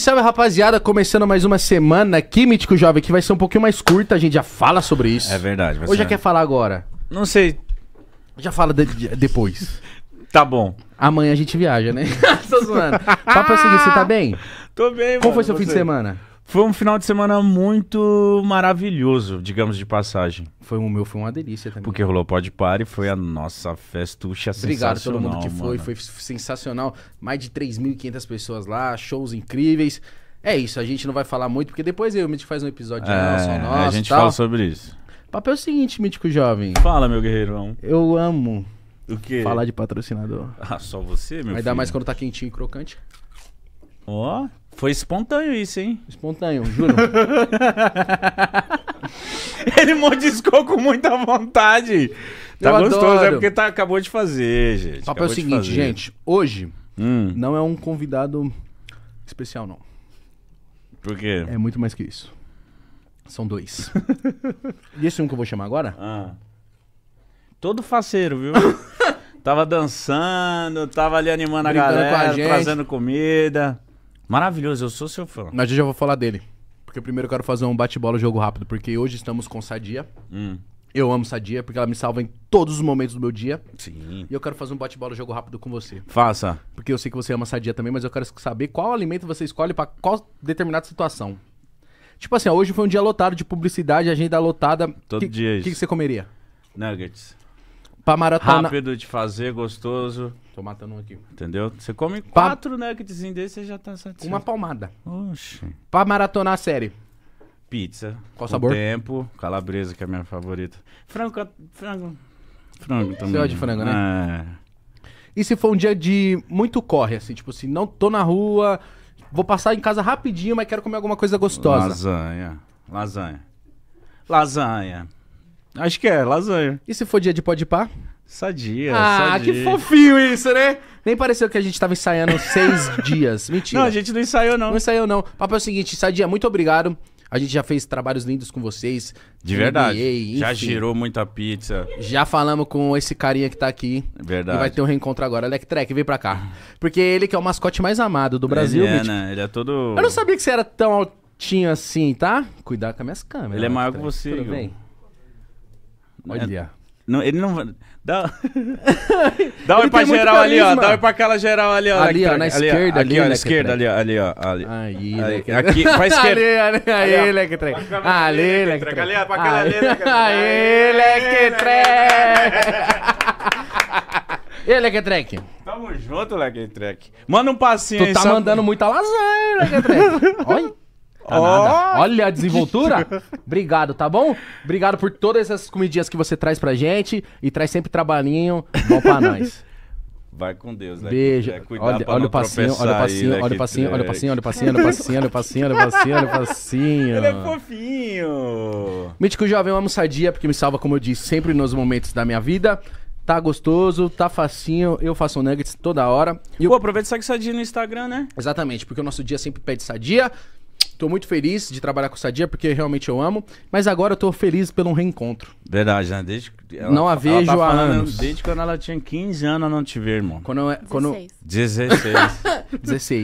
Salve rapaziada, começando mais uma semana aqui, Mítico Jovem, que vai ser um pouquinho mais curta, a gente já fala sobre isso. É verdade. Ou já quer falar agora? Não sei. Já fala de- de- depois. Tá bom. Amanhã a gente viaja, né? Tô zoando. Papo é o seguinte, você tá bem? Tô bem, mano. Como foi seu fim de semana? Foi um final de semana muito maravilhoso, digamos de passagem. Foi o meu, foi uma delícia também. Porque rolou Pode Party, foi a nossa festucha Obrigado a todo mundo que mano. foi, foi sensacional. Mais de 3.500 pessoas lá, shows incríveis. É isso, a gente não vai falar muito, porque depois eu, o Mítico faz um episódio é, nosso, nosso. A gente tal. fala sobre isso. papel é o seguinte, Mítico Jovem. Fala, meu guerreirão. Eu amo o quê? falar de patrocinador. Ah, só você, meu Vai filho? dar mais quando tá quentinho e crocante. Ó. Oh. Foi espontâneo isso, hein? Espontâneo, juro. Ele mordiscou com muita vontade. Tá eu gostoso, é adoro. é porque tá, acabou de fazer, gente. O papo é o seguinte, gente. Hoje hum. não é um convidado especial, não. Por quê? É muito mais que isso. São dois. e esse um que eu vou chamar agora? Ah. Todo faceiro, viu? tava dançando, tava ali animando Brincando a galera, a trazendo comida. Maravilhoso, eu sou seu fã. Mas eu já vou falar dele. Porque primeiro eu quero fazer um bate-bola jogo rápido, porque hoje estamos com Sadia. Hum. Eu amo Sadia, porque ela me salva em todos os momentos do meu dia. Sim. E eu quero fazer um bate-bola jogo rápido com você. Faça. Porque eu sei que você ama Sadia também, mas eu quero saber qual alimento você escolhe para qual determinada situação. Tipo assim, ó, hoje foi um dia lotado de publicidade, agenda lotada. Todo que, dia. O que, que você comeria? Nuggets pra maratona. Rápido de fazer, gostoso. Tô matando um aqui. Entendeu? Você come pra... quatro nuggetszinhos desse, você já tá satisfeito. Uma palmada. Oxi. Pra maratonar a série. Pizza. Qual sabor? Tempo. Calabresa, que é a minha favorita. Frango. Frango. Frango também. Você gosta de frango, né? É. E se for um dia de muito corre, assim, tipo assim, não tô na rua, vou passar em casa rapidinho, mas quero comer alguma coisa gostosa. Lasanha. Lasanha. Lasanha. Acho que é, lasanha. E se for dia de pó de pá? Sadia, ah, sadia. que fofinho isso, né? Nem pareceu que a gente tava ensaiando seis dias. Mentira. Não, a gente não ensaiou, não. Não ensaiou, não. papo é o seguinte, Sadia, muito obrigado. A gente já fez trabalhos lindos com vocês. De verdade. já girou muita pizza. Já falamos com esse carinha que tá aqui. Verdade. E vai ter um reencontro agora. Electrek, vem pra cá. Porque ele que é o mascote mais amado do Brasil. Ele é, né? Ele é todo... Eu não sabia que você era tão altinho assim, tá? Cuidado com as minhas câmeras. Ele é maior que você. Tudo bem? Olha. É. Não, ele não. Dá, dá oi pra geral ali, ó. Dá oi pra aquela geral ali, ó. Ali, ó, na esquerda. Ali, ó, na esquerda, ali, ó. Ali, ó. Ali. Aí, ali. Né, aqui, pra esquerda. Ali, né, ali, aí, Lequetrec. Né, ali, Lequetrec. Ali, ó, pra aquela ali, Aí, Lequetrec. E aí, Lequetrec? Tamo junto, Lequetrec. Manda um passinho aí. Tu tá mandando muita lasanha, Lequetrec. Olha. Tá oh! Olha a desenvoltura. Obrigado, tá bom? Obrigado por todas essas comidinhas que você traz pra gente e traz sempre trabalhinho bom pra nós. Vai com Deus, né? Beijo. É olha, olha o passinho, olha o passinho, aí, né, olha o passinho, olha o passinho, olha o passinho, olha o passinho, olha o passinho, olha o passinho, olha o passinho. Ele é fofinho. Mítico Jovem, eu amo sadia porque me salva, como eu disse, sempre nos momentos da minha vida. Tá gostoso, tá facinho, eu faço nuggets toda hora. E eu... Pô, aproveita e segue sadia no Instagram, né? Exatamente, porque o nosso dia sempre pede sadia. Tô muito feliz de trabalhar com Sadia, porque realmente eu amo. Mas agora eu tô feliz pelo reencontro. Verdade, né? Desde ela, não a tá vejo tá há anos. Desde quando ela tinha 15 anos, eu não te ver, irmão. Quando eu, quando... 16. 16.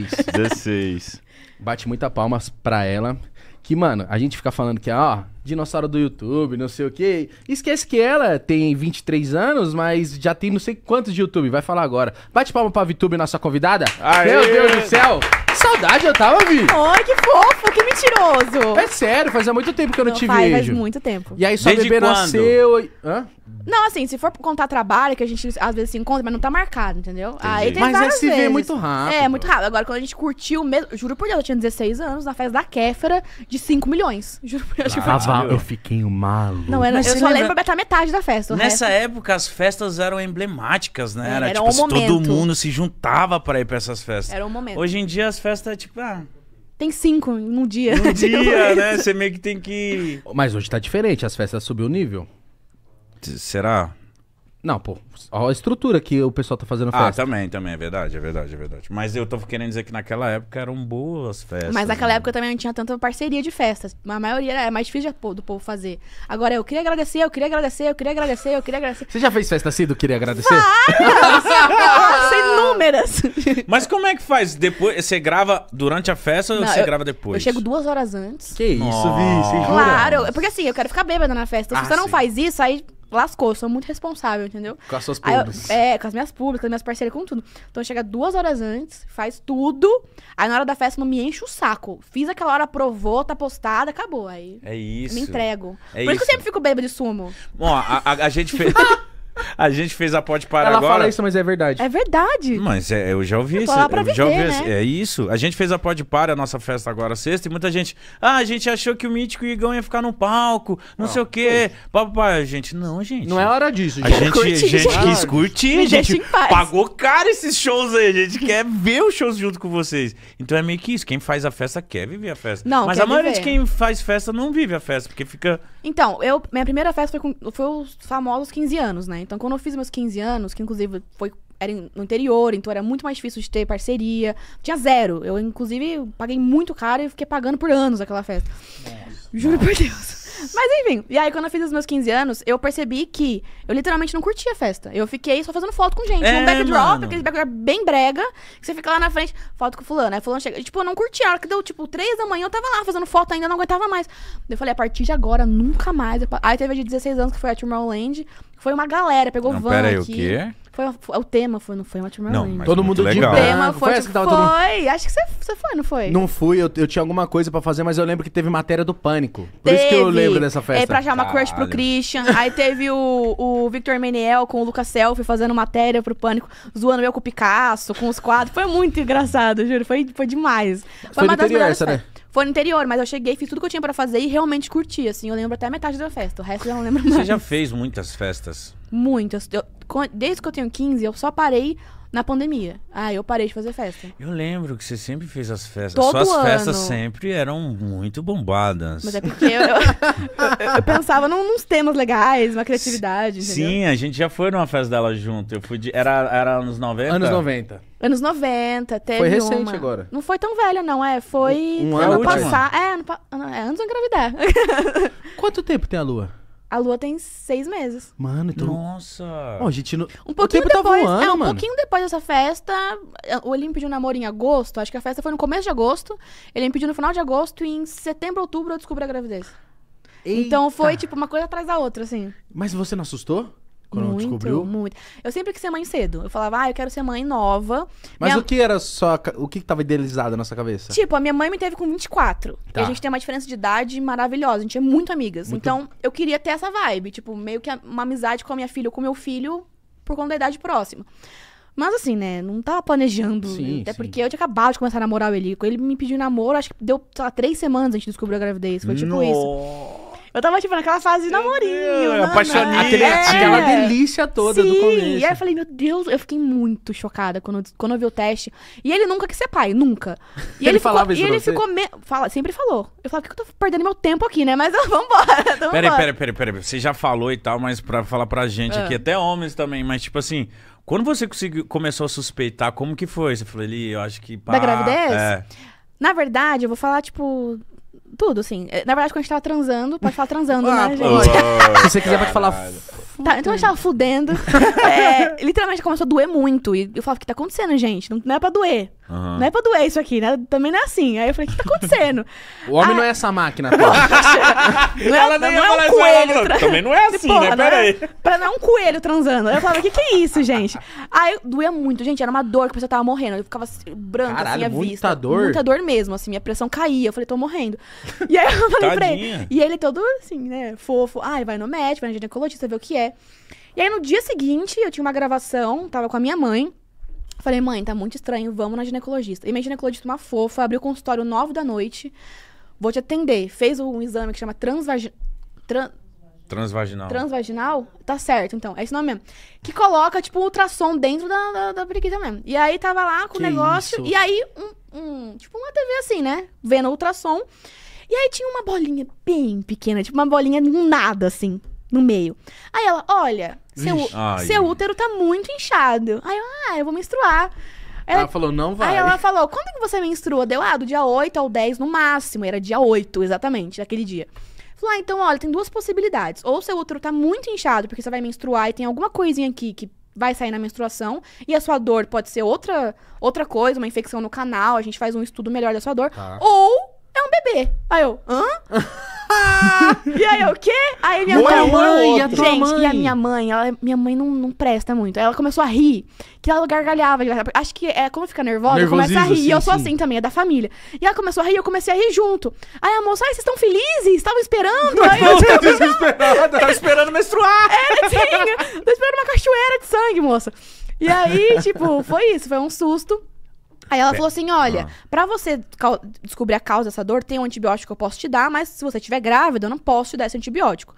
16. 16. Bate muita palmas pra ela. Que, mano, a gente fica falando que, ó, dinossauro do YouTube, não sei o quê. Esquece que ela tem 23 anos, mas já tem não sei quantos de YouTube. Vai falar agora. Bate palma pra VTube, nossa convidada. Aê! Meu Deus do céu! Que saudade eu tava, Vi. Ai, que fofo, que mentiroso. É sério, fazia muito tempo que eu não, não te faz, vejo. Faz muito tempo. E aí sua Desde bebê quando? nasceu Hã? Não, assim, se for contar trabalho, que a gente às vezes se encontra, mas não tá marcado, entendeu? Aí tem Mas é se vê muito rápido. É, muito rápido. Agora, quando a gente curtiu mesmo, juro por Deus, eu tinha 16 anos na festa da Kéfera de 5 milhões. Juro por Deus. Ah, tipo, mal, eu fiquei mal Não, era, eu só lembro até metade da festa. Nessa resto... época, as festas eram emblemáticas, né? É, era, era tipo, um momento. todo mundo se juntava para ir para essas festas. Era um momento. Hoje em dia, as festas é tipo... Ah, tem cinco um dia. Um dia, né? Você meio que tem que... Mas hoje tá diferente, as festas subiu o nível. Será? Não, pô, olha a estrutura que o pessoal tá fazendo ah, festa. Ah, também, também, é verdade, é verdade, é verdade. Mas eu tô querendo dizer que naquela época eram boas festas. Mas naquela né? época também não tinha tanta parceria de festas. A maioria era mais difícil do povo fazer. Agora, eu queria agradecer, eu queria agradecer, eu queria agradecer, eu queria agradecer. Você já fez festa assim do queria agradecer? Várias! inúmeras! Mas como é que faz? Depois, você grava durante a festa não, ou você eu, grava depois? Eu chego duas horas antes. Que isso, Vi, Claro, porque assim, eu quero ficar bêbada na festa. Se ah, você não sim. faz isso, aí lascou, eu sou muito responsável, entendeu? Com as suas públicas. É, com as minhas públicas, com as minhas parceiras, com tudo. Então chega duas horas antes, faz tudo, aí na hora da festa não me enche o saco. Fiz aquela hora, provou, tá postada, acabou. Aí. É isso. Me entrego. É Por isso. que eu sempre fico bêbado de sumo. Bom, a, a, a gente fez. A gente fez a pode parar Ela agora. Ela fala isso, mas é verdade. É verdade. Mas é, eu já ouvi isso. eu já ouvi né? É isso. A gente fez a pode para a nossa festa agora sexta e muita gente. Ah, a gente achou que o mítico e o Igão ia ficar no palco, não, não sei o quê. Papai, gente, não, gente. Não é hora disso, gente. A gente, curti, gente, gente quis curtir, Me gente. Pagou caro esses shows aí. A gente quer ver os shows junto com vocês. Então é meio que isso. Quem faz a festa quer viver a festa. Não, mas a maioria viver. de quem faz festa não vive a festa, porque fica. Então, eu, minha primeira festa foi, com, foi os famosos 15 anos, né? Então, quando eu fiz meus 15 anos, que inclusive foi era no interior, então era muito mais difícil de ter parceria. Tinha zero. Eu, inclusive, paguei muito caro e fiquei pagando por anos aquela festa. Nossa, Juro nossa. por Deus. Mas enfim, e aí quando eu fiz os meus 15 anos, eu percebi que eu literalmente não curtia a festa. Eu fiquei só fazendo foto com gente. É, um backdrop, aquele backdrop bem brega, que você fica lá na frente, foto com fulano. Aí fulano chega. E, tipo, eu não curtia. A hora que deu, tipo, 3 da manhã, eu tava lá fazendo foto ainda, não aguentava mais. Eu falei, a partir de agora, nunca mais. Aí teve a de 16 anos, que foi a Tomorrowland. Foi uma galera, pegou não, van pera aí, aqui. o quê? Foi, foi, o tema foi, não foi uma Tomorrowland. Não, mas todo mundo legal. de tema foi, foi, tipo, que todo... foi. acho que você, você foi, não foi? Não fui, eu, eu tinha alguma coisa pra fazer, mas eu lembro que teve matéria do Pânico. Por teve. isso que eu lembro dessa festa. É, pra chamar uma crush pro Christian. Aí teve o, o Victor Meniel com o Lucas Selfie fazendo matéria pro Pânico, zoando eu com o Picasso, com os quadros. Foi muito engraçado, juro. Foi, foi demais. Foi, foi uma das melhores essa, né? Foi no interior, mas eu cheguei, fiz tudo que eu tinha pra fazer e realmente curti, assim. Eu lembro até a metade da festa, o resto eu não lembro mais. Você já fez muitas festas? Muitas. Eu, desde que eu tenho 15, eu só parei na pandemia. Ah, eu parei de fazer festa. Eu lembro que você sempre fez as festas. Todo Suas ano. festas sempre eram muito bombadas. Mas é porque eu, eu, eu, pensava num, nos temas legais, uma criatividade, entendeu? Sim, a gente já foi numa festa dela junto. Eu fui de, era, era anos 90? Anos 90. Anos 90, teve Foi recente uma. agora. Não foi tão velha, não, é. Foi um, um ano, ano passado. É, ano, é, antes de engravidar. Quanto tempo tem a lua? A lua tem seis meses. Mano, então. Nossa! a gente não... Um pouquinho o tempo tá depois, tá voando, é, um mano. pouquinho depois dessa festa, o Elim pediu namoro em agosto. Acho que a festa foi no começo de agosto. Ele me pediu no final de agosto e em setembro, outubro eu descobri a gravidez. Eita. Então foi tipo uma coisa atrás da outra, assim. Mas você não assustou? Quando muito, descobriu? Muito. Eu sempre quis ser mãe cedo. Eu falava, ah, eu quero ser mãe nova. Mas minha... o que era só. O que estava idealizado na nossa cabeça? Tipo, a minha mãe me teve com 24. Tá. E a tá. gente tem uma diferença de idade maravilhosa. A gente é muito amigas. Muito... Então, eu queria ter essa vibe. Tipo, meio que uma amizade com a minha filha ou com meu filho por conta da idade próxima. Mas assim, né? Não tava planejando. Sim, até sim. porque eu tinha acabado de começar a namorar o Elico. Ele me pediu namoro, acho que deu, sei lá, três semanas a gente descobriu a gravidez. Foi tipo isso. Eu tava, tipo, naquela fase de namorinho. Né, né? Apaixonada. É. Aquela delícia toda Sim. do começo. E aí eu falei, meu Deus, eu fiquei muito chocada quando, quando eu vi o teste. E ele nunca quis ser pai, nunca. E ele, ele falava ficou, isso E ele você? ficou. Me... Fala, sempre falou. Eu falava, que eu tô perdendo meu tempo aqui, né? Mas ó, vambora. peraí, peraí, peraí, peraí. Você já falou e tal, mas pra falar pra gente ah. aqui, até homens também, mas tipo assim. Quando você conseguiu, começou a suspeitar, como que foi? Você falou, ali, eu acho que. Pá, da gravidez? É. Na verdade, eu vou falar, tipo, tudo, assim é, Na verdade, quando a gente tava transando, pode falar transando, né, ah, né, gente? Se você quiser, pode falar. Tá, então a gente tava fudendo. é, literalmente começou a doer muito. E eu falava, o que tá acontecendo, gente? Não, não é pra doer. Uhum. Não é pra doer isso aqui, né? Também não é assim. Aí eu falei, o que tá acontecendo? o homem ah, não é essa máquina, pô. não é, ela não, não é um coelho. tra... Também não é assim, Porra, né? É Peraí. Pra não é um coelho transando. Aí eu falava, o que, que é isso, gente? Aí doía muito, gente. Era uma dor que a pessoa tava morrendo. Eu ficava assim, branca, assim, Caralho, assim, a muita vista. Dor. Muita dor mesmo, assim. Minha pressão caía. Eu falei, tô morrendo. E aí eu falei pra ele. E ele todo assim, né? Fofo. Ai, ah, vai no médico, vai no ginecologista, ver o que é. E aí no dia seguinte, eu tinha uma gravação, tava com a minha mãe. Falei, mãe, tá muito estranho, vamos na ginecologista. E minha ginecologista, uma fofa, abriu o consultório 9 da noite, vou te atender. Fez um exame que chama Tran... Transvaginal. Transvaginal? Tá certo, então. É esse nome mesmo. Que coloca, tipo, ultrassom dentro da, da, da periquita mesmo. E aí tava lá com o negócio. Isso? E aí, um, um, tipo, uma TV assim, né? Vendo ultrassom. E aí tinha uma bolinha bem pequena, tipo uma bolinha nada, assim, no meio. Aí ela, olha, seu, seu útero tá muito inchado. Aí eu, ah, eu vou menstruar. Ela, ela, falou, não vai. Aí ela falou, quando que você menstrua? Deu, ah, do dia 8 ao 10 no máximo. Era dia 8, exatamente, daquele dia. Falou, ah, então, olha, tem duas possibilidades. Ou seu útero tá muito inchado, porque você vai menstruar e tem alguma coisinha aqui que vai sair na menstruação. E a sua dor pode ser outra, outra coisa, uma infecção no canal. A gente faz um estudo melhor da sua dor. Tá. Ou bebê. Aí eu, hã? e aí eu, o quê? Aí minha mãe. a gente, mãe. e a minha mãe, ela, minha mãe não, não presta muito. Ela começou a rir, que ela gargalhava. Acho que é como fica nervosa, começa a rir. Sim, eu sou sim. assim também, é da família. E ela começou a rir, eu comecei a rir junto. Aí a moça, ai, vocês estão felizes? Estavam esperando. aí não, eu, Tava tá tá esperando menstruar. Era é, assim, tô esperando uma cachoeira de sangue, moça. E aí, tipo, foi isso, foi um susto. Aí ela falou assim: olha, ah. para você descobrir a causa dessa dor, tem um antibiótico que eu posso te dar, mas se você estiver grávida, eu não posso te dar esse antibiótico.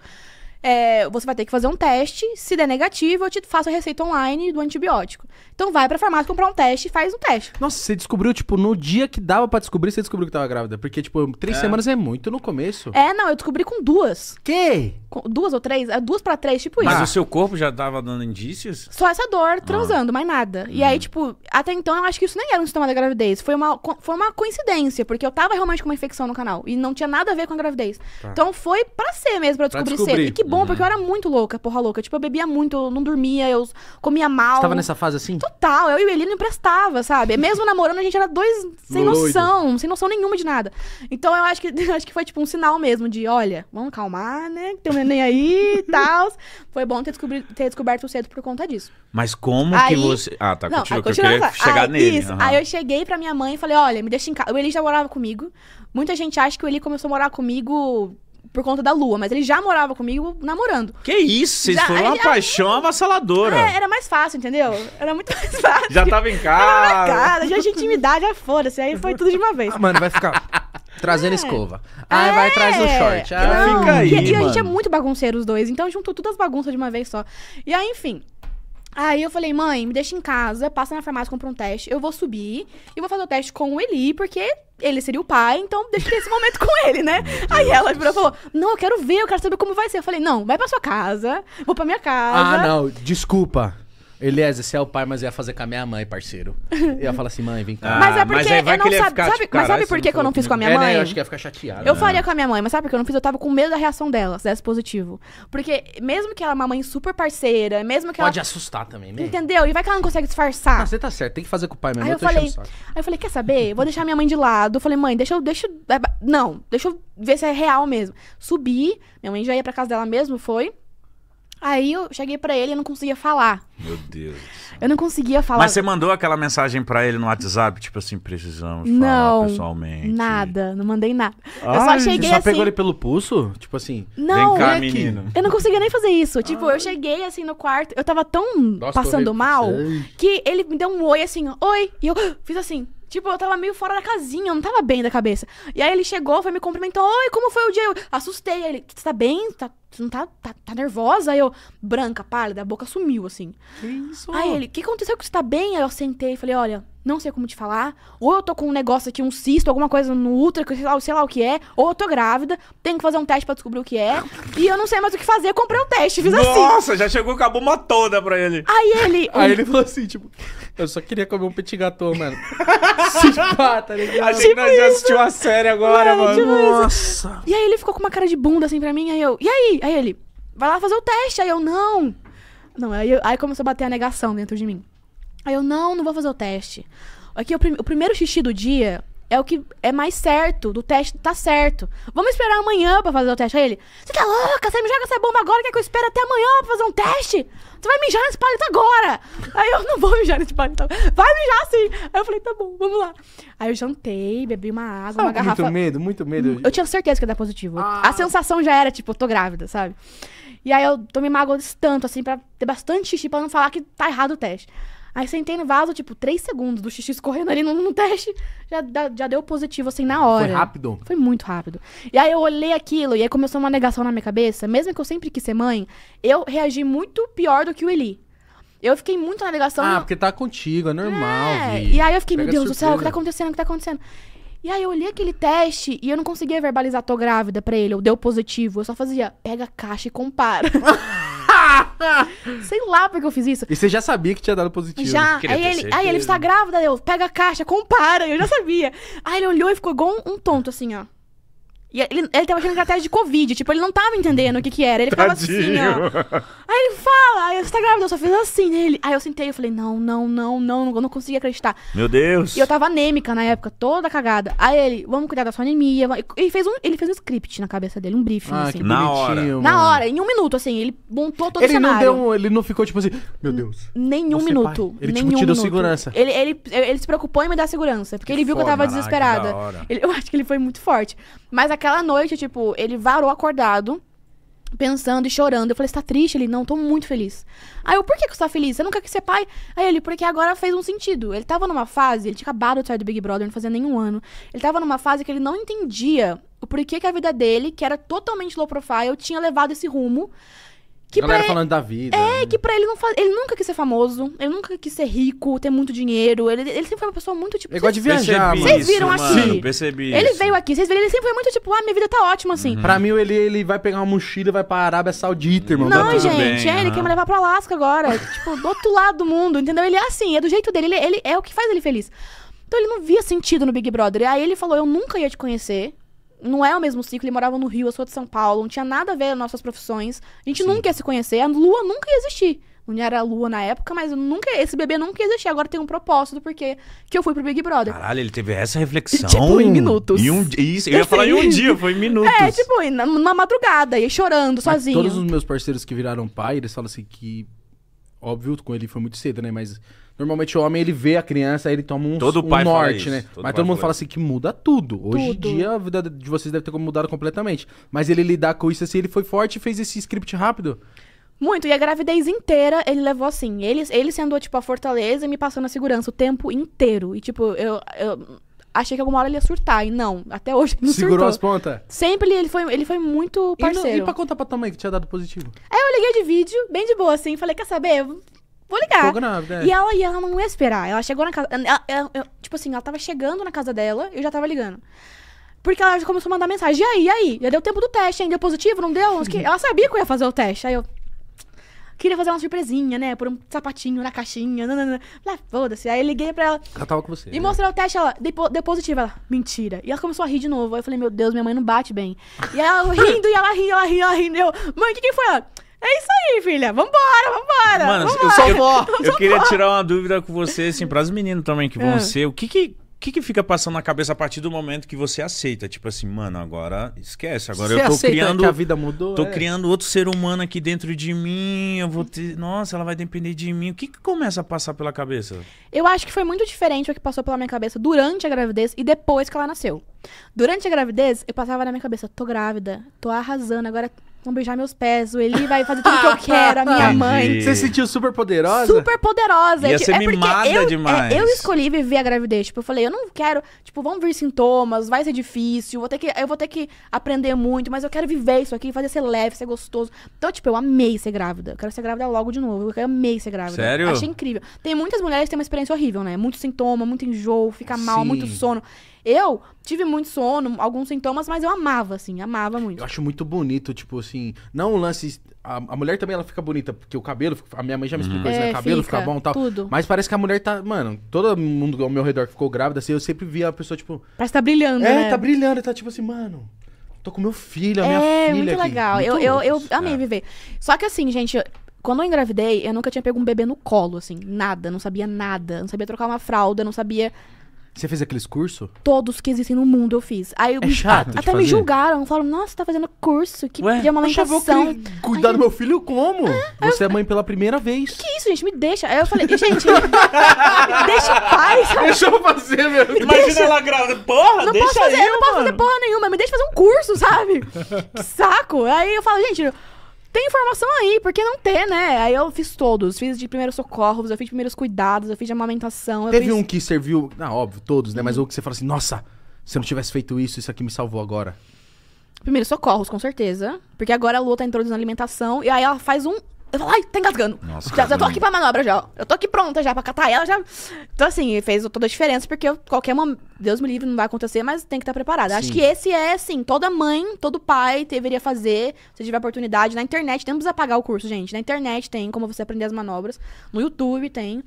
É, você vai ter que fazer um teste, se der negativo, eu te faço a receita online do antibiótico. Então vai pra farmácia comprar um teste e faz um teste. Nossa, você descobriu, tipo, no dia que dava pra descobrir, você descobriu que tava grávida. Porque, tipo, três é. semanas é muito no começo. É, não, eu descobri com duas. Que? Com duas ou três? É, duas pra três, tipo Mas isso. Mas o seu corpo já tava dando indícios? Só essa dor, transando, ah. mais nada. Hum. E uhum. aí, tipo, até então eu acho que isso nem era um sintoma da gravidez. Foi uma, foi uma coincidência, porque eu tava realmente com uma infecção no canal. E não tinha nada a ver com a gravidez. Tá. Então foi pra ser mesmo, pra eu descobrir, pra descobrir. cedo. E que bom, uhum. porque eu era muito louca, porra louca. Tipo, eu bebia muito, eu não dormia, eu comia mal. Você tava nessa fase assim? Total, eu e o Eli não emprestava, sabe? Mesmo namorando, a gente era dois sem noção, sem noção nenhuma de nada. Então eu acho que, acho que foi tipo um sinal mesmo de, olha, vamos calmar, né? Tem um neném aí e tal. Foi bom ter, descobri ter descoberto cedo por conta disso. Mas como aí... que você... Ah, tá, não, continua, aí, eu queria chegar aí, nele. Isso, uhum. aí eu cheguei pra minha mãe e falei, olha, me deixa em casa. O Eli já morava comigo. Muita gente acha que o Eli começou a morar comigo por conta da lua, mas ele já morava comigo namorando. Que isso? Vocês foram uma paixão avassaladora. É, era mais fácil, entendeu? Era muito mais fácil. Já tava em casa. casa já tinha intimidade, já foda-se. Aí foi tudo de uma vez. Ah, mano, vai ficar trazendo é. escova. Aí ah, é. vai atrás do short. Ah, aí fica aí. E, e a gente é muito bagunceiro os dois, então juntou todas as bagunças de uma vez só. E aí, enfim. Aí eu falei, mãe, me deixa em casa, passa na farmácia, compra um teste. Eu vou subir e vou fazer o teste com o Eli, porque ele seria o pai, então deixa esse momento com ele, né? Aí ela virou falou: Não, eu quero ver, eu quero saber como vai ser. Eu falei: Não, vai pra sua casa, vou pra minha casa. Ah, não, desculpa. Elias, esse é o pai, mas eu ia fazer com a minha mãe, parceiro. E ia falar assim, mãe, vem cá. Ah, mas é porque mas eu não sabe, sabe tipo, mas sabe por que, eu não fiz com a minha é, né, mãe? Né? Eu acho que ia ficar chateada. Eu né? faria com a minha mãe, mas sabe por que eu não fiz? Eu tava com medo da reação dela, se desse positivo. Porque mesmo que ela é uma mãe super parceira, mesmo que Pode ela... Pode assustar também, né? Entendeu? E vai que ela não consegue disfarçar. Não, você tá certo, tem que fazer com o pai mesmo. Aí eu, falei, aí eu falei, quer saber? Vou deixar minha mãe de lado. Eu falei, mãe, deixa eu... Deixa eu... É, não, deixa eu ver se é real mesmo. Subi, minha mãe já ia pra casa dela mesmo, foi... Aí eu cheguei para ele e não conseguia falar. Meu Deus. Eu não conseguia falar. Mas você mandou aquela mensagem para ele no WhatsApp, tipo assim, precisamos não, falar pessoalmente. Não, Nada, não mandei nada. Ai, eu só cheguei você só assim, pegou ele pelo pulso? Tipo assim, não, vem cá, é Eu não conseguia nem fazer isso. Tipo, Ai. eu cheguei assim no quarto, eu tava tão Nossa, passando mal que ele me deu um oi assim, oi, e eu fiz assim. Tipo, eu tava meio fora da casinha, eu não tava bem da cabeça. E aí ele chegou, foi me cumprimentou. Oi, como foi o dia? Eu assustei. Aí ele, você tá bem? Tá, você não tá, tá, tá nervosa? Aí eu, branca, pálida, a boca sumiu, assim. Que isso? Aí ele, o que aconteceu que você tá bem? Aí eu sentei e falei, olha, não sei como te falar, ou eu tô com um negócio aqui, um cisto, alguma coisa no ultra, sei lá, sei lá o que é, ou eu tô grávida, tenho que fazer um teste pra descobrir o que é, e eu não sei mais o que fazer, comprei um teste, fiz Nossa, assim. Nossa, já chegou com a bomba toda pra ele. Aí ele... Aí ele falou assim, tipo, eu só queria comer um petit gâteau, mano. Se tipo, ah, tá ligado? Acho tipo que nós já assistiu a série agora, mano. É, mano. Tipo Nossa. Isso. E aí ele ficou com uma cara de bunda assim pra mim, aí eu, e aí? Aí ele, vai lá fazer o teste, aí eu, não. Não, aí, aí começou a bater a negação dentro de mim. Aí eu, não, não vou fazer o teste. Aqui, o, prim o primeiro xixi do dia é o que é mais certo, do teste tá certo. Vamos esperar amanhã pra fazer o teste. Aí ele, você tá louca? Você me joga essa bomba agora, quer é que eu espere até amanhã pra fazer um teste? Você vai mijar nesse palito agora! Aí eu, não vou mijar nesse palito agora. Vai mijar sim! Aí eu falei, tá bom, vamos lá. Aí eu jantei, bebi uma água, sabe, uma ah, garrafa. Muito medo, muito medo. Eu tinha certeza que ia dar positivo. Ah. A sensação já era, tipo, eu tô grávida, sabe? E aí eu tomei uma água tanto, assim, pra ter bastante xixi pra não falar que tá errado o teste. Aí sentei no vaso, tipo, três segundos do xixi escorrendo ali no, no teste. Já, já deu positivo, assim, na hora. Foi rápido? Foi muito rápido. E aí eu olhei aquilo e aí começou uma negação na minha cabeça. Mesmo que eu sempre quis ser mãe, eu reagi muito pior do que o Eli. Eu fiquei muito na negação. Ah, porque tá contigo, é normal. É. E aí eu fiquei, Pega meu Deus do céu, o que tá acontecendo? O que tá acontecendo? E aí eu olhei aquele teste e eu não conseguia verbalizar, tô grávida pra ele, ou deu positivo. Eu só fazia, pega a caixa e compara. Sei lá porque eu fiz isso. E você já sabia que tinha dado positivo. Já. aí ele, aí ele está grávida, eu, pega a caixa, compara. Eu já sabia. aí ele olhou e ficou igual um, um tonto, assim, ó. E ele, ele tava achando que era teste de Covid, tipo, ele não tava entendendo o que que era. Ele ficava assim, ó. Aí ele fala, aí você tá grávida, eu só fiz assim nele. Né? Aí eu sentei, eu falei, não, não, não, não, eu não conseguia acreditar. Meu Deus. E eu tava anêmica na época, toda cagada. Aí ele, vamos cuidar da sua anemia. Ele fez um, ele fez um script na cabeça dele, um briefing, ah, assim. Na hora. Na hora, em um minuto, assim, ele montou todo ele o cenário. Não deu, ele não ficou, tipo assim, meu Deus. Nenhum minuto. Pai. Ele, tipo, nenhum tipo, te deu minuto. segurança. Ele, ele, ele, ele, se preocupou em me dar segurança, porque que ele viu foda, que eu tava desesperada. Ele, eu acho que ele foi muito forte. Mas a Aquela noite, tipo, ele varou acordado, pensando e chorando. Eu falei, você tá triste? Ele, não, tô muito feliz. Aí eu, por que, você tá feliz? Você não quer ser pai? Aí ele, porque agora fez um sentido. Ele tava numa fase, ele tinha acabado de sair do Big Brother, não fazia nenhum ano. Ele tava numa fase que ele não entendia o porquê que a vida dele, que era totalmente low profile, tinha levado esse rumo. Que a galera ele... falando da vida. É, né? que pra ele não faz. Ele nunca quis ser famoso, ele nunca quis ser rico, ter muito dinheiro. Ele, ele sempre foi uma pessoa muito tipo. Ele gosta de viajar, mano. Vocês viram assim aqui. percebi ele isso. veio aqui, vocês viram, ele sempre foi muito tipo, ah, minha vida tá ótima, assim. Uhum. Pra mim, ele, ele vai pegar uma mochila e vai pra Arábia Saudita, irmão. Não, tá gente, bem, é, uhum. ele né? quer me levar pra Alasca agora. tipo, do outro lado do mundo, entendeu? Ele é assim, é do jeito dele, ele, ele é o que faz ele feliz. Então ele não via sentido no Big Brother. E aí ele falou: Eu nunca ia te conhecer não é o mesmo ciclo, ele morava no Rio, eu sou de São Paulo, não tinha nada a ver com nossas profissões. A gente Sim. nunca ia se conhecer, a lua nunca ia existir. Não era a lua na época, mas nunca esse bebê nunca ia existir. Agora tem um propósito porque que eu fui pro Big Brother. Caralho, ele teve essa reflexão. Tipo, em minutos. E um, isso, eu ia falar em um dia, foi em é, minutos. É, tipo, na, na madrugada, ia chorando sozinho. todos os meus parceiros que viraram pai, eles falam assim que óbvio, com ele foi muito cedo, né, mas Normalmente o homem ele vê a criança, ele toma um, todo um pai norte, né? Todo Mas todo mundo fala assim que muda tudo. Hoje em dia a vida de vocês deve ter mudado completamente. Mas ele lidar com isso assim, ele foi forte e fez esse script rápido. Muito, e a gravidez inteira ele levou assim. Ele, ele sendo, tipo, a fortaleza e me passando a segurança o tempo inteiro. E, tipo, eu, eu achei que alguma hora ele ia surtar. E não, até hoje ele não Segurou surtou. as pontas? Sempre ele foi, ele foi muito parceiro. E, não, e pra contar pra tua mãe que tinha dado positivo? Aí eu liguei de vídeo, bem de boa, assim. Falei, quer saber? vou ligar. Tô grávida, é. E ela, e ela não ia esperar. Ela chegou na casa. ela- ela- eu- tipo assim, ela tava chegando na casa dela e eu já tava ligando. Porque ela já começou a mandar mensagem. E aí, e aí? Já deu tempo do teste, hein? Deu é positivo? Não deu? Não Ela sabia que eu ia fazer o teste. Aí eu. Queria fazer uma surpresinha, né? Por um sapatinho na caixinha. Lá, ah, foda-se. Aí eu liguei pra ela. Ela tava com você. E né? mostrei o teste, ela deu, deu positivo. Ela, mentira. E ela começou a rir de novo. Aí eu falei, meu Deus, minha mãe não bate bem. E ela rindo, e ela rindo, ela rindo, ela rindo. Eu, mãe, o que, que foi? Ela, é isso aí, filha. Vambora, vambora. Mano, vambora. eu Eu, queria tirar uma dúvida com você, assim, para os meninas também que vão é. ser. O que que, que que fica passando na cabeça a partir do momento que você aceita? Tipo assim, mano, agora esquece. Agora você eu tô criando. a vida mudou. Tô é. criando outro ser humano aqui dentro de mim. Eu vou ter. Nossa, ela vai depender de mim. O que que começa a passar pela cabeça? Eu acho que foi muito diferente o que passou pela minha cabeça durante a gravidez e depois que ela nasceu. Durante a gravidez, eu passava na minha cabeça, tô grávida, tô arrasando, agora vão beijar meus pés, o Eli vai fazer tudo que eu quero, a minha mãe. Você se sentiu super poderosa? Super poderosa. Ia ser é mimada eu, é, demais. É, eu escolhi viver a gravidez. Tipo, eu falei, eu não quero... Tipo, vão vir sintomas, vai ser difícil, vou ter que, eu vou ter que aprender muito, mas eu quero viver isso aqui, fazer ser leve, ser gostoso. Então, tipo, eu amei ser grávida. Eu quero ser grávida logo de novo. Eu amei ser grávida. Sério? Achei incrível. Tem muitas mulheres que têm uma experiência horrível, né? Muito sintoma, muito enjoo, fica mal, Sim. muito sono. Eu tive muito sono, alguns sintomas, mas eu amava, assim, amava muito. Eu acho muito bonito, tipo assim, não o lance. A, a mulher também ela fica bonita, porque o cabelo, a minha mãe já me uhum. explicou isso, né? É, cabelo fica, fica bom e tal. Tudo. Mas parece que a mulher tá. Mano, todo mundo ao meu redor que ficou grávida, assim, eu sempre vi a pessoa, tipo. Parece que tá brilhando, é, né? tá brilhando, tá tipo assim, mano tô com meu filho, a minha é, filha. É, muito aqui. legal. Muito eu, eu, eu, amei é. viver. Só que assim, gente, quando eu engravidei, eu nunca tinha pego um bebê no colo, assim, nada. Não sabia nada. Não sabia trocar uma fralda, não sabia você fez aqueles cursos? Todos que existem no mundo eu fiz. Aí eu, é chato Até me julgaram, falaram, nossa, tá fazendo curso, que Ué, de amamentação. Eu cuidar Aí, do meu filho como? É, Você eu, é mãe pela primeira vez. Que, é isso, gente? Me deixa. Aí eu falei, gente, deixa em paz. Deixa eu fazer, meu. Imagina deixa. ela grávida. Porra, não deixa posso fazer, Eu não mano. posso fazer porra nenhuma, me deixa fazer um curso, sabe? que saco. Aí eu falo, gente tem informação aí, por que não ter, né? Aí eu fiz todos, fiz de primeiros socorros, eu fiz de primeiros cuidados, eu fiz de amamentação. Teve fiz... um que serviu, ah, óbvio, todos, né? Mas o que você fala assim, nossa, se eu não tivesse feito isso, isso aqui me salvou agora. Primeiros socorros, com certeza. Porque agora a Lua tá introduzindo alimentação. E aí ela faz um eu falo, ai, tá engasgando. Nossa, já, já tô aqui pra manobra já, ó. Eu tô aqui pronta já pra catar ela já. Então, assim, fez toda a diferença, porque eu, qualquer momento, Deus me livre, não vai acontecer, mas tem que estar tá preparada. Acho que esse é, assim, toda mãe, todo pai deveria fazer, se tiver oportunidade. Na internet, não precisa pagar o curso, gente. Na internet tem como você aprender as manobras. No YouTube tem.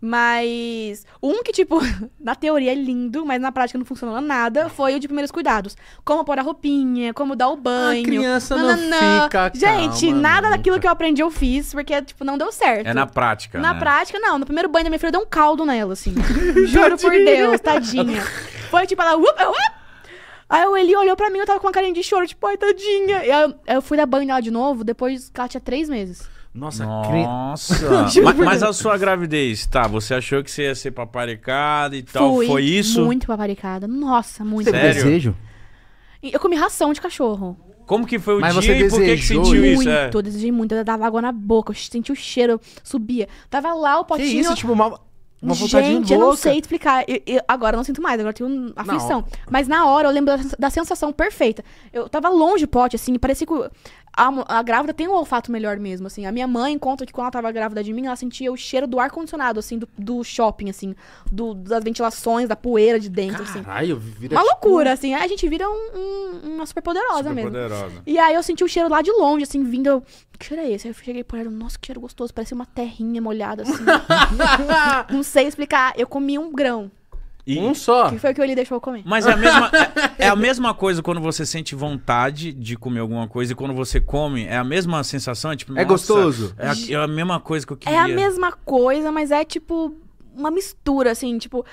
Mas um que, tipo, na teoria é lindo, mas na prática não funcionou nada, foi o de primeiros cuidados. Como pôr a roupinha, como dar o ah, banho. A criança nananã. não fica Gente, calma, nada nunca. daquilo que eu aprendi eu fiz fiz, porque, tipo, não deu certo. É na prática. Na né? prática, não. No primeiro banho da minha filha, deu um caldo nela, assim. Juro por Deus, tadinha. Foi tipo, ela. Up, up. Aí o Eli olhou pra mim, eu tava com uma carinha de choro, tipo, ai, tadinha. E eu, eu fui dar banho nela de novo, depois ela tinha três meses. Nossa, Nossa. mas, mas, a sua gravidez, tá? Você achou que você ia ser paparicada e tal? Fui, foi isso? Muito paparicada. Nossa, muito. Sério? desejo? Eu comi ração de cachorro. Como que foi o Mas dia você e por que, que desejou sentiu isso? muito, é. eu desejei muito, eu dava água na boca, eu senti o cheiro, eu subia. Tava lá o Que potinho. isso, tipo, uma, uma vontade Gente, louca. eu não sei explicar. Eu- eu- agora eu não sinto mais, agora eu tenho aflição. Mas na hora eu lembro da, da sensação perfeita. Eu tava longe o pote, assim, parecia que. eu- a, a grávida tem um olfato melhor mesmo, assim. A minha mãe conta que quando ela tava grávida de mim, ela sentia o cheiro do ar-condicionado, assim, do, do, shopping, assim. Do, das ventilações, da poeira de dentro, assim. Caralho, assim. Vira Uma tipo... loucura, assim. Aí a gente vira um, um, uma super poderosa super mesmo. Poderosa. E aí eu senti o cheiro lá de longe, assim, vindo. Que cheiro é esse? Aí eu cheguei por ela, nossa, que cheiro gostoso. Parecia uma terrinha molhada, assim. Não sei explicar. Eu comi um grão. E... Um só. Que foi o que ele deixou comer. Mas é a, mesma, é, é a mesma coisa quando você sente vontade de comer alguma coisa e quando você come, é a mesma sensação, é tipo, É gostoso. É a, é a, mesma coisa que eu queria. É a mesma coisa, mas é tipo uma mistura, assim, tipo.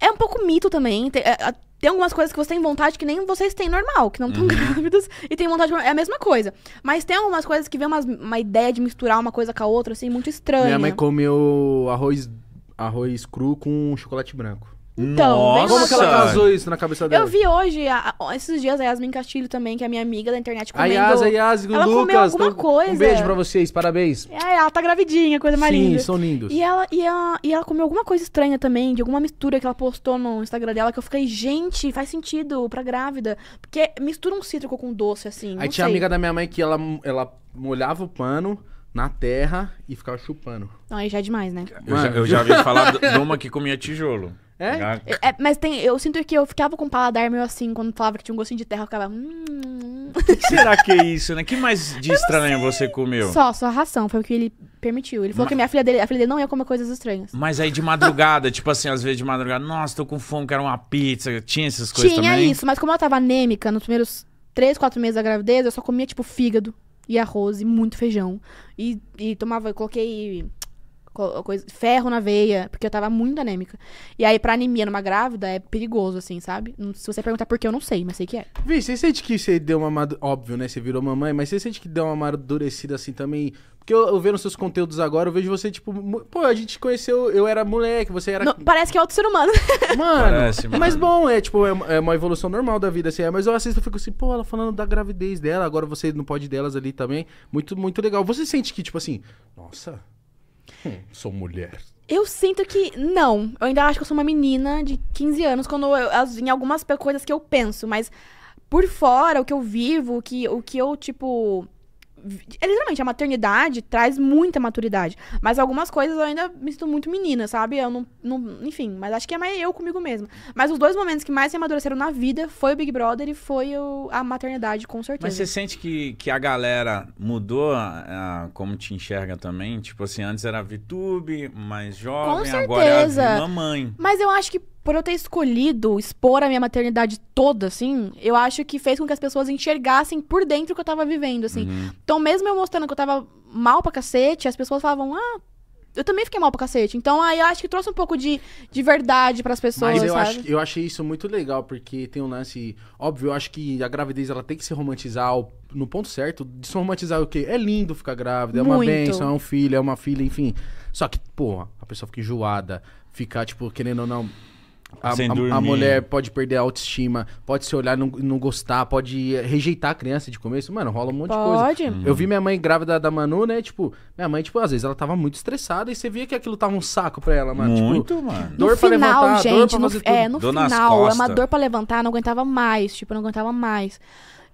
É um pouco mito também. Tem, é, tem algumas coisas que você tem vontade que nem vocês têm normal, que não estão uhum. grávidas, e tem vontade. É a mesma coisa. Mas tem algumas coisas que vem uma, uma ideia de misturar uma coisa com a outra, assim, muito estranha. Minha mãe comeu arroz, arroz cru com chocolate branco. Então, Nossa! Como que ela casou isso na cabeça dela? Eu vi hoje, a, a, esses dias, a Yasmin Castilho também, que é minha amiga da internet, comendo... A Yas, a Yas, o ela Lucas... comeu alguma então, coisa. Um beijo pra vocês, parabéns. É, ela tá gravidinha, coisa mais Sim, linda. Sim, são lindos. E ela, e, ela, e ela comeu alguma coisa estranha também, de alguma mistura que ela postou no Instagram dela, que eu fiquei, gente, faz sentido pra grávida. Porque mistura um cítrico com doce, assim, Aí tinha sei. amiga da minha mãe que ela, ela molhava o pano na terra e ficava chupando. Não, aí já é demais, né? Eu já, eu já vi falar de uma que comia tijolo. É? Já... É, é? Mas tem, eu sinto que eu ficava com o paladar meio assim, quando falava que tinha um gostinho de terra, eu ficava. Hum. será que é isso, né? que mais de estranho você comeu? Só, só a ração, foi o que ele permitiu. Ele falou mas... que a minha filha dele, a filha dele não ia comer coisas estranhas. Mas aí de madrugada, tipo assim, às vezes de madrugada, nossa, tô com fome, quero uma pizza, tinha essas coisas tinha também? Tinha isso, mas como eu tava anêmica nos primeiros 3, 4 meses da gravidez, eu só comia, tipo, fígado e arroz e muito feijão. E, e tomava, eu coloquei coisa, ferro na veia, porque eu tava muito anêmica. E aí, pra anemia numa grávida, é perigoso, assim, sabe? Se você perguntar por que, eu não sei, mas sei que é. Vi, você sente que você deu uma... Amad... Óbvio, né? Você virou mamãe, mas você sente que deu uma amadurecida, assim, também... Porque eu, eu vendo seus conteúdos agora, eu vejo você, tipo... Pô, a gente conheceu... Eu era moleque, você era... Não, parece que é outro ser humano. Mano, parece, mano. mas bom, é tipo... É, é, uma evolução normal da vida, assim. É, mas eu assisto e fico assim... Pô, ela falando da gravidez dela, agora você não pode delas ali também. Muito, muito legal. Você sente que, tipo assim... Nossa... Hum, sou mulher. Eu sinto que. Não. Eu ainda acho que eu sou uma menina de 15 anos quando eu, em algumas coisas que eu penso, mas por fora, o que eu vivo, o que, o que eu, tipo. É, literalmente, a maternidade traz muita maturidade. Mas algumas coisas eu ainda me sinto muito menina, sabe? Eu não. não enfim, mas acho que é mais eu comigo mesma. Mas os dois momentos que mais me amadureceram na vida foi o Big Brother e foi o, a maternidade, com certeza. Mas você sente que, que a galera mudou a, a, como te enxerga também? Tipo assim, antes era VTube, mais jovem, agora é a mamãe. Mas eu acho que por eu ter escolhido expor a minha maternidade toda, assim, eu acho que fez com que as pessoas enxergassem por dentro o que eu tava vivendo, assim. Uhum. Então, mesmo eu mostrando que eu tava mal pra cacete, as pessoas falavam, ah, eu também fiquei mal pra cacete. Então, aí eu acho que trouxe um pouco de, de verdade pras pessoas. Mas eu, sabe? Acho, eu achei isso muito legal, porque tem um lance. Óbvio, eu acho que a gravidez ela tem que se romantizar ao, no ponto certo. De se romantizar o quê? É lindo ficar grávida, é uma bênção, é um filho, é uma filha, enfim. Só que, porra, a pessoa fica enjoada, ficar, tipo, querendo ou não a, a, a, mulher pode perder a autoestima, pode se olhar e não, não gostar, pode rejeitar a criança de começo. Mano, rola um monte pode. de coisa. Uhum. Eu vi minha mãe grávida da Manu, né? Tipo, minha mãe, tipo, às vezes ela tava muito estressada e você via que aquilo tava um saco pra ela, mano. Tipo, muito, tipo, mano. Dor no pra final, levantar, gente, dor pra no, fazer é, no, tudo. É, no Dona final, é uma dor pra levantar, não aguentava mais. Tipo, não aguentava mais.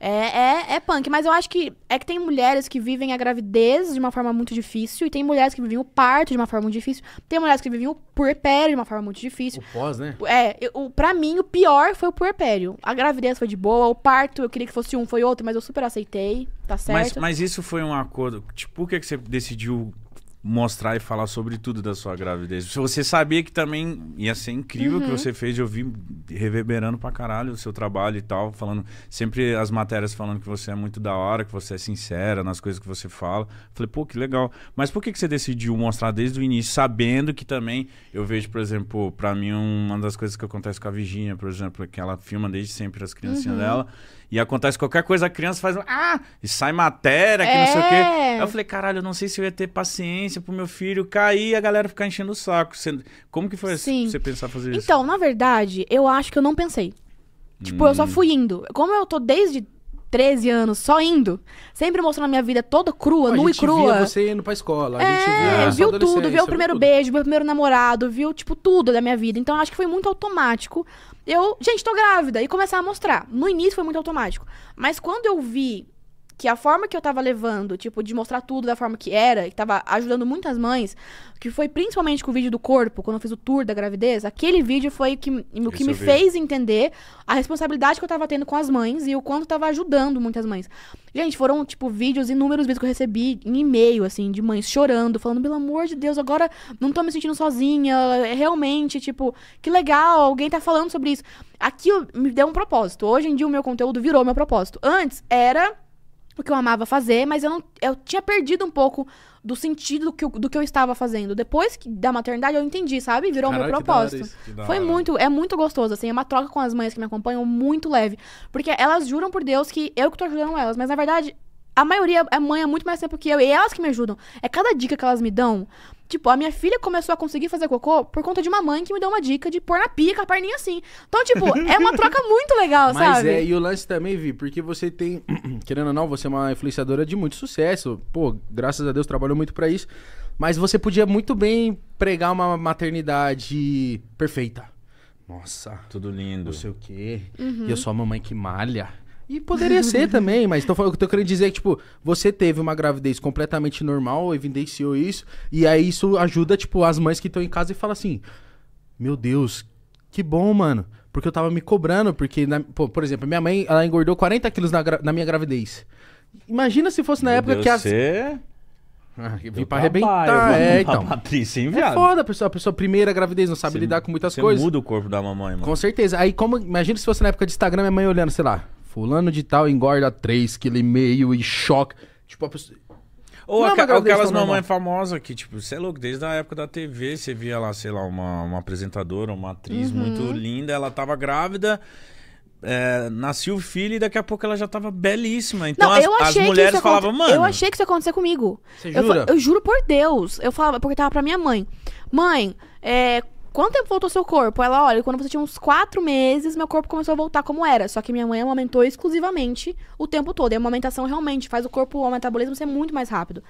É, é, é punk, mas eu acho que é que tem mulheres que vivem a gravidez de uma forma muito difícil, e tem mulheres que vivem o parto de uma forma muito difícil, tem mulheres que vivem o puerpério de uma forma muito difícil. O pós, né? É, o, pra mim o pior foi o puerpério. A gravidez foi de boa, o parto eu queria que fosse um, foi outro, mas eu super aceitei, tá certo? Mas, mas isso foi um acordo. Tipo, por que, que você decidiu mostrar e falar sobre tudo da sua gravidez. Se você sabia que também ia ser incrível uhum. que você fez, eu vi reverberando pra caralho o seu trabalho e tal, falando sempre as matérias falando que você é muito da hora, que você é sincera nas coisas que você fala. Falei, pô, que legal. Mas por que que você decidiu mostrar desde o início, sabendo que também eu vejo, por exemplo, para mim uma das coisas que acontece com a Virginia, por exemplo, é que ela filma desde sempre as criancinhas uhum. dela. E acontece qualquer coisa, a criança faz um, ah, e sai matéria, que é. não sei o quê. Aí é. eu falei, caralho, eu não sei se eu ia ter paciência pro meu filho cair e a galera ficar enchendo o saco. como que foi Sim. você pensar fazer isso? Então, na verdade, eu acho que eu não pensei. Tipo, hum. eu só hum. fui indo. Como eu tô desde 13 anos só indo, sempre mostrando a minha vida toda crua, Pô, nua e crua. Via você indo pra escola, a é, gente é, viu tudo, viu o primeiro viu beijo, meu primeiro namorado, viu, tipo, tudo da minha vida. Então acho que foi muito automático eu, gente, tô grávida, e começar a mostrar. No início foi muito automático. Mas quando eu vi que a forma que eu tava levando, tipo, de mostrar tudo da forma que era, que tava ajudando muitas mães, que foi principalmente com o vídeo do corpo, quando eu fiz o tour da gravidez, aquele vídeo foi o que, o que me fez entender a responsabilidade que eu tava tendo com as mães e o quanto tava ajudando muitas mães. Gente, foram, tipo, vídeos, inúmeros vídeos que eu recebi em e-mail, assim, de mães chorando, falando, pelo amor de Deus, agora não tô me sentindo sozinha, é realmente, tipo, que legal, alguém tá falando sobre isso. Aqui me deu um propósito. Hoje em dia o meu conteúdo virou meu propósito. Antes era o que eu amava fazer, mas eu não, eu tinha perdido um pouco do sentido do que, eu, do que eu estava fazendo. Depois que, da maternidade eu entendi, sabe? Virou Caraca, meu propósito. Isso, Foi muito, é muito gostoso, assim, é uma troca com as mães que me acompanham muito leve. Porque elas juram por Deus que eu que tô ajudando elas, mas na verdade a maioria é mãe há muito mais tempo que eu. E é elas que me ajudam. É cada dica que elas me dão. Tipo, a minha filha começou a conseguir fazer cocô por conta de uma mãe que me deu uma dica de pôr na pia com a perninha assim. Então, tipo, é uma troca muito legal, Mas sabe? É, e o lance também, Vi, porque você tem, querendo ou não, você é uma influenciadora de muito sucesso. Pô, graças a Deus trabalhou muito para isso. Mas você podia muito bem pregar uma maternidade perfeita. Nossa. Tudo lindo. Não sei o quê. Uhum. E eu uhum. sou a mamãe que malha. E poderia ser também, mas que eu tô querendo dizer que, tipo, você teve uma gravidez completamente normal, evidenciou isso, e aí isso ajuda, tipo, as mães que estão em casa e falam assim: Meu Deus, que bom, mano. Porque eu tava me cobrando, porque, na, pô, por exemplo, minha mãe, ela engordou 40 quilos na, na minha gravidez. Imagina se fosse na Meu época Deus que as. Cê... Ah, vim pra arrebentar, é, então. Patrícia, hein, é viado? É foda, a pessoa, a pessoa primeira gravidez não sabe cê, lidar com muitas coisas. muda o corpo da mamãe, mano. Com certeza. Aí, como, imagina se fosse na época de Instagram, minha mãe olhando, sei lá, Fulano de tal engorda 3,5 kg e choca. Tipo, a pessoa... Ou aca é aquelas mamães famosas que, tipo, você é louco, desde a época da TV, você via lá, sei lá, uma, uma apresentadora, uma atriz uhum. muito linda, ela tava grávida. É, nasceu o filho e daqui a pouco ela já tava belíssima. Então não, as, as, mulheres falavam, mano. Eu achei que isso ia acontecer comigo. Você jura? Eu, eu, juro por Deus. Eu falava, porque tava pra minha mãe. Mãe, é, Quanto tempo voltou seu corpo? Ela, olha, quando você tinha uns quatro meses, meu corpo começou a voltar como era. Só que minha mãe amamentou exclusivamente o tempo todo. E a amamentação realmente faz o corpo, o metabolismo ser muito mais rápido.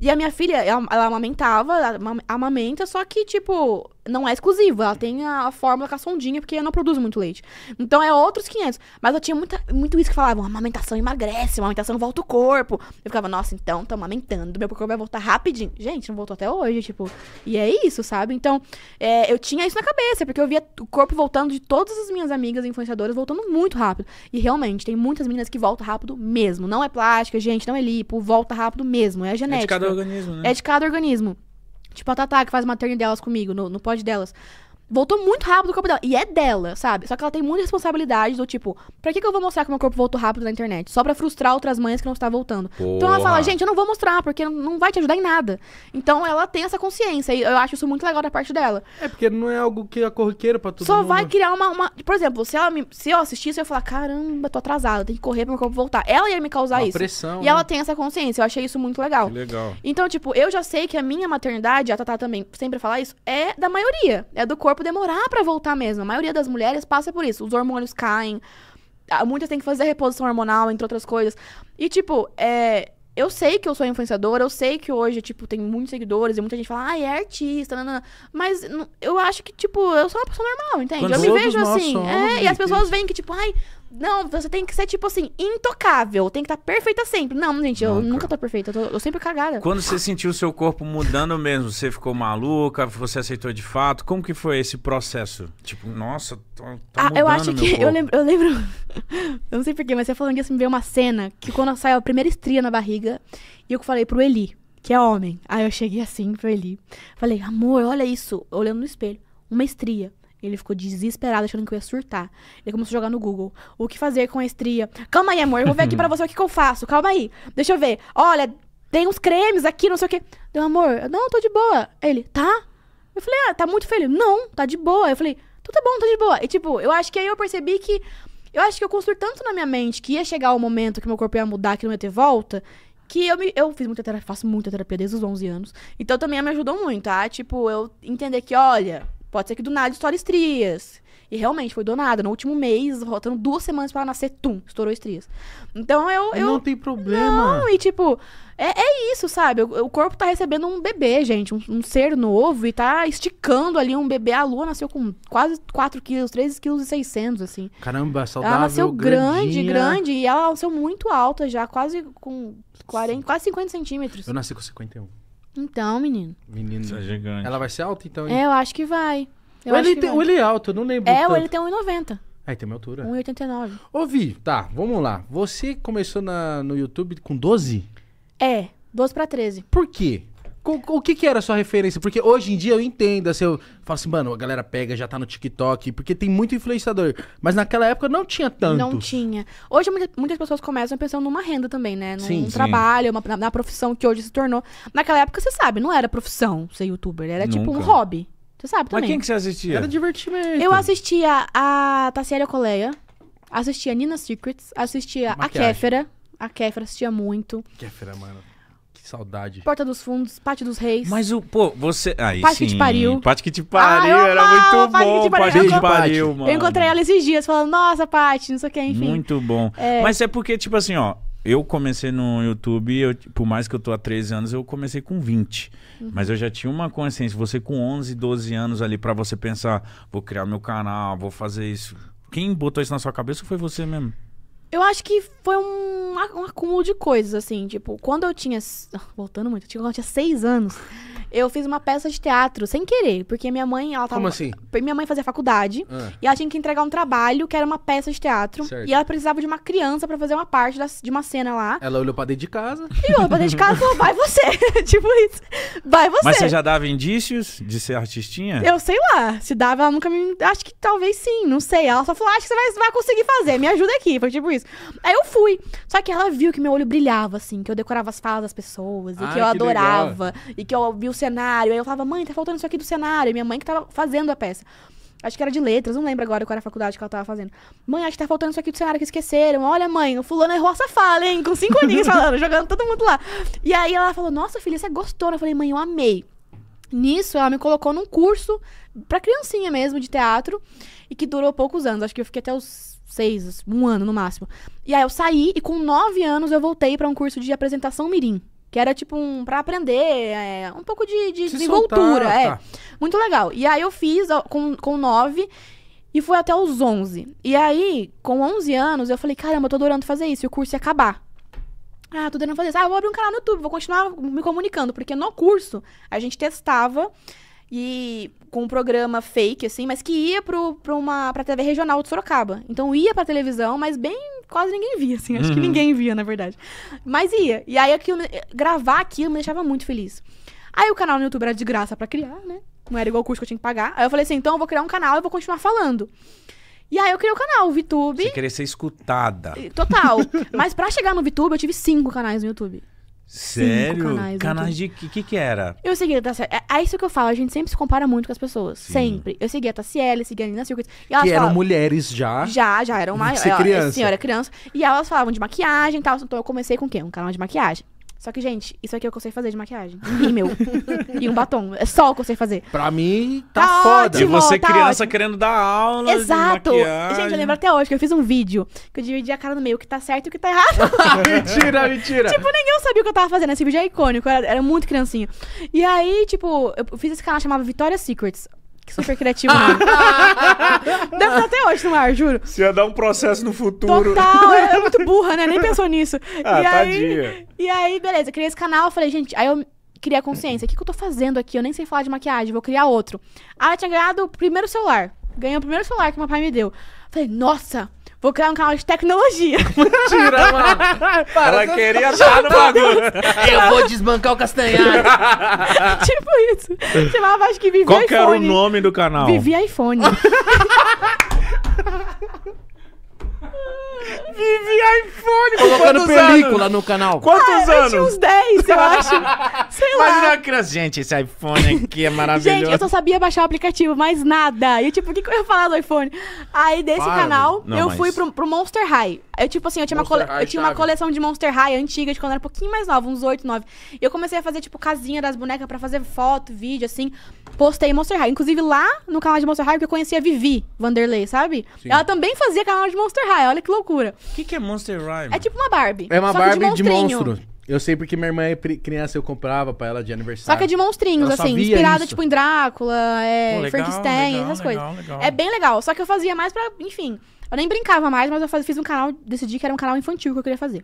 E a minha filha, ela, ela amamentava, ela amamenta, só que, tipo, não é exclusivo. Ela tem a fórmula com a sondinha, porque não produz muito leite. Então é outros 500. Mas eu tinha muita, muito isso que falavam: amamentação emagrece, amamentação volta o corpo. Eu ficava, nossa, então tá amamentando, meu corpo vai voltar rapidinho. Gente, não voltou até hoje, tipo. E é isso, sabe? Então, é, eu tinha isso na cabeça, porque eu via o corpo voltando de todas as minhas amigas influenciadoras voltando muito rápido. E realmente, tem muitas meninas que voltam rápido mesmo. Não é plástica, gente, não é lipo, volta rápido mesmo. É genética. É de cada organismo, né? É de cada organismo. Tipo a Tatá, que faz uma turn delas comigo, no, no pod delas voltou muito rápido o corpo dela. E é dela, sabe? Só que ela tem muita responsabilidade do tipo, pra que, que eu vou mostrar que meu corpo voltou rápido na internet? Só pra frustrar outras mães que não estão voltando. Porra. Então ela fala, gente, eu não vou mostrar, porque não vai te ajudar em nada. Então ela tem essa consciência. E eu acho isso muito legal da parte dela. É porque não é algo que é corriqueiro pra todo Só mundo. Só vai criar uma, uma. Por exemplo, se, ela me... se eu assistisse, eu ia falar, caramba, tô atrasada, tem que correr pro meu corpo voltar. Ela ia me causar uma isso. Pressão, e né? ela tem essa consciência. Eu achei isso muito legal. Que legal. Então, tipo, eu já sei que a minha maternidade, a Tatá também sempre fala isso, é da maioria. É do corpo corpo demorar para voltar mesmo. A maioria das mulheres passa por isso. Os hormônios caem, muitas têm que fazer reposição hormonal, entre outras coisas. E, tipo, é, eu sei que eu sou influenciadora, eu sei que hoje, tipo, tem muitos seguidores e muita gente fala, ah, é artista, nanana. mas eu acho que, tipo, eu sou uma pessoa normal, entende? Quando eu me vejo assim. É, e as pessoas veem que, tipo, ai, não, você tem que ser, tipo assim, intocável. Tem que estar tá perfeita sempre. Não, gente, eu nunca, nunca tô perfeita. Eu, tô, eu sempre cagada. Quando você sentiu o seu corpo mudando mesmo, você ficou maluca, você aceitou de fato. Como que foi esse processo? Tipo, nossa, tô, tô tá ah, Eu acho que. Eu lembro, eu lembro. eu não sei porquê, mas você falando disso, me veio uma cena que quando saiu a primeira estria na barriga, e eu falei pro Eli, que é homem. Aí eu cheguei assim pro Eli. Falei, amor, olha isso. Olhando no espelho. Uma estria. Ele ficou desesperado, achando que eu ia surtar. Ele começou a jogar no Google. O que fazer com a estria? Calma aí, amor, eu vou ver aqui pra você o que, que eu faço. Calma aí. Deixa eu ver. Olha, tem uns cremes aqui, não sei o quê. Deu, amor, não, tô de boa. Ele, tá? Eu falei, ah, tá muito feliz. Não, tá de boa. Eu falei, tudo então tá bom, tá de boa. E tipo, eu acho que aí eu percebi que. Eu acho que eu construí tanto na minha mente que ia chegar o momento que meu corpo ia mudar, que não ia ter volta, que eu, me, eu fiz muita terapia, faço muita terapia desde os 11 anos. Então também me ajudou muito, tá? Tipo, eu entender que, olha, Pode ser que do nada estoure estrias. E realmente, foi do nada. No último mês, faltando duas semanas para nascer, tum, estourou estrias. Então eu. eu... Não tem problema. Não, e tipo, é, é isso, sabe? O, o, corpo tá recebendo um bebê, gente, um, um, ser novo, e tá esticando ali um bebê. A Lua nasceu com quase 4 quilos, 3 quilos e 600, assim. Caramba, saudável, Ela nasceu grandinha. grande, grande, e ela nasceu muito alta já, quase com 40, quase 50 centímetros. Eu nasci com 51. Então, menino. Menino. Isso é gigante. Ela vai ser alta, então? É, eu acho que vai. Eu ou, ele tem, ou ele é alto, eu não lembro. É, tanto. ou ele tem 1,90. Aí tem minha altura. 1,89. Ô, Vi, tá, vamos lá. Você começou na, no YouTube com 12? É, 12 pra 13. Por quê? o que, que era a sua referência? Porque hoje em dia eu entendo, assim, eu falo assim, mano, a galera pega, já tá no TikTok, porque tem muito influenciador. Mas naquela época não tinha tanto. Não tinha. Hoje muitas, pessoas começam pensando numa renda também, né? Num sim, trabalho, sim. Uma, na, na, profissão que hoje se tornou. Naquela época, você sabe, não era profissão ser youtuber, era Nunca. tipo um hobby. Você sabe também. Mas quem que você assistia? Era divertimento. Eu assistia a Tassiela Coleia, assistia a Nina Secrets, assistia Maquiagem. a Kéfera. A Kéfera assistia muito. Kéfera, mano saudade. Porta dos Fundos, Pátio dos Reis. Mas o, pô, você. Aí Pate sim. que te pariu. Pate que te pariu, ah, era muito bom. Pate que te pariu, que te pariu mano. Eu encontrei ela esses dias falando, nossa, Pate, não sei o que, enfim. Muito bom. É... Mas é porque, tipo assim, ó, eu comecei no YouTube, eu, por mais que eu tô há 13 anos, eu comecei com 20. Uhum. Mas eu já tinha uma consciência, você com 11, 12 anos ali, para você pensar, vou criar meu canal, vou fazer isso. Quem botou isso na sua cabeça foi você mesmo. Eu acho que foi um, um acúmulo de coisas, assim. Tipo, quando eu tinha. Voltando muito, eu tinha seis anos. Eu fiz uma peça de teatro sem querer, porque minha mãe, ela tava. Como assim? Minha mãe fazia faculdade ah. e ela tinha que entregar um trabalho que era uma peça de teatro. Certo. E ela precisava de uma criança para fazer uma parte da, de uma cena lá. Ela olhou pra dentro de casa. E olhou pra dentro de casa e falou: vai você. tipo isso. Vai você. Mas você já dava indícios de ser artistinha? Eu sei lá. Se dava, ela nunca me. Acho que talvez sim, não sei. Ela só falou: acho que você vai, vai conseguir fazer, me ajuda aqui. Foi tipo isso. Aí eu fui. Só que ela viu que meu olho brilhava, assim, que eu decorava as falas das pessoas e Ai, ah, que eu que adorava legal. e que eu vi os cenário. Aí eu falava, mãe, tá faltando isso aqui do cenário. E minha mãe que tava fazendo a peça. Acho que era de letras, não lembro agora qual era a faculdade que ela tava fazendo. Mãe, acho que tá faltando isso aqui do cenário que esqueceram. Olha, mãe, o fulano errou essa fala, hein? Com cinco aninhos falando, jogando todo mundo lá. E aí ela falou, nossa, filha, você gostou? Né? Eu falei, mãe, eu amei. Nisso, ela me colocou num curso pra criancinha mesmo, de teatro, e que durou poucos anos. Acho que eu fiquei até os seis, um ano no máximo. E aí eu saí e com nove anos eu voltei para um curso de apresentação mirim. Que era tipo um pra aprender, é, um pouco de, de desenvoltura. Soltar, é. Tá. Muito legal. E aí eu fiz com, com nove e fui até os onze. E aí, com onze anos, eu falei: caramba, eu tô adorando fazer isso. E o curso ia acabar. Ah, tô adorando fazer isso. Ah, vou abrir um canal no YouTube, vou continuar me comunicando. Porque no curso a gente testava e com um programa fake, assim, mas que ia pro, pra, uma, pra TV regional de Sorocaba. Então ia pra televisão, mas bem quase ninguém via, assim. Acho uhum. que ninguém via, na verdade. Mas ia. E aí aquilo, gravar aquilo me deixava muito feliz. Aí o canal no YouTube era de graça para criar, né? Não era igual o curso que eu tinha que pagar. Aí eu falei assim, então eu vou criar um canal e vou continuar falando. E aí eu criei o canal, o VTube. Você queria ser escutada. Total. Mas para chegar no VTube, eu tive cinco canais no YouTube. Sério? canais. Então. Canais de que, que que era? Eu seguia a Tassiele. É, é isso que eu falo, a gente sempre se compara muito com as pessoas. Sempre. Eu seguia a Tassiele, seguia a Nina Circuit. E elas Que eram falavam- mulheres já. Já, já eram maiores. criança. Sim, era criança. E elas falavam de maquiagem e tal. Então eu comecei com o quê? Um canal de maquiagem. Só que, gente, isso aqui é o que eu sei fazer de maquiagem. Um rímel. e um batom. É só o que eu sei fazer. Pra mim, tá, tá foda. Ótimo, e você tá criança ótimo. querendo dar aula Exato. gente, eu lembro até hoje que eu fiz um vídeo que eu dividi a cara no meio, o que tá certo e o que tá errado. mentira, mentira. Tipo, ninguém sabia o que eu tava fazendo. Esse vídeo é icônico. Era, era muito criancinho. E aí, tipo, eu fiz esse canal chamado Vitória Secrets super criativo. né? Deve estar até hoje no ar, juro. Se ia dar um processo no futuro. Total, eu era é muito burra, né? Nem pensou nisso. Ah, e aí, tadinha. e aí, beleza, criei esse canal, eu falei, gente, aí eu criei a consciência. O que, que eu tô fazendo aqui? Eu nem sei falar de maquiagem, vou criar outro. Ah, eu tinha ganhado o primeiro celular. Ganhei o primeiro celular que meu pai me deu. Falei, nossa, Vou criar um canal de tecnologia. Mentira, mano. Para, Ela queria estar no tá bagulho. Eu vou desbancar o Castanhari. tipo isso. Chamava, acho que Vivi Qual iPhone. Qual era o nome do canal? Vivi iPhone. Vive iPhone, Colocando película anos? no canal. Quantos ah, anos? Eu tinha uns 10, eu acho. Sei lá. Imagina a criança. Gente, esse iPhone aqui é maravilhoso. Gente, eu só sabia baixar o aplicativo, mais nada. E tipo, o que, que eu ia falar do iPhone? Aí desse Para. canal, Não, eu mas... fui pro, pro, Monster High. Eu, tipo assim, eu tinha, uma, cole... eu tinha uma coleção de Monster High antiga, de quando eu era um pouquinho mais nova, uns 8, 9. E eu comecei a fazer, tipo, casinha das bonecas pra fazer foto, vídeo, assim postei Monster High. Inclusive lá no canal de Monster High, porque eu conhecia a Vivi Vanderlei, sabe? Sim. Ela também fazia canal de Monster High, olha que loucura. O que, que é Monster High? É tipo uma Barbie. É uma Barbie de, de monstro. Eu sei porque minha irmã é criança, eu comprava pra ela de aniversário. Só que é de monstrinhos, assim, inspirada isso. tipo em Drácula, é, oh, Frankenstein, essas legal, coisas. Legal. É bem legal, só que eu fazia mais pra, enfim. Eu nem brincava mais, mas eu fiz um canal, decidi que era um canal infantil que eu queria fazer.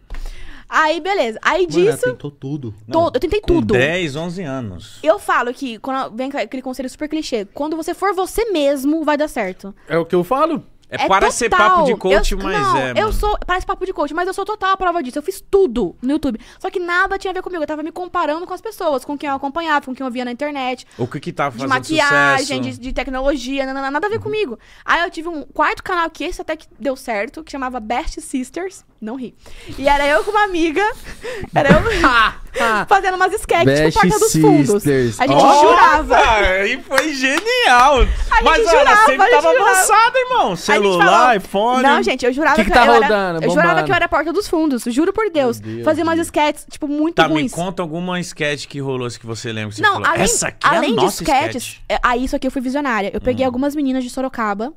Aí, beleza. Aí Mano, disso. Ela tentou tudo. Não, eu tentei com tudo. 10, 11 anos. Eu falo que, quando vem aquele conselho super clichê, quando você for você mesmo, vai dar certo. É o que eu falo. É, é parece total. ser papo de coach, eu, mas não, é. Mano. Eu sou. Parece papo de coach, mas eu sou total a prova disso. Eu fiz tudo no YouTube. Só que nada tinha a ver comigo. Eu tava me comparando com as pessoas, com quem eu acompanhava, com quem eu via na internet. O que que tava fazendo De maquiagem, de, de, tecnologia, nada a ver uhum. comigo. Aí eu tive um quarto canal que esse até que deu certo, que chamava Best Sisters. Não ri. E era eu com uma amiga. Era eu fazendo umas sketches com Porta dos Fundos. A gente oh, jurava. Aí foi genial. A gente mas jurava, ela sempre tava avançada, irmão. Você é celular, iPhone. Não, gente, eu jurava que, que, que tá eu rodando, era, Eu jurava que eu era a porta dos fundos, juro por Deus. Deus Fazia umas sketches, tipo, muito tá, ruins. Tá, me conta alguma sketch que rolou, que você lembra. Que não, falou, além, essa aqui além é a nossa de sketches, sketch. É, aí isso aqui eu fui visionária. Eu peguei hum. algumas meninas de Sorocaba,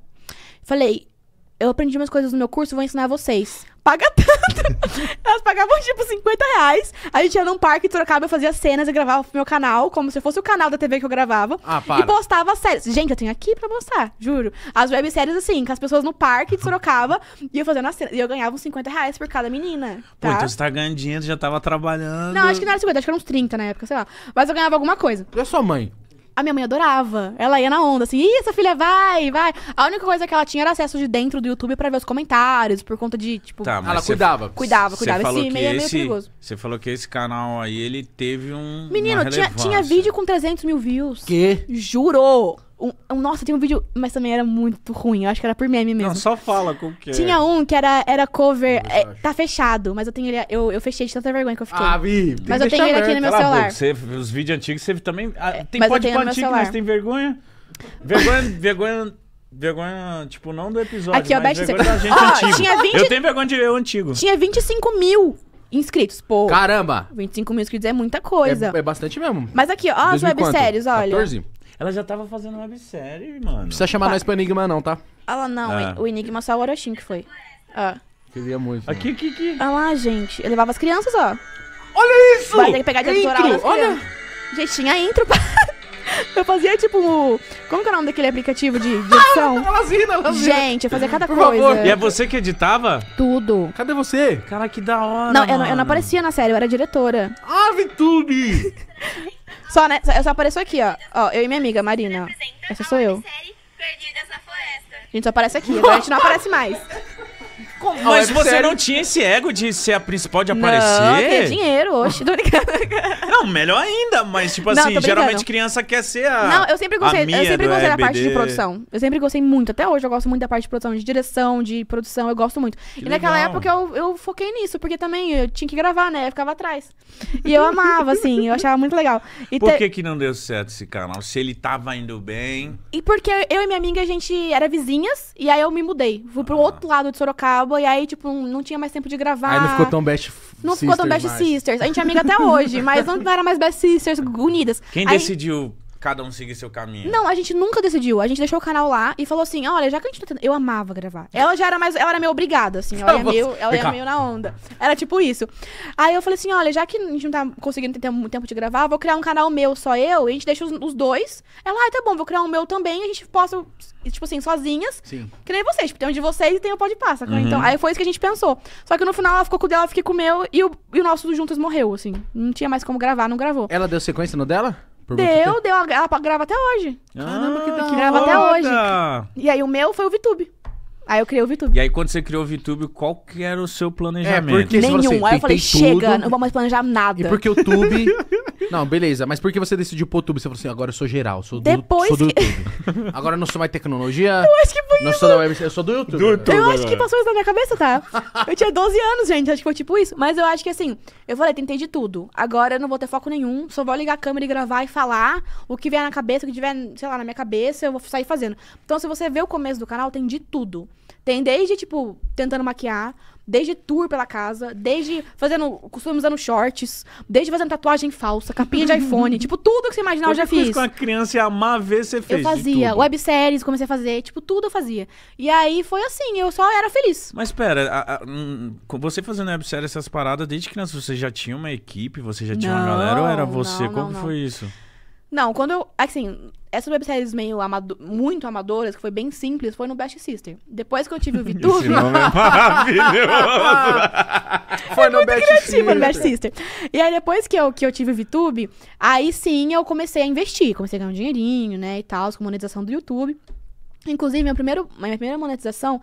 falei, eu aprendi umas coisas no meu curso, vou ensinar vocês paga tanto. Elas pagavam, tipo, 50 reais. A gente ia num parque, trocava, eu fazia cenas e gravava pro meu canal, como se fosse o canal da TV que eu gravava. Ah, para. E postava séries. Gente, eu tenho aqui pra mostrar, juro. As webséries, assim, com as pessoas no parque de Sorocaba e eu fazendo as cenas. E eu ganhava uns 50 reais por cada menina. Tá? Pô, então você tá ganhando dinheiro, já tava trabalhando. Não, acho que não era 50, acho que era uns 30 na época, sei lá. Mas eu ganhava alguma coisa. E a sua mãe? A minha mãe adorava. Ela ia na onda, assim, Ih, essa filha vai, vai. A única coisa que ela tinha era acesso de dentro do YouTube para ver os comentários, por conta de, tipo. Tá, ela cuidava. Cuidava, cuidava. esse é meio esse, é meio perigoso. Você falou que esse canal aí, ele teve um. Menino, tinha, tinha vídeo com 300 mil views. Que? Jurou. Um, um, nossa, tinha um vídeo, mas também era muito ruim. Eu acho que era por meme mesmo. Não, só fala com que Tinha um que era, era cover. É, tá fechado, mas eu tenho ele. Eu, eu fechei de tanta vergonha que eu fiquei. Ah, vi. Mas eu tenho ele aqui no meu celular. você, os vídeos antigos, você também. Ah, é, tem mas pode antigo, mas tem vergonha? Vergonha. vergonha Vergonha, tipo, não do episódio. Aqui, ó, mas você... oh, Tinha 20... Eu tenho vergonha de ver o antigo. Tinha 25 mil inscritos, pô. Caramba! 25 mil inscritos é muita coisa. É, é bastante mesmo. Mas aqui, ó, as webséries, olha. 14? Ela já tava fazendo websérie, mano. Não precisa chamar nós pro Enigma, não, tá? Ela ah não, ah. o Enigma só o Orochim que foi. Ah. Queria muito. Aqui, né? aqui, aqui. Olha ah lá, gente. Eu levava as crianças, ó. Olha isso! Vai ter que pegar de Intro, editorial olha. Gente, tinha intro. Eu fazia tipo Como que é o nome daquele aplicativo de, de edição? Lazina, Lazina. Gente, eu fazia cada Por favor. coisa. E é você que editava? Tudo. Cadê você? Cara, que da hora. Não eu, não, eu não aparecia na série, eu era diretora. Ah, Vitube! Só, né? eu só apareceu aqui, ó. Ó, eu e minha amiga, Marina. Essa sou eu. A gente só aparece aqui, agora a gente não aparece mais. como. Mas você série... não tinha esse ego de ser a principal de aparecer? Não, é dinheiro, oxe, tô brincando. Não, melhor ainda, mas tipo não, assim, geralmente criança quer ser a. Não, eu sempre gostei, eu sempre gostei é, da parte de produção. Eu sempre gostei muito, até hoje eu gosto muito da parte de produção, de direção, de produção, eu gosto muito. Que e legal. naquela época eu, eu foquei nisso, porque também eu tinha que gravar, né? Eu ficava atrás. E eu amava, assim, eu achava muito legal. E Por te... que, que não deu certo esse canal? Se ele tava indo bem. E porque eu e minha amiga, a gente era vizinhas, e aí eu me mudei. Fui ah. pro outro lado de Sorocaba e aí, tipo, não tinha mais tempo de gravar. Aí não ficou tão best Não ficou tão best mais. sisters. A gente é amiga até hoje, mas não era mais best sisters unidas. Quem aí... decidiu cada um seguir seu caminho? Não, a gente nunca decidiu. A gente deixou o canal lá e falou assim: olha, já que a gente tá tendo. Eu amava gravar. Ela já era mais. Ela era meio obrigada, assim. Ela, ia, é meio, ela é ia meio na onda. Era tipo isso. Aí eu falei assim: olha, já que a gente não tá conseguindo ter tempo de gravar, vou criar um canal meu, só eu. E a gente deixa os, os dois. Ela, ah, tá bom, vou criar um meu também. a gente possa, tipo assim, sozinhas. Sim. Que nem vocês. Tipo, tem um de vocês e tem o pó de passa. Né? Então, uhum. Então, aí foi isso que a gente pensou. Só que no final ela ficou com o dela, eu fiquei com o meu. E o, e o nosso juntos morreu, assim. Não tinha mais como gravar, não gravou. Ela deu sequência no dela? deu, deu. A, grava até hoje. Caramba, que ah, que Grava até hoje. E aí o meu foi o VTube. Aí eu criei o VTube. E aí quando você criou o VTube, qual que era o seu planejamento? É, porque Nenhum. Assim, aí eu falei, tudo. chega, não vou mais planejar nada. E porque o YouTube Não, beleza. Mas por que você decidiu pro YouTube? Você falou assim, agora eu sou geral, sou do, Depois do YouTube. Agora eu não sou mais tecnologia. Eu acho que foi não sou da web, eu sou do YouTube. Do YouTube. Eu acho que passou isso na minha cabeça, tá? Eu tinha 12 anos, gente. Acho que foi tipo isso. Mas eu acho que assim, eu falei, tentei de tudo. Agora eu não vou ter foco nenhum. Só vou ligar a câmera e gravar e falar o que vier na cabeça, o que tiver, sei lá, na minha cabeça, eu vou sair fazendo. Então, se você ver o começo do canal, tem de tudo. Tem desde, tipo, tentando maquiar, Desde tour pela casa, desde fazendo, usando shorts, desde fazendo tatuagem falsa, capinha de iPhone, tipo, tudo que você imaginar eu já fiz. com a criança a má ver você fez. Eu fazia, webséries, comecei a fazer, tipo, tudo eu fazia. E aí foi assim, eu só era feliz. Mas pera, hum, você fazendo websérie, essas paradas, desde criança, você já tinha uma equipe, você já tinha não, uma galera ou era você? Não, Como não, foi isso? Não, quando eu. Assim, essas webséries meio amado, muito amadoras, que foi bem simples, foi no Best Sister. Depois que eu tive o VTube. é maravilhoso! foi no, Best criativo, no Best Sister. E aí, depois que eu, que eu tive o VTube, aí sim eu comecei a investir. Comecei a ganhar um dinheirinho, né? E tal, com monetização do YouTube. Inclusive, meu primeiro, minha primeira monetização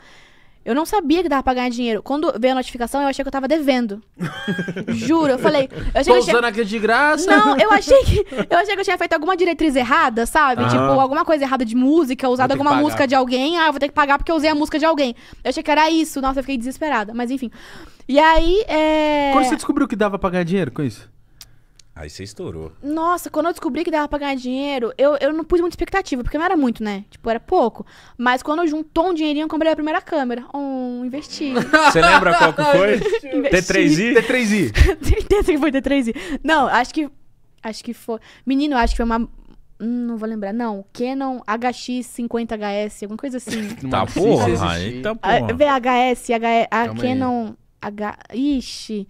eu não sabia que dava pra ganhar dinheiro. Quando veio a notificação, eu achei que eu tava devendo. Juro, eu falei. Eu achei Pousando tinha... aqui de graça? Não, eu achei que. Eu achei que eu tinha feito alguma diretriz errada, sabe? Tipo, alguma coisa errada de música, usado alguma música de alguém. Ah, eu vou ter que pagar porque eu usei a música de alguém. Eu achei que era isso. Nossa, eu fiquei desesperada. Mas enfim. E aí. É... Quando você descobriu que dava pra ganhar dinheiro com isso? Aí você estourou. Nossa, quando eu descobri que dava pra ganhar dinheiro, eu, eu não pus muita expectativa, porque não era muito, né? Tipo, era pouco. Mas quando juntou um dinheirinho, eu comprei a primeira câmera. um investi. Você lembra qual que foi? T3i? T3i. Certeza que foi T3i. Não, acho que. Acho que foi. Menino, acho que foi uma. Hum, não vou lembrar. Não, Canon HX50HS, alguma coisa assim. tá porra, eita ah, porra. VHS, H, a Calma Canon. H, ixi.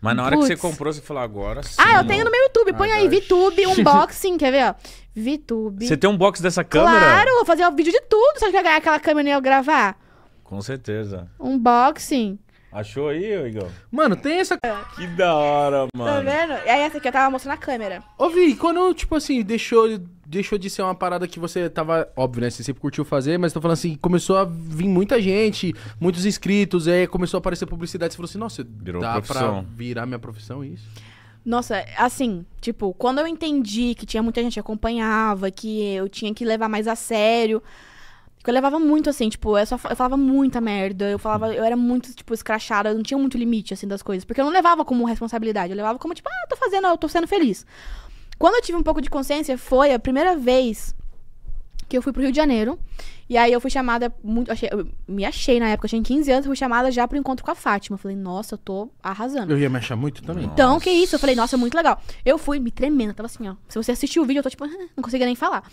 Mas na hora Puts. que você comprou, você falou agora sim. Ah, eu tenho no meu YouTube. Põe agora... aí VTube, unboxing, quer ver? Ó. VTube. Você tem um box dessa câmera? Claro, vou fazer um vídeo de tudo. Você acha que ganhar aquela câmera e eu gravar? Com certeza. Unboxing. Achou aí, Igor? Mano, tem essa. É. Que da hora, tá mano. Tá vendo? E aí, essa aqui eu tava mostrando a câmera. Ô, Vi, quando, tipo assim, deixou deixou de ser uma parada que você tava. Óbvio, né? Você sempre curtiu fazer, mas tô falando assim, começou a vir muita gente, muitos inscritos, aí começou a aparecer publicidade. Você falou assim, nossa, Virou dá profissão. pra virar minha profissão é isso? Nossa, assim, tipo, quando eu entendi que tinha muita gente que acompanhava, que eu tinha que levar mais a sério. eu levava muito, assim, tipo, eu, só, eu falava muita merda, eu falava, eu era muito, tipo, escrachada, eu não tinha muito limite, assim, das coisas. Porque eu não levava como responsabilidade, eu levava como, tipo, ah, tô fazendo, eu tô sendo feliz. Quando eu tive um pouco de consciência, foi a primeira vez que eu fui pro Rio de Janeiro. E aí eu fui chamada muito. Achei, eu me achei na época, eu tinha 15 anos, fui chamada já pro encontro com a Fátima. Eu falei, nossa, eu tô arrasando. Eu ia me achar muito também. Então, nossa. que isso? Eu falei, nossa, é muito legal. Eu fui me tremendo, tava assim, ó. Se você assistiu o vídeo, eu tô tipo, não conseguia nem falar.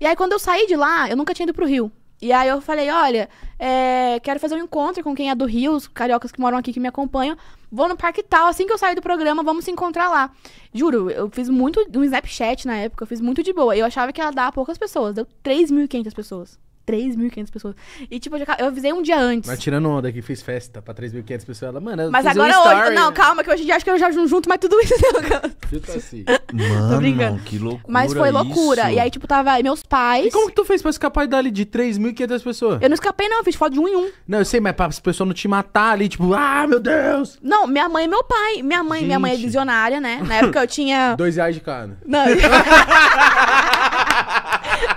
E aí, quando eu saí de lá, eu nunca tinha ido pro Rio. E aí eu falei, olha, é, quero fazer um encontro com quem é do Rio, os cariocas que moram aqui que me acompanham. Vou no parque tal, assim que eu sair do programa, vamos se encontrar lá. Juro, eu fiz muito um Snapchat na época, eu fiz muito de boa. Eu achava que ia dar poucas pessoas, deu 3.500 pessoas. 3.500 pessoas. E, tipo, eu, já, eu avisei um dia antes. Mas tirando onda que fez festa pra 3.500 pessoas, ela, mano, eu Mas fiz agora um é story, hoje. Não, né? calma, que hoje em dia acho que eu já não junto tudo isso. Né, Chuta assim. Mano, que loucura. Mas foi loucura. Isso. E aí, tipo, tava aí meus pais. E como que tu fez pra escapar dali de 3.500 pessoas? Eu não escapei, não, eu fiz foto de um em um. Não, eu sei, mas pra as pessoas não te matar ali, tipo, ah, meu Deus! Não, minha mãe e meu pai. Minha mãe, Gente. minha mãe é visionária, né? Na época eu tinha. Dois reais de cara. Não.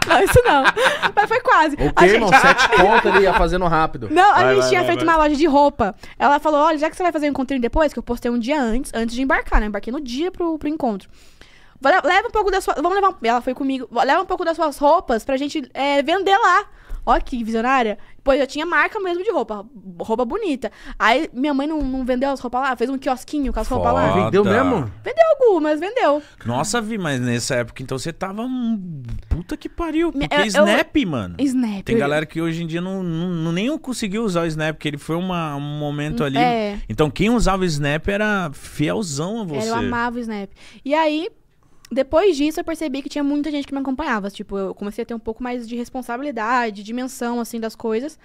Não, isso não. Mas foi quase. O quê, irmão? Sete pontos ele ia fazendo rápido. Não, a Vai, gente vai, tinha vai, feito vai. uma loja de roupa. Ela falou: olha, já que você vai fazer o encontrinho depois, que eu postei um dia antes, antes de embarcar, né? Embarquei no dia pro, pro encontro. Leva um pouco das suas. Vamos levar. Ela foi comigo. Leva um pouco das suas roupas pra gente é, vender lá. Ó, que visionária. Pois eu tinha marca mesmo de roupa, roupa bonita. Aí minha mãe não, não vendeu as roupas lá, fez um quiosquinho com as roupas lá. Vendeu mesmo? Vendeu algumas, vendeu. Nossa, Vi, mas nessa época então você tava. um- Puta que pariu. Porque eu- Snap, mano. Snap. Tem galera que hoje em dia não, não, não- nem conseguiu usar o Snap, porque ele foi uma- um momento ali. É. Então quem usava o Snap era fielzão a você. Eu amava o Snap. E aí, depois disso, eu percebi que tinha muita gente que me acompanhava. Tipo, eu comecei a ter um pouco mais de responsabilidade, dimensão, assim, das coisas.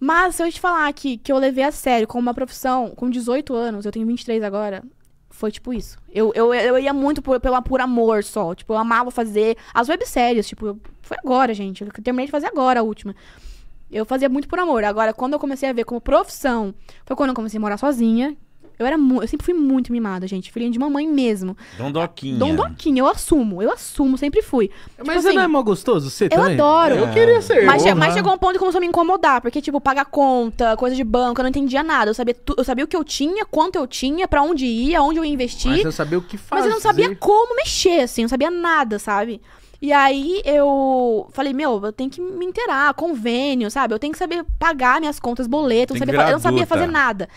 Mas se eu te falar aqui que eu levei a sério como uma profissão com 18 anos, eu tenho 23 agora, foi tipo isso. Eu, eu, eu ia muito por, pela, por amor só. Tipo, eu amava fazer as webséries. Tipo, eu, foi agora, gente. Eu terminei de fazer agora a última. Eu fazia muito por amor. Agora, quando eu comecei a ver como profissão, foi quando eu comecei a morar sozinha, eu era eu sempre fui muito mimada, gente. Filhinha de mamãe mesmo. Dondoquinha. Dondoquinha, eu assumo. Eu assumo, sempre fui. Tipo mas tipo, você assim, não é mó gostoso? Você eu também? Eu adoro. É. Eu queria ser. Mas, mas, chegou um ponto que começou a me incomodar. Porque, tipo, pagar conta, coisa de banco, eu não entendia nada. Eu sabia, eu sabia o que eu tinha, quanto eu tinha, pra onde ia, onde eu ia investir. Mas eu sabia o que fazer. Mas eu não sabia como mexer, assim. Eu não sabia nada, sabe? E aí eu falei, meu, eu tenho que me inteirar, convênio, sabe? Eu tenho que saber pagar minhas contas, boletos, eu não sabia fazer nada.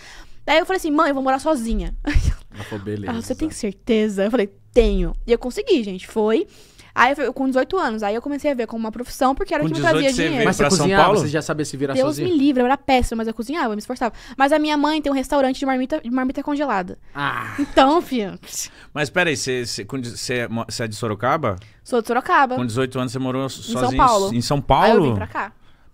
Daí eu falei assim, mãe, eu vou morar sozinha. Ela falou, beleza. Ah, você tem certeza? Eu falei, tenho. E eu consegui, gente. Foi. Aí eu, com 18 anos, aí eu comecei a ver como uma profissão, porque era com que me trazia dinheiro. Mas você cozinhava, Paulo? você já sabia se virar Deus sozinho? Deus me livre, eu era péssima, mas eu cozinhava, eu me esforçava. Mas a minha mãe tem um restaurante de marmita, de marmita congelada. Ah. Então, filho... Mas peraí, você, você é, é de Sorocaba? Sou de Sorocaba. Com 18 anos você morou sozinho em São Paulo? Em São Paulo? Aí eu vim pra cá.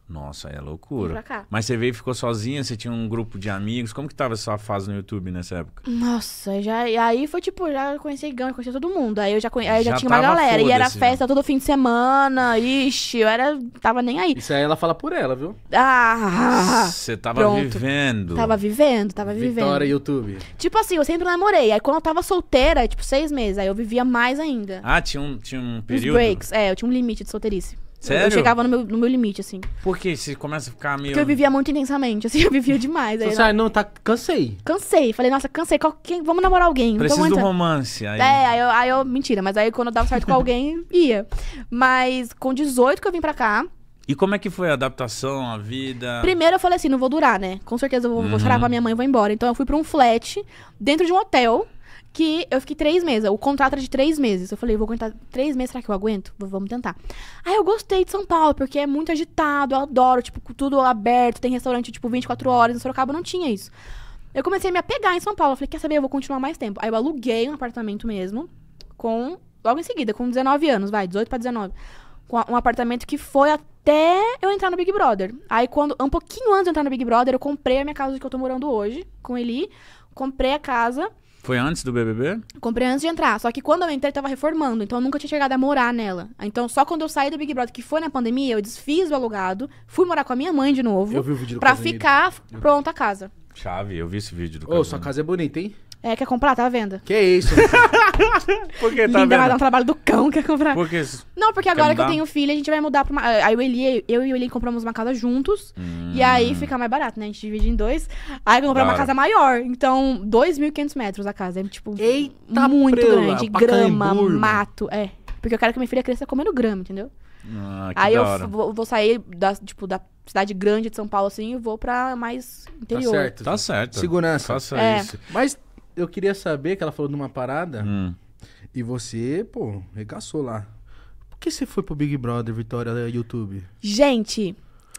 Nossa, é loucura. Mas você veio e ficou sozinha, você tinha um grupo de amigos. Como que tava essa fase no YouTube nessa época? Nossa, já aí foi tipo, já conheci Gão, conheci todo mundo. Aí eu já, conhe... aí já, já tinha uma galera. E era né? festa já. todo fim de semana. Ixi, eu era. Tava nem aí. Isso aí ela fala por ela, viu? Ah! ah, ah, ah. Você tava pronto. vivendo. Tava vivendo, tava vivendo. Vitória YouTube. Tipo assim, eu sempre namorei. Aí quando eu tava solteira, tipo, seis meses, aí eu vivia mais ainda. Ah, tinha um, tinha um período. Os breaks, é, eu tinha um limite de solteirice. Sério? Eu chegava no meu, no meu limite, assim. Por que você começa a ficar meio. Porque eu vivia muito intensamente, assim, eu vivia demais. Aí, Você sai, não, tá, cansei. Cansei. Falei, nossa, cansei. Qual, quem, vamos namorar alguém. Então Preciso do romance. Aí... É, aí eu, aí eu- Mentira, mas aí quando eu dava certo com alguém, ia. Mas com 18 que eu vim pra cá, E como é que foi a adaptação, a vida? primeiro eu falei assim, não vou durar, né? Com certeza eu vou, vou chorar uhum. a minha mãe e vou embora. Então eu fui pra um flat dentro de um hotel que eu fiquei três meses. O contrato era de três meses. Eu falei, vou aguentar três meses, será que eu aguento? V vamos tentar. Aí eu gostei de São Paulo, porque é muito agitado, eu adoro, tipo, tudo aberto, tem restaurante, tipo, 24 horas. No Sorocaba não tinha isso. Eu comecei a me apegar em São Paulo. Eu falei, quer saber, eu vou continuar mais tempo. Aí eu aluguei um apartamento mesmo, com. Logo em seguida, com 19 anos, vai, 18 para 19. Com um apartamento que foi até eu entrar no Big Brother. Aí, quando. Um pouquinho antes de eu entrar no Big Brother, eu comprei a minha casa que eu tô morando hoje, com ele. Comprei a casa. Foi antes do BBB? Comprei antes de entrar. Só que quando eu entrei, tava reformando. Então eu nunca tinha chegado a morar nela. Então só quando eu saí do Big Brother, que foi na pandemia, eu desfiz o alugado. Fui morar com a minha mãe de novo. Eu vi o vídeo do Pra Casimiro. ficar pronta a casa. Chave, eu vi esse vídeo do Ô, sua casa é bonita, hein? É, quer comprar? Tá à venda. Que isso? Por que tá Linda, vai dar um trabalho do cão, quer comprar. Por que isso? Não, porque agora que eu tenho filho, a gente vai mudar pra uma... Aí o Eli, eu e o Eli compramos uma casa juntos. Hum. E aí hum. fica mais barato, né? A gente divide em dois. Aí comprar uma casa maior. Então, 2.500 metros a casa. É, tipo, Eita muito grande. Grama, mato. É. Porque eu quero que minha filha cresça comendo grama, entendeu? Ah, que aí da eu hora. vou, vou sair da, tipo, da cidade grande de São Paulo, assim, e vou pra mais tá interior Tá certo. Tá certo. Segurança. Faça É. isso. Mas eu queria saber que ela falou de uma parada. Hum. E você, pô, regaçou lá. Por que você foi pro Big Brother, Vitória, YouTube? Gente.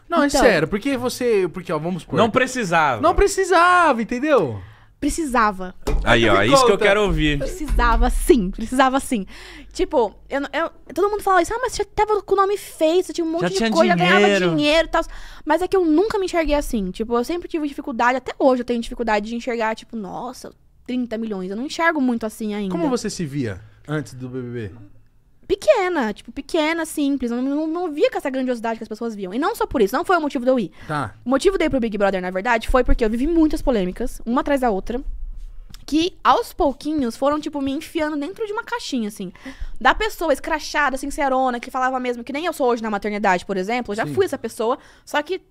Não, é então, é sério, porque você. Porque, ó, vamos por. Não precisava. Não precisava, entendeu? Precisava. Aí, ó, é isso que eu quero ouvir. Precisava sim, precisava sim. Tipo, eu, eu, todo mundo fala isso, ah, mas você tava com o nome feio, você tinha um monte já de coisa, dinheiro. ganhava dinheiro e tal. Mas é que eu nunca me enxerguei assim. Tipo, eu sempre tive dificuldade, até hoje eu tenho dificuldade de enxergar, tipo, nossa, 30 milhões. Eu não enxergo muito assim ainda. Como você se via antes do BBB? Pequena, tipo, pequena, simples. Eu não, não via com essa grandiosidade que as pessoas viam. E não só por isso, não foi o motivo de eu ir. Tá. O motivo de eu ir pro Big Brother, na verdade, foi porque eu vivi muitas polêmicas, uma atrás da outra que aos pouquinhos foram, tipo, me enfiando dentro de uma caixinha, assim. Da pessoa escrachada, sincerona, que falava mesmo que nem eu sou hoje na maternidade, por exemplo. Eu já Sim. fui essa pessoa, só que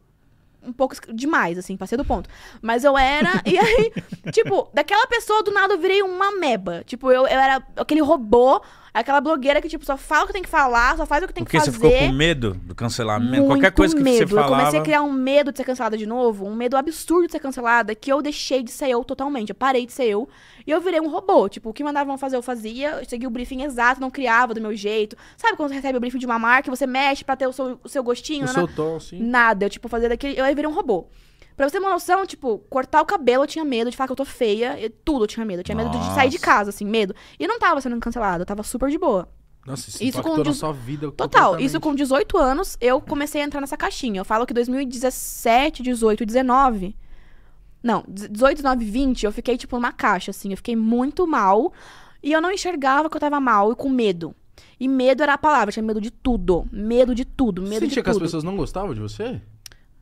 um pouco demais, assim, passei do ponto. Mas eu era, e aí, tipo, daquela pessoa do nada eu virei uma meba. Tipo, eu, eu era aquele robô Aquela blogueira que, tipo, só fala o que tem que falar, só faz o que tem Porque que fazer. Porque você ficou com medo do cancelamento? Muito Qualquer coisa que medo. você falava... Eu comecei a criar um medo de ser cancelada de novo, um medo absurdo de ser cancelada, que eu deixei de ser eu totalmente. Eu parei de ser eu e eu virei um robô. Tipo, o que mandavam fazer, eu fazia. Eu seguia o briefing exato, não criava do meu jeito. Sabe quando você recebe o briefing de uma marca, você mexe pra ter o seu, o seu gostinho? O né? seu tom, sim. Nada. Eu, tipo, fazia daquele... Eu virei um robô. Pra você ter uma noção, tipo, cortar o cabelo eu tinha medo de falar que eu tô feia. Eu, tudo eu tinha medo. Eu tinha medo de sair de casa, assim, medo. E eu não tava sendo cancelado, eu tava super de boa. Nossa, isso, isso com na sua vida Total, isso com 18 anos, eu comecei a entrar nessa caixinha. Eu falo que 2017, 18, 19... Não, 18, 19, 20, eu fiquei, tipo, numa caixa, assim. Eu fiquei muito mal. E eu não enxergava que eu tava mal e com medo. E medo era a palavra, eu tinha medo de tudo. Medo de tudo, medo de tudo. Você sentia que as pessoas não gostavam de você?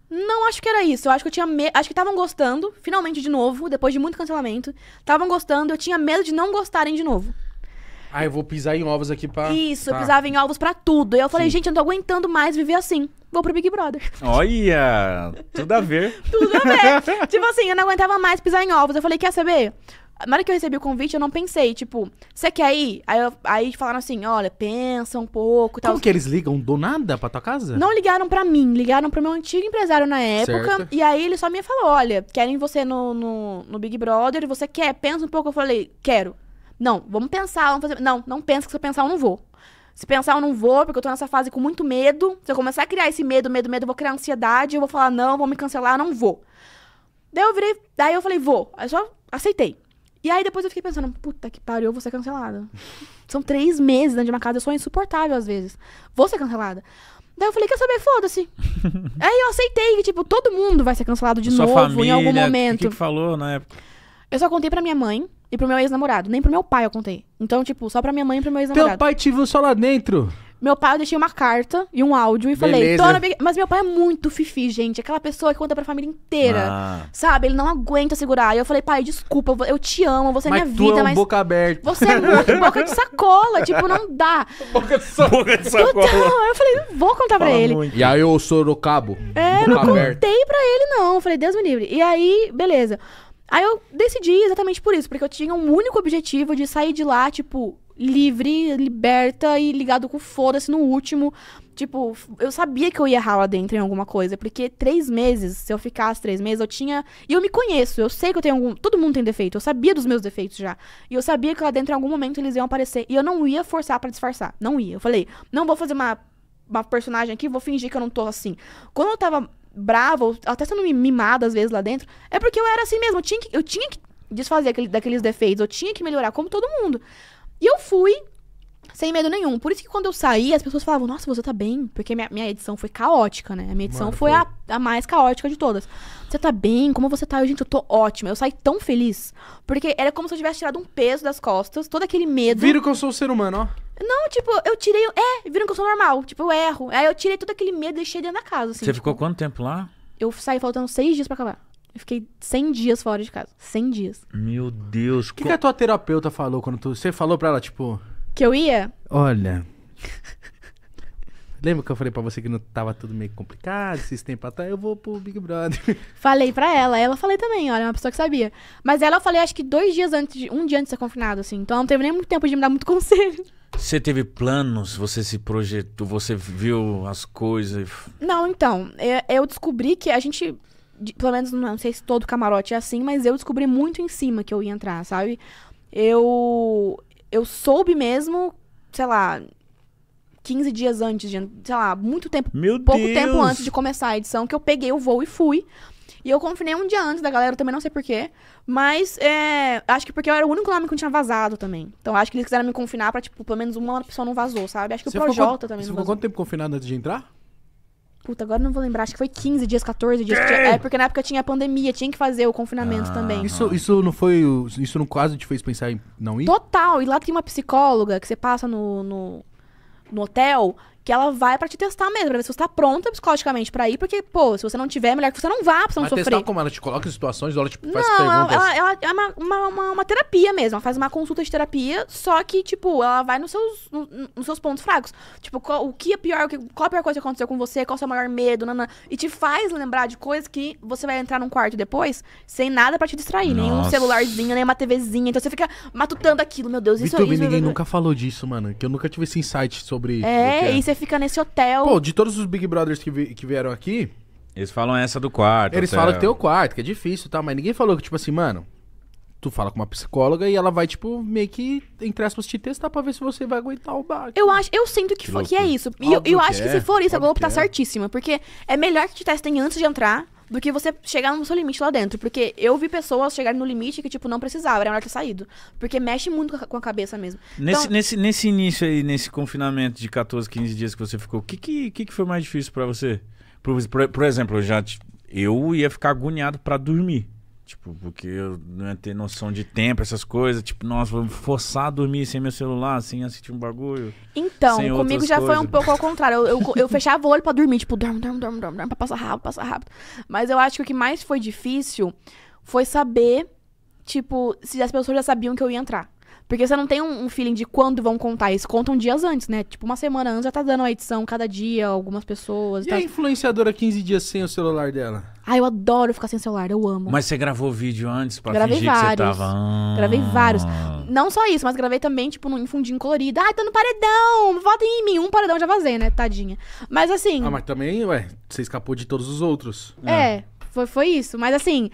Não acho que era isso. Eu acho que eu tinha me... Acho que estavam gostando, finalmente de novo, depois de muito cancelamento. Estavam gostando, eu tinha medo de não gostarem de novo. Ah, eu vou pisar em ovos aqui pra. Isso, eu tá. pisava em ovos pra tudo. E eu falei, Sim. gente, eu não tô aguentando mais viver assim. Vou pro Big Brother. Olha! Tudo a ver. tudo a ver. tipo assim, eu não aguentava mais pisar em ovos. Eu falei, quer saber? Na hora que eu recebi o convite, eu não pensei, tipo, você quer ir? Aí, eu, aí falaram assim, olha, pensa um pouco e tal. Como que eles ligam do nada pra tua casa? Não ligaram pra mim, ligaram pro meu antigo empresário na época. Certo. E aí ele só me falou, olha, querem você no, no, no Big Brother, você quer? Pensa um pouco. Eu falei, quero. Não, vamos pensar, vamos fazer... Não, não pensa que se eu pensar eu não vou. Se pensar eu não vou, porque eu tô nessa fase com muito medo. Se eu começar a criar esse medo, medo, medo, eu vou criar ansiedade, eu vou falar não, vou me cancelar, não vou. Daí eu virei, daí eu falei, vou. Aí só aceitei. E aí depois eu fiquei pensando, puta que pariu, eu vou ser cancelada. São três meses dentro de uma casa, eu sou insuportável às vezes. Vou ser cancelada. Daí eu falei, quer saber? Foda-se. aí eu aceitei que, tipo, todo mundo vai ser cancelado de Sua novo família, em algum momento. Que, que falou na época? Eu só contei pra minha mãe e pro meu ex-namorado. Nem pro meu pai eu contei. Então, tipo, só pra minha mãe e pro meu ex-namorado. Teu pai te viu só lá dentro. Meu pai, eu deixei uma carta e um áudio e Beleza. falei, Big... Mas meu pai é muito fifi, gente. Aquela pessoa que conta pra família inteira. Ah. Sabe? Ele não aguenta segurar. E eu falei, pai, desculpa, eu te amo, você é minha tu é vida, é um mas. boca aberta. Você é muito boca de sacola. tipo, não dá. Boca de, boca de sacola. Então, eu falei, não vou contar Fala pra ele. Muito. E aí eu cabo. É, boca não contei pra ele, não. Eu falei, Deus me livre. E aí, beleza. Aí eu decidi exatamente por isso, porque eu tinha um único objetivo de sair de lá, tipo, livre, liberta e ligado com foda-se no último. Tipo, eu sabia que eu ia errar lá dentro em alguma coisa, porque três meses, se eu ficasse três meses, eu tinha. E eu me conheço, eu sei que eu tenho algum. Todo mundo tem defeito, eu sabia dos meus defeitos já. E eu sabia que lá dentro em algum momento eles iam aparecer. E eu não ia forçar para disfarçar. Não ia. Eu falei, não vou fazer uma, uma personagem aqui, vou fingir que eu não tô assim. Quando eu tava brava, ou até sendo mimada às vezes lá dentro, é porque eu era assim mesmo. Eu tinha que, eu tinha que desfazer aquele, daqueles defeitos, eu tinha que melhorar, como todo mundo. E eu fui sem medo nenhum. Por isso que quando eu saí, as pessoas falavam, nossa, você tá bem. Porque minha, minha edição foi caótica, né? A minha edição Mano, foi, foi. A, a, mais caótica de todas. Você tá bem? Como você tá? Eu, gente, eu tô ótima. Eu saí tão feliz. Porque era como se eu tivesse tirado um peso das costas, todo aquele medo. Viram que eu sou um ser humano, ó. Não, tipo, eu tirei. É, viram que eu sou normal. Tipo, eu erro. Aí eu tirei todo aquele medo e deixei dentro da casa. Assim, você tipo, ficou quanto tempo lá? Eu saí faltando seis dias para acabar. Eu fiquei 100 dias fora de casa. 100 dias. Meu Deus. O que, co... que a tua terapeuta falou quando tu... Você falou pra ela, tipo... Que eu ia? Olha... Lembra que eu falei pra você que não tava tudo meio complicado esses tempos atrás? Eu vou pro Big Brother. Falei pra ela. Ela falei também, olha, é uma pessoa que sabia. Mas ela eu falei acho que dois dias antes, de, um dia antes de ser confinado, assim. Então ela não teve nem muito tempo de me dar muito conselho. Você teve planos? Você se projetou? Você viu as coisas? Não, então. É, eu descobri que a gente de, pelo menos não sei se todo camarote é assim, mas eu descobri muito em cima que eu ia entrar, sabe? Eu eu soube mesmo, sei lá, 15 dias antes de, sei lá, muito tempo, Meu pouco Deus. tempo antes de começar a edição que eu peguei o voo e fui. E eu confinei um dia antes da galera, também não sei porquê. Mas é, acho que porque eu era o único nome que não tinha vazado também. Então acho que eles quiseram me confinar pra, tipo, pelo menos uma pessoa não vazou, sabe? Acho que você o ProJ também você não ficou vazou. quanto tempo confinado antes de entrar? Puta, agora não vou lembrar, acho que foi 15 dias, 14 dias. Que? é, porque na época tinha a pandemia, tinha que fazer o confinamento ah, também. Isso, isso não foi. Isso não quase te fez pensar em não ir? Total, e lá tem uma psicóloga que você passa no, no, no hotel que ela vai para te testar mesmo, pra ver se você tá pronta psicologicamente pra ir, porque, pô, se você não tiver, é melhor que você não vá pra você não sofrer. testar como ela te coloca em situações, ela tipo, faz não, perguntas... Ela, ela, ela é uma, uma, uma, uma, terapia mesmo, ela faz uma consulta de terapia, só que, tipo, ela vai nos seus, no, nos seus pontos fracos. Tipo, qual, o que é pior, qual a pior coisa que aconteceu com você, qual o seu maior medo, nanã, e te faz lembrar de coisas que você vai entrar num quarto depois sem nada para te distrair, Nossa. nenhum celularzinho, nem uma TVzinha, então você fica matutando aquilo, meu Deus, Vitor, isso, é isso, ninguém nunca falou disso, mano, que eu nunca tive esse insight sobre... É, é. e você fica nesse hotel. Pô, de todos os Big Brothers que, vi- que vieram aqui, Eles falam essa do quarto. eles hotel. falam que tem o quarto, que é difícil e tal, mas ninguém falou que, tipo assim, mano, tu fala com uma psicóloga e ela vai, tipo, meio que, entre aspas, te testar pra ver se você vai aguentar o bar. Eu acho, eu sinto que, que é isso. E eu, eu acho que é, se for isso, a Globo tá é. certíssima. Porque é melhor que te testem antes de entrar do que você chegar no seu limite lá dentro. Porque eu vi pessoas chegarem no limite que, tipo, não precisava, era melhor ter saído. Porque mexe muito com a cabeça mesmo. Nesse, então... nesse, nesse início aí, nesse confinamento de 14, 15 dias que você ficou, o que, que, que, foi mais difícil para você? Por, por, por exemplo, eu já. eu ia ficar agoniado para dormir. Tipo, porque eu não ia ter noção de tempo, essas coisas. Tipo, nossa, vou forçar a dormir sem meu celular, sem assistir um bagulho. Então, comigo já coisas. foi um pouco ao contrário. Eu, eu, eu fechava o olho pra dormir, tipo, dorme, dorme, dorme, dorme, dorme, pra passar rápido, passar rápido. Mas eu acho que o que mais foi difícil foi saber, tipo, se as pessoas já sabiam que eu ia entrar. Porque você não tem um, um, feeling de quando vão contar. Eles contam dias antes, né? Tipo, uma semana antes já tá dando a edição cada dia, algumas pessoas. E, a influenciadora 15 dias sem o celular dela? Ah, eu adoro ficar sem celular, eu amo. Mas você gravou vídeo antes pra gravei fingir vários. que você tava... Gravei ah. vários. Não só isso, mas gravei também, tipo, num fundinho colorido. Ah, tô tá no paredão, votem em mim. Um paredão já vazei, né? Tadinha. Mas assim... Ah, mas também, ué, você escapou de todos os outros. É, é. Foi, foi isso. Mas assim,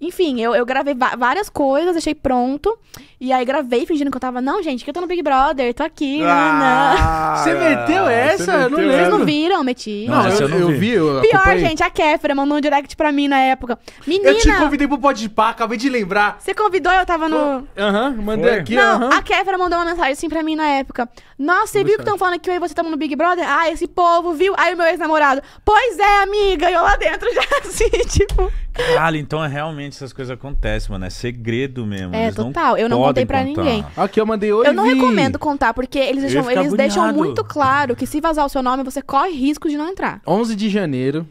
enfim, eu, eu gravei várias coisas, achei pronto. E aí gravei fingindo que eu tava. Não, gente, que eu tô no Big Brother, tô aqui. Ah, você meteu essa? Meteu não Vocês não viram, meti. Não, não eu, eu, não eu vi. Eu Pior, gente, a Kéfera mandou um direct pra mim na época. Menina. Eu te convidei pro Pode Pá, acabei de lembrar. Você convidou, eu tava no. Aham, mandei Foi. aqui. Não, a Kéfera mandou uma mensagem assim pra mim na época. Nossa, você viu que estão falando que eu e você tava no Big Brother? Ah, esse povo, viu? Aí o meu ex-namorado. Pois é, amiga. E eu lá dentro já assim, tipo. Caralho, então é realmente essas coisas acontecem, mano. É segredo mesmo. É, eles total. Não eu não contei pra ninguém. Aqui eu mandei hoje. Eu não vi. recomendo contar, porque eles, deixam, eles deixam, muito claro que se vazar o seu nome, você corre risco de não entrar. 11 de janeiro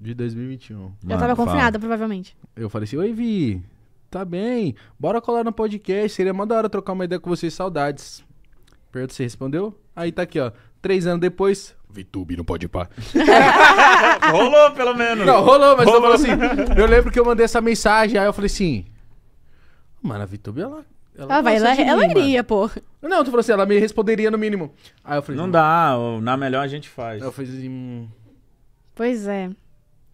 de 2021. Mano, eu tava confinada, provavelmente. Eu falei assim: Oi, Vi. Tá bem. Bora colar no podcast. Seria mó da hora trocar uma ideia com vocês. Saudades. Perto, você respondeu? Aí tá aqui, ó. Três anos depois, VTube, não pode ir pra. rolou, pelo menos. Não, rolou, mas rolou. eu assim. Eu lembro que eu mandei essa mensagem, aí eu falei assim. Mano, a VTube, ela. Ela, ah, vai, ela, mim, ela iria, pô. Não, tu falou assim, ela me responderia no mínimo. Aí eu falei. Não hum. dá, na melhor a gente faz. Aí eu falei assim. Hum. Pois é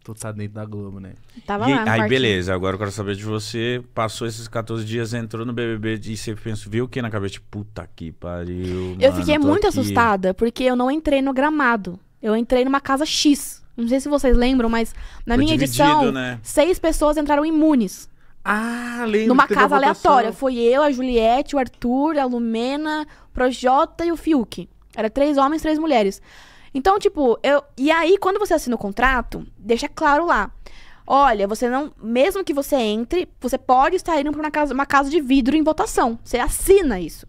todo sábado dentro da Globo, né? Tava e, lá. Aí, beleza, agora eu quero saber de você. Passou esses 14 dias, entrou no BBB e você pensou, viu o que na cabeça? Tipo, puta que pariu. Eu fiquei muito aqui. assustada, porque eu não entrei no gramado. Eu entrei numa casa X. Não sei se vocês lembram, mas na Foi minha edição, né? seis pessoas entraram imunes. Ah, lembro. Numa casa aleatória. Foi eu, a Juliette, o Arthur, a Lumena, o Projota e o Fiuk. Era três homens, três mulheres. Então, tipo, eu. E aí, quando você assina o contrato, deixa claro lá. Olha, você não. Mesmo que você entre, você pode estar indo pra uma casa, uma casa de vidro em votação. Você assina isso.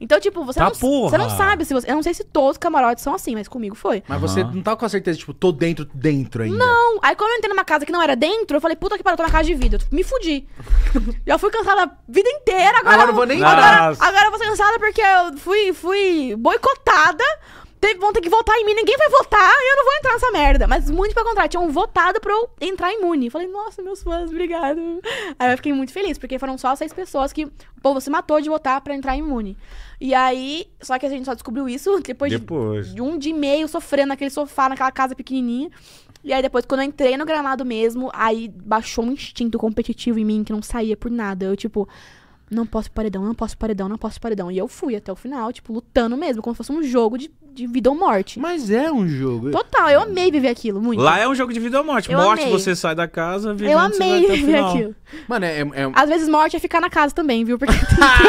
Então, tipo, você, tá não, porra. você não sabe se você. Eu não sei se todos os camarotes são assim, mas comigo foi. Mas uhum. você não tá com a certeza, tipo, tô dentro, dentro ainda. Não. Aí quando eu entrei numa casa que não era dentro, eu falei, puta que pariu, tô na casa de vidro. Me fudi. eu fui cansada a vida inteira, agora. Agora eu vou nem agora, agora eu vou ser cansada porque eu fui, fui boicotada Teve, vão ter que votar em mim, ninguém vai votar, eu não vou entrar nessa merda. Mas muito pelo contrário, tinham votado pra eu entrar imune. Falei, nossa, meus fãs, obrigado. Aí eu fiquei muito feliz, porque foram só seis pessoas que o povo se matou de votar pra entrar imune. E aí, só que a gente só descobriu isso depois, depois. De, de um dia e meio sofrendo naquele sofá, naquela casa pequenininha. E aí depois, quando eu entrei no gramado mesmo, aí baixou um instinto competitivo em mim que não saía por nada. Eu, tipo, não posso paredão, não posso paredão, não posso paredão. E eu fui até o final, tipo, lutando mesmo, como se fosse um jogo de, de vida ou morte. Mas é um jogo. Total, eu amei viver aquilo, muito. Lá é um jogo de vida ou morte. Eu morte, amei. você sai da casa, vive Eu amei viver aquilo. Mano, é, é, Às vezes morte é ficar na casa também, viu? Porque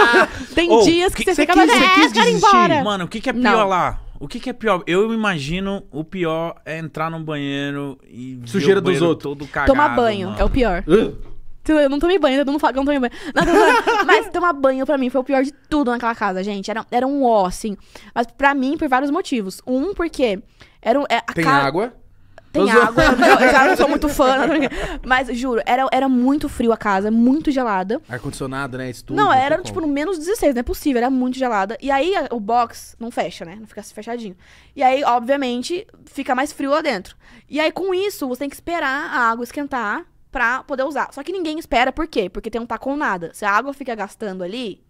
tem, dias que, que você fica... Quis, mas, é, quero embora. Mano, o que, que é pior não. lá? O que, que, é pior? Eu imagino o pior é entrar no banheiro e. Sujeira dos outros. Todo cagado, Tomar banho mano. é o pior. Uh. Eu não tomei banho, todo mundo fala que eu não tomei banho. Não, Mas tomar banho pra mim foi o pior de tudo naquela casa, gente. Era, era um ó, assim. Mas pra mim, por vários motivos. Um, porque era um. É, Tem ca... água? Tem água. eu, eu já não sou muito fã. Mas, juro, era, era muito frio a casa, muito gelada. Ar-condicionado, né? Estudo, não, era tipo como? no menos 16, não é possível, era muito gelada. E aí o box não fecha, né? Não fica assim fechadinho. E aí, obviamente, fica mais frio lá dentro. E aí, com isso, você tem que esperar a água esquentar pra poder usar. Só que ninguém espera, por quê? Porque tem um tá com nada. Se a água fica gastando ali,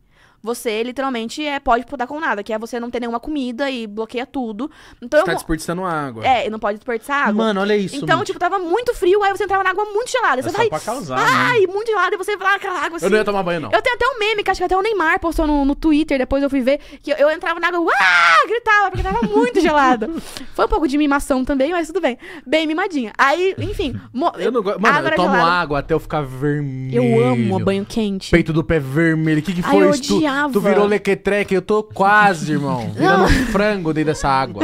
você literalmente é, pode putar com nada, que é você não ter nenhuma comida e bloqueia tudo. Então, você tá eu... desperdiçando água. É, não pode desperdiçar água. Mano, olha isso. Então, tipo, tava muito frio, aí você entrava na água muito gelada. É você é vai. Só pra causar, Ai, né? muito gelada, e você vai aquela água assim. Eu não ia tomar banho, não. Eu tenho até um meme, que acho que até o Neymar postou no, no Twitter, depois eu fui ver, que eu, eu entrava na água, uá, gritava, porque tava muito gelada. Foi um pouco de mimação também, mas tudo bem. Bem mimadinha. Aí, enfim. eu não Mano, eu tomo gelada. água até eu ficar vermelho. Eu amo banho quente. Peito do pé vermelho. O que, que foi isso? tava. Tu virou lequetreque, eu tô quase, irmão. Virando frango dentro dessa água.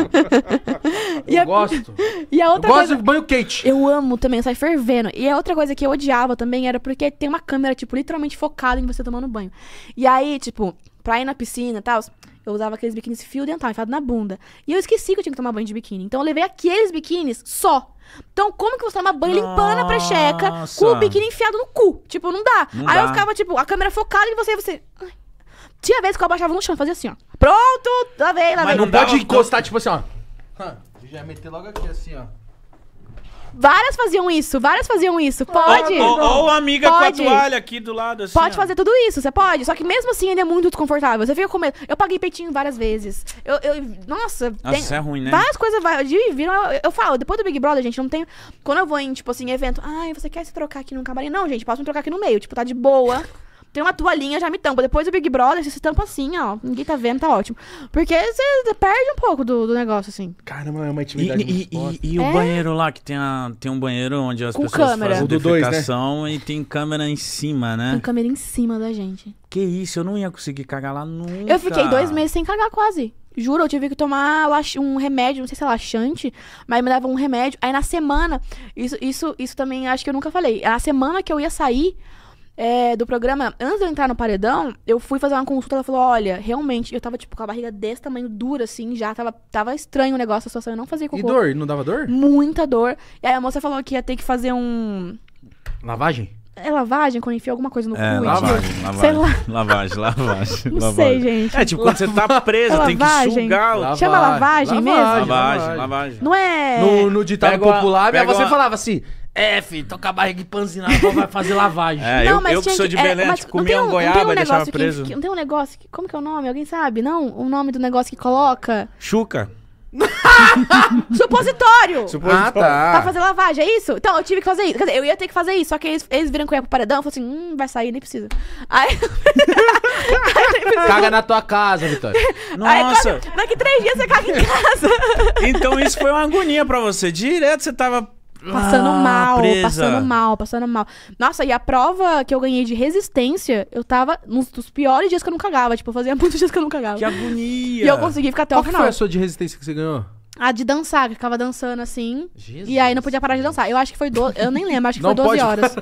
eu a... gosto. E a outra eu coisa... gosto de banho quente. Eu amo também, sai fervendo. E a outra coisa que eu odiava também era porque tem uma câmera, tipo, literalmente focada em você tomando banho. E aí, tipo, pra ir na piscina e tal... Eu usava aqueles biquínis fio dental, enfiado na bunda. E eu esqueci que eu tinha que tomar banho de biquíni. Então eu levei aqueles biquínis só. Então, como que você toma banho limpando a precheca com o biquíni enfiado no cu? Tipo, não dá. Não Aí dá. eu ficava, tipo, a câmera focada em você e você. Ai, tinha vezes que eu abaixava no chão, fazia assim, ó. Pronto, lá vem, lá Mas não pode encostar, tipo assim, ó. já ia meter logo aqui, assim, ó. Várias faziam isso, várias faziam isso. Pode. Ou, ou, ou amiga pode. com a toalha aqui do lado, assim. Pode ó. fazer tudo isso, você pode. Só que mesmo assim, ele é muito desconfortável. Você fica com medo. Eu paguei peitinho várias vezes. Eu, eu nossa. Nossa, tem... isso é ruim, né? Várias coisas viram. Eu, eu, falo, depois do Big Brother, gente, não tem. Quando eu vou em, tipo assim, evento, ai, você quer se trocar aqui no camarim? Não, gente, posso me trocar aqui no meio. Tipo, tá de boa. Tem uma toalhinha, já me tampa. Depois o Big Brother, você se tampa assim, ó. Ninguém tá vendo, tá ótimo. Porque você perde um pouco do, do negócio, assim. Caramba, é uma intimidade E, muito e, forte. e, e o É. banheiro lá, que tem, a, tem um banheiro onde as Com pessoas câmera. fazem O do dois, né? e tem câmera em cima, né? Tem né? câmera em cima da gente. Que isso, eu não ia conseguir cagar lá nunca. Eu fiquei dois meses sem cagar quase. Juro, eu tive que tomar um remédio, não sei se é laxante, mas me dava um remédio. Aí na semana, isso, isso, isso também acho que eu nunca falei. Na semana que eu ia sair, é, do programa, antes de eu entrar no paredão, eu fui fazer uma consulta. Ela falou: Olha, realmente, eu tava tipo com a barriga desse tamanho dura, assim, já. Tava, tava estranho o negócio, a situação. Eu não fazia cocô. E dor? Não dava dor? Muita dor. E aí a moça falou que ia ter que fazer um. Lavagem? É lavagem, quando enfia alguma coisa no é, cu. Lavagem, lavagem lavagem, lá. lavagem, lavagem. Não lavagem. sei, gente. É tipo quando você tá preso, é tem que sugar. Lavagem. Chama lavagem, lavagem mesmo? Lavagem, lavagem. Não é... No, no ditado pega popular, uma, você uma... falava assim... É, filho, toca a barriga de panzinha na vai fazer lavagem. É, não, mas eu que sou de é, Belém, é, comia um, um goiaba um e deixava preso. Que, não tem um negócio, que, como que é o nome? Alguém sabe? Não? O nome do negócio que coloca? Chuca. Supositório! Supositório. Ah, tá. Pra fazer lavagem, é isso? Então, eu tive que fazer isso. Quer dizer, eu ia ter que fazer isso, só que eles, eles viram que eu ia pro paredão e assim: hum, vai sair, nem precisa. Aí. caga na tua casa, Vitória. Nossa! Aí, daqui três dias você caga em casa. então, isso foi uma agonia pra você. Direto você tava Passando ah, mal, presa. passando mal, passando mal. Nossa, e a prova que eu ganhei de resistência, eu tava nos piores dias que eu não cagava. Tipo, eu fazia muitos dias que eu não cagava. Que agonia! E eu consegui ficar até Qual o final. Qual foi a sua de resistência que você ganhou? A ah, de dançar, que ficava dançando assim. Jesus. E aí não podia parar de dançar. Eu acho que foi 12. Eu nem lembro, acho que não foi 12 pode horas.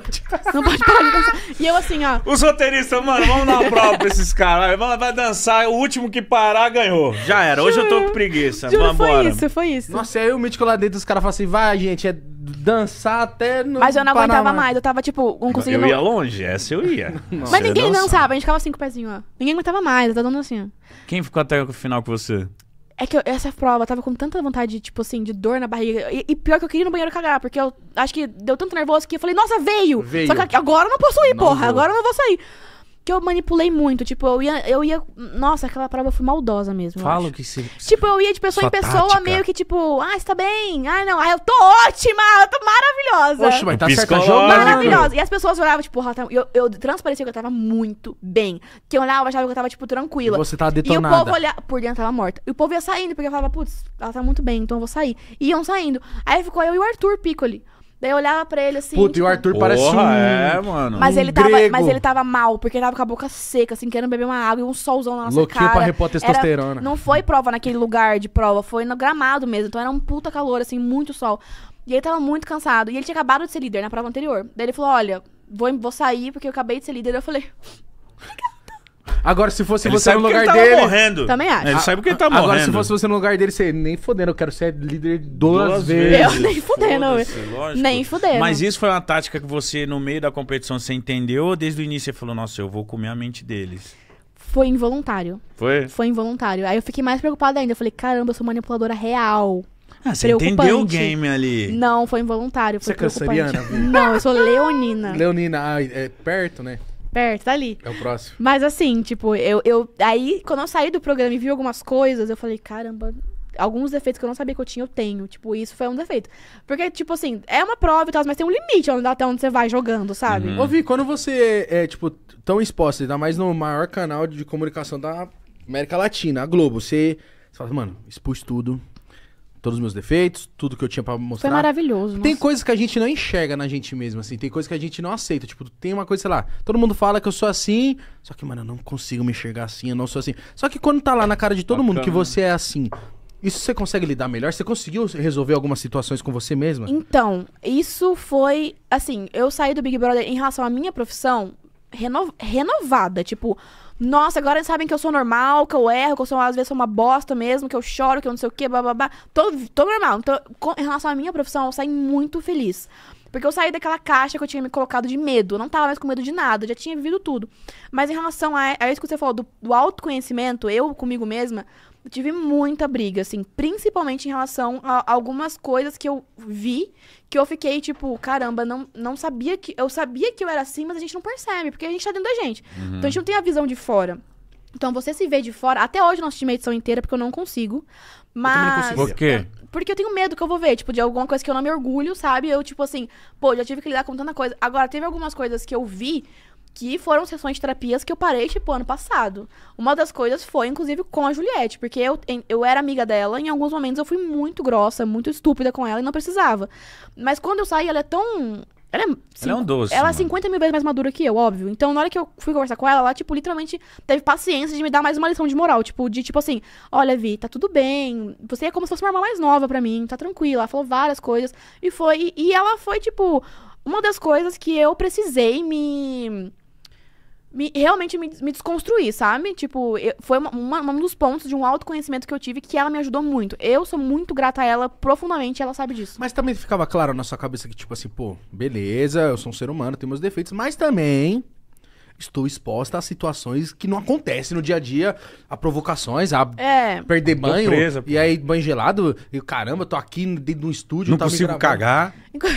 não pode parar de dançar. E eu assim, ó. Os roteiristas, mano, vamos dar uma prova pra esses caras. Vai, vai dançar, o último que parar ganhou. Já era. Hoje Juro. eu tô com preguiça. Juro, Vamos foi embora. isso, foi isso. Nossa, e aí o mítico lá dentro, dos caras falam assim: vai, gente, é dançar até no. Mas eu não Panamá. aguentava mais, eu tava tipo, não conseguia. Eu ia longe, essa eu ia. Nossa, Mas ninguém dançava, a gente ficava assim com o pezinho, ó. Ninguém aguentava mais, eu tava dando assim, ó. Quem ficou até o final com você? É que eu, essa prova, eu tava com tanta vontade, tipo assim, de dor na barriga. E, e, pior que eu queria ir no banheiro cagar, porque eu acho que deu tanto nervoso que eu falei, nossa, veio! veio. Só que agora eu não posso ir, não porra, vou. agora eu não vou sair que eu manipulei muito. Tipo, eu ia. Eu ia nossa, aquela prova foi maldosa mesmo. falo que sim Tipo, eu ia de pessoa em pessoa, tática. meio que tipo, ah, você tá bem? Ah, não. Ah, eu tô ótima, eu tô maravilhosa. Oxe, mas tá certa Maravilhosa. E as pessoas olhavam, tipo, eu, eu transparecia que eu tava muito bem. Que eu olhava, achava que eu tava, tipo, tranquila. E você tava detonada. E o povo olhava. Por dentro tava morta. E o povo ia saindo, porque eu falava, putz, ela tá muito bem, então eu vou sair. E iam saindo. Aí ficou eu e o Arthur Piccoli. Daí eu olhava pra ele assim. Puta, tipo... e o tipo, Arthur Porra, parece um. É, mano. Mas, um ele grego. tava, mas ele tava mal, porque ele tava com a boca seca, assim, querendo beber uma água e um solzão na nossa Louquinho cara. pra repor a testosterona. Era... Não foi prova naquele lugar de prova, foi no gramado mesmo. Então era um puta calor, assim, muito sol. E ele tava muito cansado. E ele tinha acabado de ser líder na prova anterior. Daí ele falou: Olha, vou, vou sair porque eu acabei de ser líder. Eu falei: Agora, se fosse ele você no lugar ele dele. Ele morrendo. Também acho. Ele sabe porque ele tá morrendo. Agora, se fosse você no lugar dele, você nem fudendo. eu quero ser líder duas, duas vezes. Eu nem fudendo. Lógico. Nem fudendo. Mas isso foi uma tática que você, no meio da competição, você entendeu ou desde o início você falou, nossa, eu vou comer a mente deles? Foi involuntário. Foi? Foi involuntário. Aí eu fiquei mais preocupada ainda. Eu falei, caramba, eu sou manipuladora real. Ah, você entendeu o game ali. Não, foi involuntário. Foi você é canceriana? Não, eu sou leonina. Leonina, ah, é perto, né? Perto, tá ali. É o próximo. Mas assim, tipo, eu, eu. Aí, quando eu saí do programa e vi algumas coisas, eu falei, caramba, alguns defeitos que eu não sabia que eu tinha, eu tenho. Tipo, isso foi um defeito. Porque, tipo assim, é uma prova e tal, mas tem um limite até onde você vai jogando, sabe? Uhum. Ô, Vi, quando você é, é, tipo, tão exposta, ainda mais no maior canal de comunicação da América Latina, a Globo, você, você fala, mano, expus tudo, todos os meus defeitos, tudo que eu tinha para mostrar. Foi maravilhoso. Tem coisas que a gente não enxerga na gente mesmo, assim. Tem coisas que a gente não aceita. Tipo, tem uma coisa, sei lá, todo mundo fala que eu sou assim, só que, mano, eu não consigo me enxergar assim, eu não sou assim. Só que quando tá lá na cara de todo Bacana. mundo que você é assim, isso você consegue lidar melhor? Você conseguiu resolver algumas situações com você mesma? Então, isso foi, assim, eu saí do Big Brother em relação à minha profissão renovada, tipo... Nossa, agora eles sabem que eu sou normal, que eu erro, que eu sou, às vezes sou uma bosta mesmo, que eu choro, que eu não sei o quê, blá. Tô, tô normal. Tô, então, com, em relação à minha profissão, eu saí muito feliz. Porque eu saí daquela caixa que eu tinha me colocado de medo. Eu não tava mais com medo de nada, já tinha vivido tudo. Mas em relação a, a isso que você falou, do, do autoconhecimento, eu comigo mesma, tive muita briga, assim, principalmente em relação a algumas coisas que eu vi, que eu fiquei tipo, caramba, não, não sabia que. Eu sabia que eu era assim, mas a gente não percebe, porque a gente tá dentro da gente. Uhum. Então a gente não tem a visão de fora. Então você se vê de fora. Até hoje não assisti é edição inteira, porque eu não consigo. Mas. Por quê? É, porque eu tenho medo que eu vou ver, tipo, de alguma coisa que eu não me orgulho, sabe? Eu, tipo assim, pô, já tive que lidar com tanta coisa. Agora, teve algumas coisas que eu vi que foram sessões de terapias que eu parei, tipo, ano passado. Uma das coisas foi, inclusive, com a Juliette, porque eu, eu era amiga dela, em alguns momentos eu fui muito grossa, muito estúpida com ela e não precisava. Mas quando eu saí, ela é tão. Ela é, sim, ela é um doce. Ela é mano. é 50 mil vezes mais madura que eu, óbvio. Então, na hora que eu fui conversar com ela, ela, tipo, literalmente teve paciência de me dar mais uma lição de moral. Tipo, de tipo assim: olha, Vi, tá tudo bem. Você é como se fosse uma irmã mais nova para mim, tá tranquila. Ela falou várias coisas. E foi. E, e ela foi, tipo, uma das coisas que eu precisei me me, realmente me, me desconstruir, sabe? Tipo, eu, foi uma, uma, um dos pontos de um autoconhecimento que eu tive que ela me ajudou muito. Eu sou muito grata a ela profundamente, ela sabe disso. Mas também ficava claro na sua cabeça que, tipo assim, pô, beleza, eu sou um ser humano, tenho meus defeitos, mas também estou exposta a situações que não acontecem no dia a dia, a provocações, a é. perder banho, presa, e aí banho gelado, e caramba, tô aqui dentro de um estúdio, não tá consigo cagar.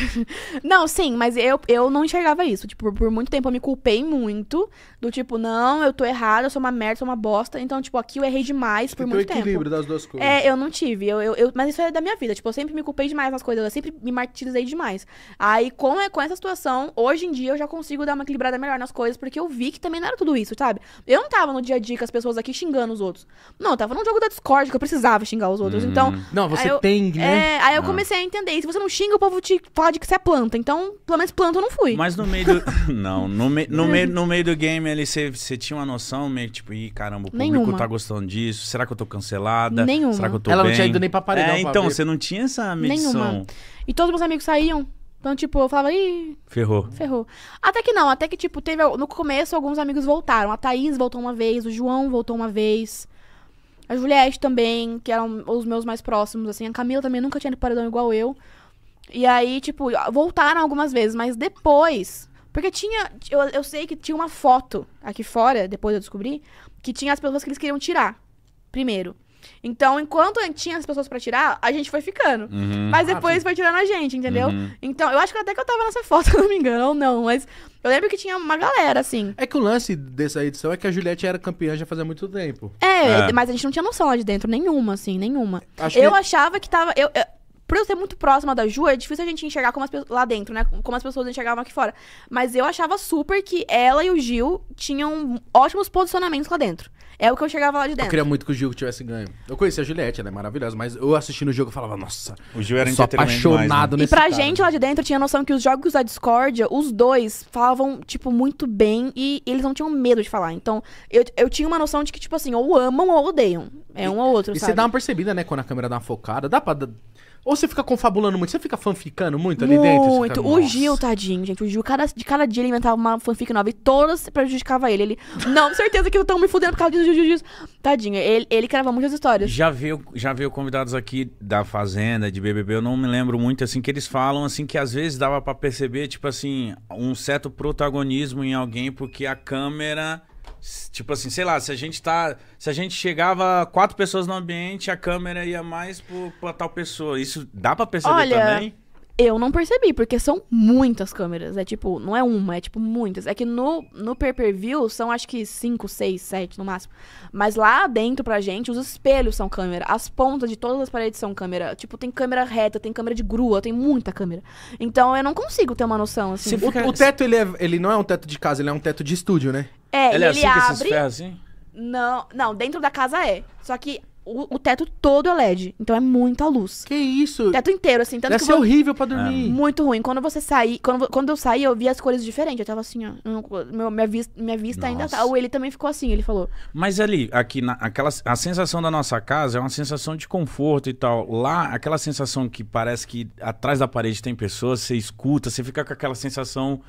Não, sim, mas eu, eu não enxergava isso, tipo, por, muito tempo eu me culpei muito, do tipo, não, eu tô errada, eu sou uma merda, eu sou uma bosta, então, tipo, aqui eu errei demais por muito tempo. equilíbrio das duas coisas. É, eu não tive, eu, eu, eu, mas isso é da minha vida, tipo, eu sempre me culpei demais nas coisas, eu sempre me martirizei demais. Aí, com, com essa situação, hoje em dia eu já consigo dar uma equilibrada melhor nas coisas, porque eu vi que também não era tudo isso, sabe? Eu não tava no dia a dia com as pessoas aqui xingando os outros. Não, eu tava num jogo da Discord que eu precisava xingar os outros. Então hum. Então. Não, você eu, tem, né? É, aí eu ah. comecei a entender. E se você não xinga, o povo te fala de que você é planta. Então, pelo menos planta eu não fui. Mas no meio do. não, no, me, no, meio, no meio do game ali você, tinha uma noção meio tipo, ih, caramba, o público Nenhuma. tá gostando disso. Será que eu tô cancelada? Nenhuma. Será que eu tô. Ela bem? não tinha ido nem pra parede. É, então, você não tinha essa medição. Nenhuma. E todos meus amigos saíam. Então, tipo, eu falava, ih. Ferrou. Ferrou. Até que não, até que, tipo, teve. No começo, alguns amigos voltaram. A Thaís voltou uma vez, o João voltou uma vez. A Juliette também, que eram os meus mais próximos, assim. A Camila também nunca tinha ido paredão igual eu. E aí, tipo, voltaram algumas vezes, mas depois. Porque tinha. Eu, eu sei que tinha uma foto aqui fora, depois eu descobri, que tinha as pessoas que eles queriam tirar. Primeiro. Então, enquanto tinha as pessoas para tirar, a gente foi ficando. Uhum. Mas ah, depois ah, foi tirando a gente, entendeu? Uhum. Então, eu acho que até que eu tava nessa foto, não me engano, ou não, mas eu lembro que tinha uma galera, assim. É que o lance dessa edição é que a Juliette era campeã já fazia muito tempo. É, é. mas a gente não tinha noção lá de dentro, nenhuma, assim, nenhuma. Acho eu que... achava que tava. Eu, eu, por eu ser muito próxima da Ju, é difícil a gente enxergar como as pessoas, lá dentro, né? Como as pessoas enxergavam aqui fora. Mas eu achava super que ela e o Gil tinham ótimos posicionamentos lá dentro. É o que eu chegava lá de dentro. Eu queria muito que o Gil tivesse ganho. Eu conhecia a Juliette, ela é maravilhosa, mas eu assistindo o jogo eu falava, nossa, o Gil era só né? apaixonado nesse né? E pra cara. gente lá de dentro tinha a noção que os jogos da Discordia, os dois falavam, tipo, muito bem e eles não tinham medo de falar. Então, eu, eu tinha uma noção de que, tipo assim, ou amam ou odeiam. É um ou outro, e sabe? E você dá uma percebida, né, quando a câmera dá uma focada. Dá pra ou você fica confabulando muito? Você fica fanficando muito ali muito. dentro? Muito. O Gil, tadinho, gente. O Gil, cada, de cada dia ele inventava uma fanfic nova e todas prejudicava ele. Ele, não, certeza que eu tô me fudendo por causa disso, Gil Tadinho, ele, ele cravava muitas histórias. Já veio, já veio convidados aqui da Fazenda, de BBB, eu não me lembro muito, assim, que eles falam, assim, que às vezes dava para perceber, tipo assim, um certo protagonismo em alguém porque a câmera Tipo assim, sei lá, se a gente tá. Se a gente chegava quatro pessoas no ambiente, a câmera ia mais pro, pra tal pessoa. Isso dá pra perceber Olha, também? Eu não percebi, porque são muitas câmeras. É tipo, não é uma, é tipo muitas. É que no, no pay-per-view são acho que cinco, seis, sete no máximo. Mas lá dentro pra gente, os espelhos são câmera. As pontas de todas as paredes são câmera. Tipo, tem câmera reta, tem câmera de grua, tem muita câmera. Então eu não consigo ter uma noção assim. Se o, o teto, ele, é, ele não é um teto de casa, ele é um teto de estúdio, né? É, ele, ele é assim abre... que esses ferros assim? Não, não, dentro da casa é. Só que o, o, teto todo é LED. Então é muita luz. Que isso? Teto inteiro, assim. Tanto Deve que ser horrível pra dormir. É. Muito ruim. Quando você sair... Quando, quando eu saí, eu vi as cores diferentes. Eu tava assim, ó... Meu, minha, vista, minha vista ainda tá... Ou ele também ficou assim, ele falou. Mas ali, aqui, na, aquela, a sensação da nossa casa é uma sensação de conforto e tal. Lá, aquela sensação que parece que atrás da parede tem pessoas, você escuta, você fica com aquela sensação...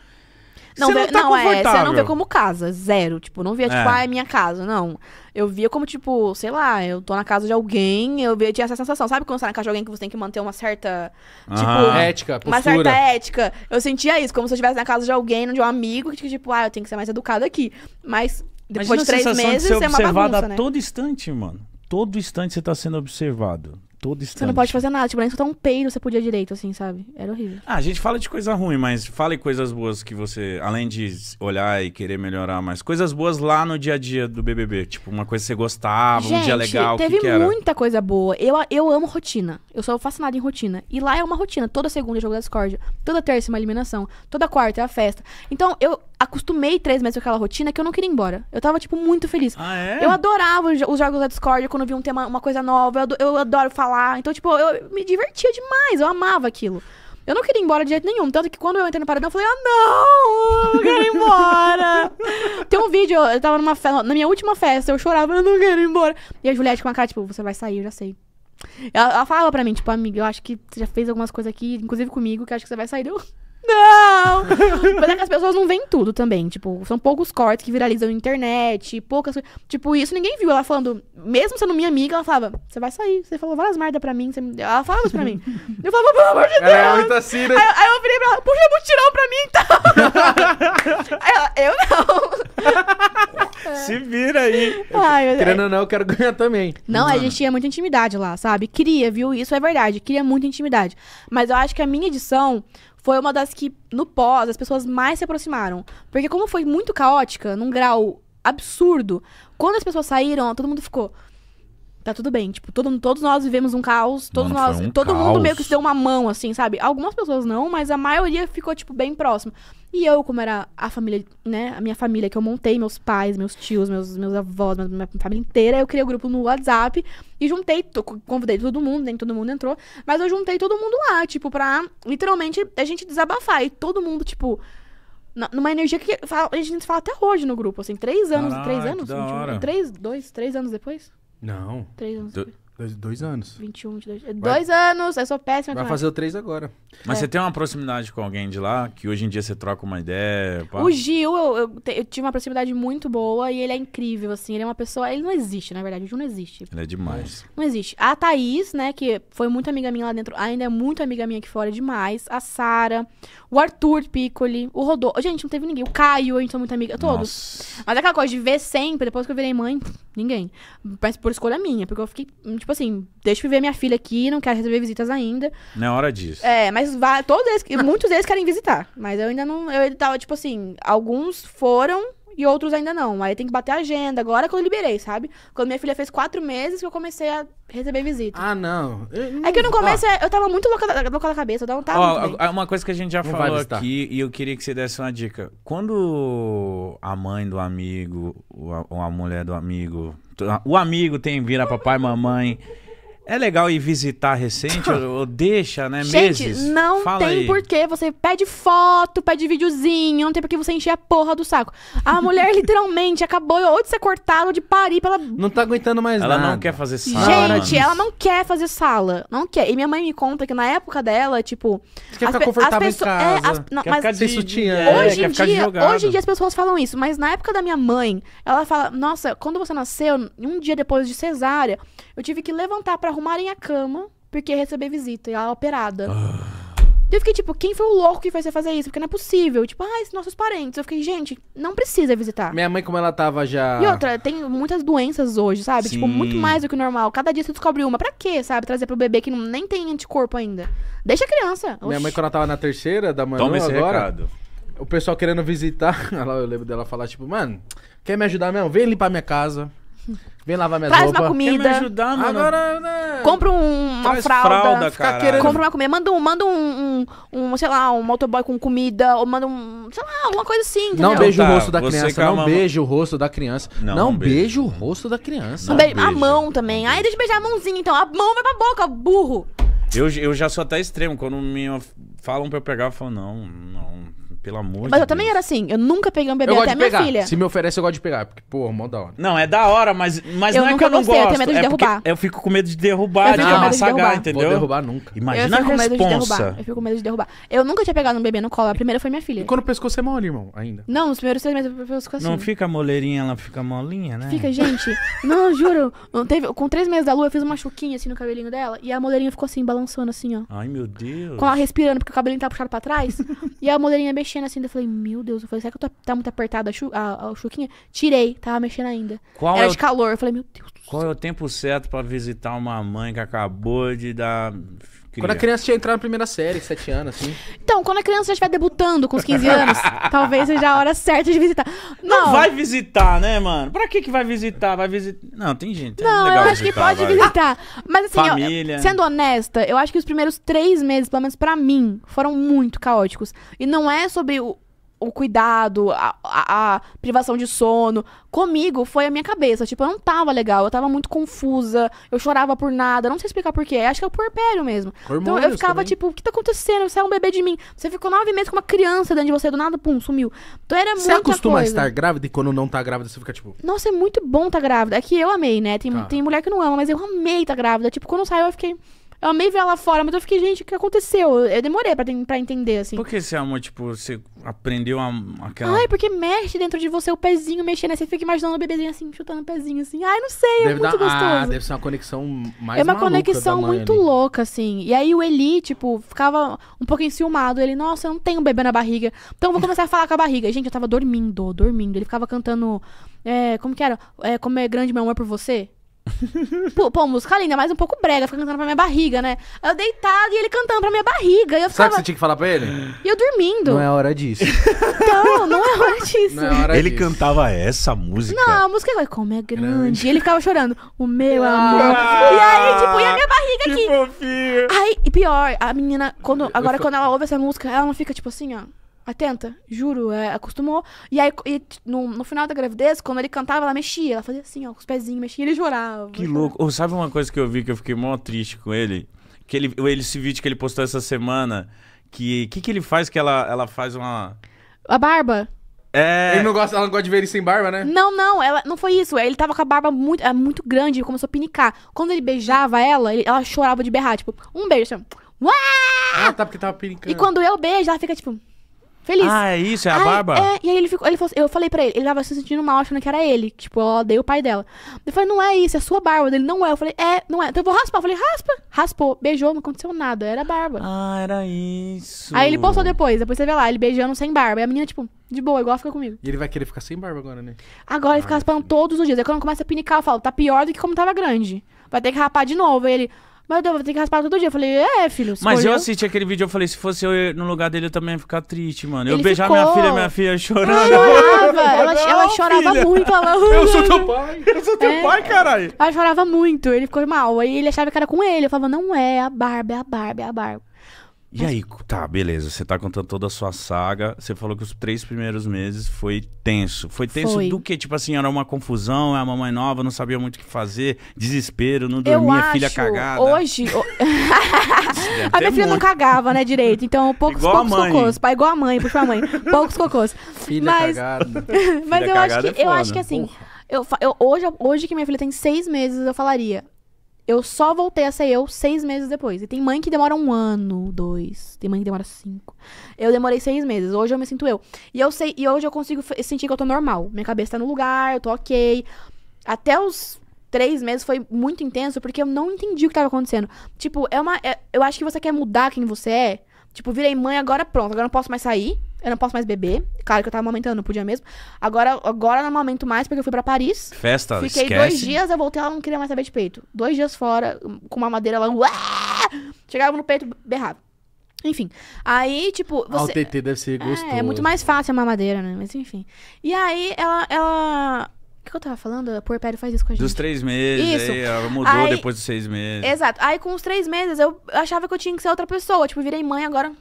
Não, você vê, não, tá não é, você não vê como casa, zero. Tipo, não via, tipo, é. ah, é minha casa, não. Eu via como, tipo, sei lá, eu tô na casa de alguém, eu via, tinha essa sensação. Sabe quando você tá na casa de alguém que você tem que manter uma certa, ah, Ética, postura. Uma certa ética. Eu sentia isso, como se eu estivesse na casa de alguém, de um amigo, que tipo, ah, eu tenho que ser mais educado aqui. Mas depois Imagina de três meses, de ser é uma bagunça, né? a todo instante, mano. Todo instante você tá sendo observado todo instante. Você não pode fazer nada, tipo, nem soltar um peido você podia direito, assim, sabe? Era horrível. Ah, a gente fala de coisa ruim, mas fala em coisas boas que você, além de olhar e querer melhorar mas coisas boas lá no dia a dia do BBB, tipo, uma coisa que você gostava, gente, um dia legal, teve que teve muita coisa boa. Eu, eu amo rotina, eu sou fascinada em rotina. E lá é uma rotina, toda segunda é jogo da Discord. toda terça é uma eliminação, toda quarta é a festa. Então, eu acostumei três meses com aquela rotina que eu não queria ir embora. Eu tava, tipo, muito feliz. Ah, é? Eu adorava os jogos da Discord quando eu vi um tema, uma coisa nova. Eu adoro, eu adoro falar. Então, tipo, eu me divertia demais. Eu amava aquilo. Eu não queria ir embora de jeito nenhum. Tanto que quando eu entrei no paredão, eu falei, ah, não! Eu quero ir embora! Tem um vídeo, eu tava numa festa, na minha última festa, eu chorava, eu não quero ir embora. E a Juliette com a cara, tipo, você vai sair, eu já sei. Ela, ela falava pra mim, tipo, amiga, eu acho que você já fez algumas coisas aqui, inclusive comigo, que acho que você vai sair. Eu, não! Mas é que as pessoas não veem tudo também. Tipo, são poucos cortes que viralizam na internet, poucas Tipo, isso ninguém viu. Ela falando, mesmo sendo minha amiga, ela falava, você vai sair, você falou várias merda pra mim. Você... Ela falava isso pra mim. Eu falava, pelo amor de Deus! É, muita assim, cira. Né? Aí, aí eu virei pra ela, puxa um mutirão pra mim então! aí ela, eu não! Se vira aí! Ai, Querendo ou não, eu quero ganhar também. Não, a gente tinha muita intimidade lá, sabe? Cria, viu? Isso é verdade, Cria muita intimidade. Mas eu acho que a minha edição foi uma das que, no pós, as pessoas mais se aproximaram. Porque como foi muito caótica, num grau absurdo, quando as pessoas saíram, todo mundo ficou. Tá tudo bem, tipo, todo, todos nós vivemos um caos, todos Mano, nós. Um todo caos. mundo meio que se deu uma mão, assim, sabe? Algumas pessoas não, mas a maioria ficou, tipo, bem próximo. E eu, como era a família, né? A minha família que eu montei, meus pais, meus tios, meus, meus avós, minha família inteira, eu criei o um grupo no WhatsApp e juntei, convidei todo mundo, nem todo mundo entrou, mas eu juntei todo mundo lá, tipo, pra literalmente a gente desabafar. E todo mundo, tipo, numa energia que a gente fala até hoje no grupo, assim, três anos, Caraca, três anos? 21, três, dois, três anos depois? Não. Três anos do... depois. Dois, dois anos. 21, 22. É, Vai. Dois anos! Eu sou péssima. Vai fazer o três agora. Mas é. você tem uma proximidade com alguém de lá, que hoje em dia você troca uma ideia? Pá. O Gil, eu, eu, te, eu, tive uma proximidade muito boa e ele é incrível, assim. Ele é uma pessoa. Ele não existe, na verdade. O Gil não existe. Ele é demais. Não existe. A Thaís, né, que foi muito amiga minha lá dentro, ainda é muito amiga minha aqui fora demais. A Sara, o Arthur Piccoli, o Rodolfo. Gente, não teve ninguém. O Caio, a gente é muito amiga. Todos. Nossa. Mas é aquela coisa de ver sempre, depois que eu virei mãe, ninguém. Mas por escolha minha, porque eu fiquei tipo assim, deixa eu ver minha filha aqui, não quero receber visitas ainda. Não é hora disso. É, mas vai, todos eles, muitos deles querem visitar. Mas eu ainda não. Eu ele tava, tipo assim, alguns foram e outros ainda não. Aí tem que bater a agenda. Agora que eu liberei, sabe? Quando minha filha fez quatro meses que eu comecei a receber visita. Ah, não. É que no começo ah. eu tava muito louca da, louca da cabeça, eu tava, tava oh, Uma coisa que a gente já não falou aqui e eu queria que você desse uma dica. Quando a mãe do amigo, ou a, ou a mulher do amigo, o amigo tem vira papai, mamãe é legal ir visitar recente, ou, deixa, né? Gente, meses. não Fala tem porquê. Você pede foto, pede videozinho, não tem porquê você encher a porra do saco. A mulher literalmente acabou ou de ser cortada ou de parir pela. Não tá aguentando mais ela nada. Ela não quer fazer sala. Gente, ela não quer fazer sala. Não quer. E minha mãe me conta que na época dela, tipo. Você quer as ficar confortável em é, casa. É, as, hoje, em dia, hoje em dia as pessoas falam isso, mas na época da minha mãe, ela fala: Nossa, quando você nasceu, um dia depois de cesárea, eu tive que levantar para arrumarem a cama, porque ia receber visita, e ela operada. Ah. Eu fiquei tipo, quem foi o louco que fez você fazer isso? Porque não é possível. Tipo, ah, nossos parentes. Eu fiquei, gente, não precisa visitar. Minha mãe, como ela tava já. E outra, tem muitas doenças hoje, sabe? Tipo, Sim. Tipo, muito mais do que o normal. Cada dia você descobre uma. Pra quê, sabe? Trazer pro bebê que não, nem tem anticorpo ainda. Deixa a criança. Oxi. Minha mãe, quando ela tava na terceira da manhã, Toma esse agora, recado. O pessoal querendo visitar. Ela, eu lembro dela falar, tipo, mano, quer me ajudar mesmo? Vem limpar minha casa. Vem lavar minhas Traz roupas. uma comida. Quer me ajudar, mano? Agora, né? Compra um, uma fralda. fralda cara. Querendo... Compra uma comida. Manda um, manda um, um, um, sei lá, um motoboy com comida. Ou manda um, sei lá, alguma coisa assim. Entendeu? Tá, não beija tá, o rosto da criança. Não beija o rosto da criança. Não, não beija o rosto da criança. A mão também. Aí deixa eu beijar a mãozinha, então. A mão vai pra boca, burro. Eu, eu já sou até extremo. Quando me falam pra eu pegar, eu falo, não, não pelo amor Mas de eu também era assim. Eu nunca peguei um bebê Eu gosto até de minha pegar. filha. Se me oferece, eu gosto de pegar. Porque, pô, mó da hora. Não, é da hora, mas, mas não é que eu não gostei, eu gosto. tenho medo de é derrubar. Eu fico com medo de derrubar, de amassagar, entendeu? medo de Vou derrubar nunca. Imagina eu a responsa. Eu fico com medo de derrubar. Eu nunca tinha pegado um bebê no colo. A primeira foi minha filha. E quando o pescoço é mole, irmão, ainda. Não, nos primeiros três meses o pescoço fico assim. Não fica moleirinha, ela fica molinha, né? Fica, gente. Não, juro. Não teve, com três meses da lua, eu fiz uma chuquinha assim no cabelinho dela. E a moleirinha ficou assim, balançando assim, ó. Ai, meu Deus. Com ela respirando, porque o cabelinho tava puxado pra trás. e a moleirinha mexia mexendo assim. Eu falei, meu Deus. Eu falei, será que eu tô, tá muito apertada a, a, chuquinha? Tirei, tava mexendo ainda. Qual Era é de calor. Eu falei, meu Deus. Qual é o tempo certo para visitar uma mãe que acabou de dar quando a criança tinha entrado na primeira série, 7 anos, assim. Então, quando a criança já estiver debutando com os 15 anos, talvez seja a hora certa de visitar. Não, Não vai visitar, né, mano? Pra que que vai visitar? Vai visitar... Não, tem gente. é Não, eu acho que pode vai. visitar. Mas assim, eu- sendo honesta, eu acho que os primeiros três meses, pelo menos pra mim, foram muito caóticos. E não é sobre o, o cuidado, a, a, a, privação de sono. Comigo foi a minha cabeça. Tipo, eu não tava legal, eu tava muito confusa, eu chorava por nada, não sei explicar porquê. Acho que é o puerpério mesmo. Hormônios então eu ficava também. tipo, o que tá acontecendo? Você é um bebê de mim. Você ficou nove meses com uma criança dentro de você, do nada, pum, sumiu. Então era muito. Você acostuma coisa. a estar grávida e quando não tá grávida você fica tipo. Nossa, é muito bom tá grávida. É que eu amei, né? Tem, tá. tem mulher que não ama, mas eu amei tá grávida. Tipo, quando saiu eu fiquei. Eu amei ver ela fora, mas eu fiquei, gente, o que aconteceu? Eu demorei pra, pra entender, assim. Por que você amou, tipo, você aprendeu a, aquela. Ai, porque mexe dentro de você o pezinho mexendo, você fica imaginando o bebezinho assim, chutando o pezinho assim. Ai, não sei, é deve é muito dar... Ah, gostoso. Ah, deve ser uma conexão mais É uma conexão muito ali. louca, assim. E aí o Eli, tipo, ficava um pouco enciumado. Ele, nossa, eu não tenho um bebê na barriga. Então eu vou começar a falar com a barriga. Gente, eu tava dormindo, dormindo. Ele ficava cantando. É, como que era? É, como é grande meu amor por você? Pô, pô, música linda, mas um pouco brega, fica cantando pra minha barriga, né? Eu deitada e ele cantando pra minha barriga. E eu ficava... Sabe o que você tinha que falar pra ele? E eu dormindo. Não é hora disso. Então, não é hora disso. Não é hora ele disso. cantava essa música. Não, a música é como é grande. grande. E ele ficava chorando. O meu ah, amor. Ah, e aí, tipo, e a minha barriga que aqui. Fofinho. Aí, e pior, a menina, quando, agora quando ela ouve essa música, ela não fica tipo assim, ó atenta, juro, é, acostumou. E aí, e no, no final da gravidez, quando ele cantava, ela mexia, ela fazia assim, ó, com os pezinhos, mexia, ele chorava. Que louco. oh, sabe uma coisa que eu vi que eu fiquei mó triste com ele? Que ele, ele esse vídeo que ele postou essa semana, que que, que ele faz que ela, ela faz uma... A barba. É... Ele não gosta, ela não gosta de ver ele sem barba, né? Não, não, ela não foi isso. Ele tava com a barba muito, é, muito grande começou a pinicar. Quando ele beijava ela, ele, ela chorava de berrar, tipo, um beijo, assim, Uá! Ah, tá, porque tava pinicando. E quando eu beijo, ela fica tipo feliz. Ah, é isso? É a aí, É, e aí ele ficou. Ele falou, assim, eu falei pra ele, ele tava se sentindo mal, achando que era ele. Tipo, eu odeio o pai dela. Eu falei, não é isso, é sua barba, Ele, não é. Eu falei, é, não é. Então eu vou raspar. Eu falei, raspa. Raspou, beijou, não aconteceu nada. Era a Ah, era isso. Aí ele postou depois, depois você vê lá, ele beijando sem barba. E a menina, tipo, de boa, igual fica comigo. E ele vai querer ficar sem barba agora, né? Agora ele fica ah, raspando todos os dias. Aí é quando começa a pinicar, eu falo, tá pior do que como tava grande. Vai ter que rapar de novo. Aí ele. Mas eu vou ter que raspar todo dia. Eu falei, é, filho. Escolheu. Mas eu assisti aquele vídeo, eu falei, se fosse eu no lugar dele, eu também ia ficar triste, mano. Eu ele beijar ficou. minha filha, minha filha chorando. Ela chorava, ela, não, ela chorava filha. muito. Ela... Eu sou teu pai, eu sou teu é. pai, caralho. Ela chorava muito, ele ficou mal. Aí ele achava que era com ele. Eu falava, não é, a Barbie, é a Barbie, é a Barbie. E aí, tá, beleza. Você tá contando toda a sua saga. Você falou que os três primeiros meses foi tenso. Foi tenso foi. do que? Tipo assim, era uma confusão, é a mamãe nova, não sabia muito o que fazer, desespero, não dormia, acho, filha cagada. Hoje. O... a minha filha muito. não cagava, né, direito. Então, poucos, igual poucos cocôs. Pai, igual a mãe, puxa a mãe. Poucos cocôs. Filha Mas... cagada. Mas filha eu, cagada acho que, é eu acho que assim. Eu, eu, hoje, hoje que minha filha tem seis meses, eu falaria eu só voltei a ser eu seis meses depois. E tem mãe que demora um ano, dois. Tem mãe que demora cinco. Eu demorei seis meses. Hoje eu me sinto eu. E eu sei, e hoje eu consigo sentir que eu tô normal. Minha cabeça tá no lugar, eu tô ok. Até os três meses foi muito intenso, porque eu não entendi o que tava acontecendo. Tipo, é uma. É, eu acho que você quer mudar quem você é. Tipo, virei mãe agora, pronto. Agora não posso mais sair. Eu não posso mais beber. Claro que eu tava amamentando, não podia mesmo. Agora, agora eu não amamento mais porque eu fui pra Paris. Festa, Fiquei esquece. dois dias, eu voltei, ela não queria mais saber de peito. Dois dias fora, com uma madeira lá. Uá! Chegava no peito, berrava. Enfim. Aí, tipo. Você... Ah, o TT deve ser é, gostoso. É, é muito mais fácil a mamadeira, né? Mas enfim. E aí, ela. ela... O que, eu tava falando? A puerpério faz isso com a gente. Dos três meses, isso. Aí, ela mudou aí, depois dos seis meses. Exato. Aí com os três meses eu achava que eu tinha que ser outra pessoa. Tipo, virei mãe agora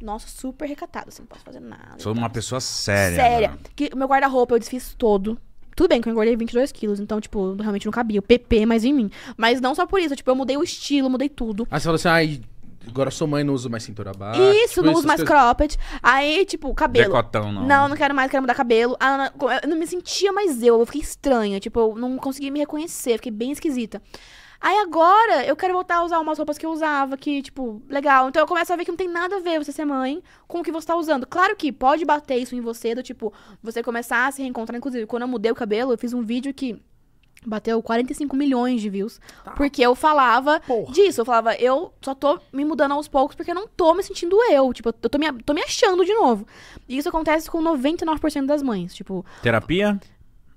nossa, super recatado, assim, não posso fazer nada. Sou uma pessoa séria. Séria. Né? Que meu guarda-roupa eu desfiz todo. Tudo bem que eu engordei 22 quilos, então, tipo, realmente não cabia. O PP mais em mim. Mas não só por isso, tipo, eu mudei o estilo, mudei tudo. aí ah, você falou assim, ai, agora sua mãe não usa mais cintura baixa. Isso, tipo, não uso mais coisas... cropped. Aí, tipo, cabelo. Decotão, não. Não, não quero mais, quero mudar cabelo. Ana, ah, eu não me sentia mais eu, eu fiquei estranha, tipo, eu não consegui me reconhecer, fiquei bem esquisita. Aí agora eu quero voltar a usar umas roupas que eu usava, que, tipo, legal. Então eu começo a ver que não tem nada a ver você ser mãe com o que você tá usando. Claro que pode bater isso em você, do tipo, você começar a se reencontrar. Inclusive, quando eu mudei o cabelo, eu fiz um vídeo que bateu 45 milhões de views. Tá. Porque eu falava Porra. disso. Eu falava, eu só tô me mudando aos poucos porque eu não tô me sentindo eu. Tipo, eu tô me, tô me achando de novo. E isso acontece com 99% das mães. Tipo. Terapia?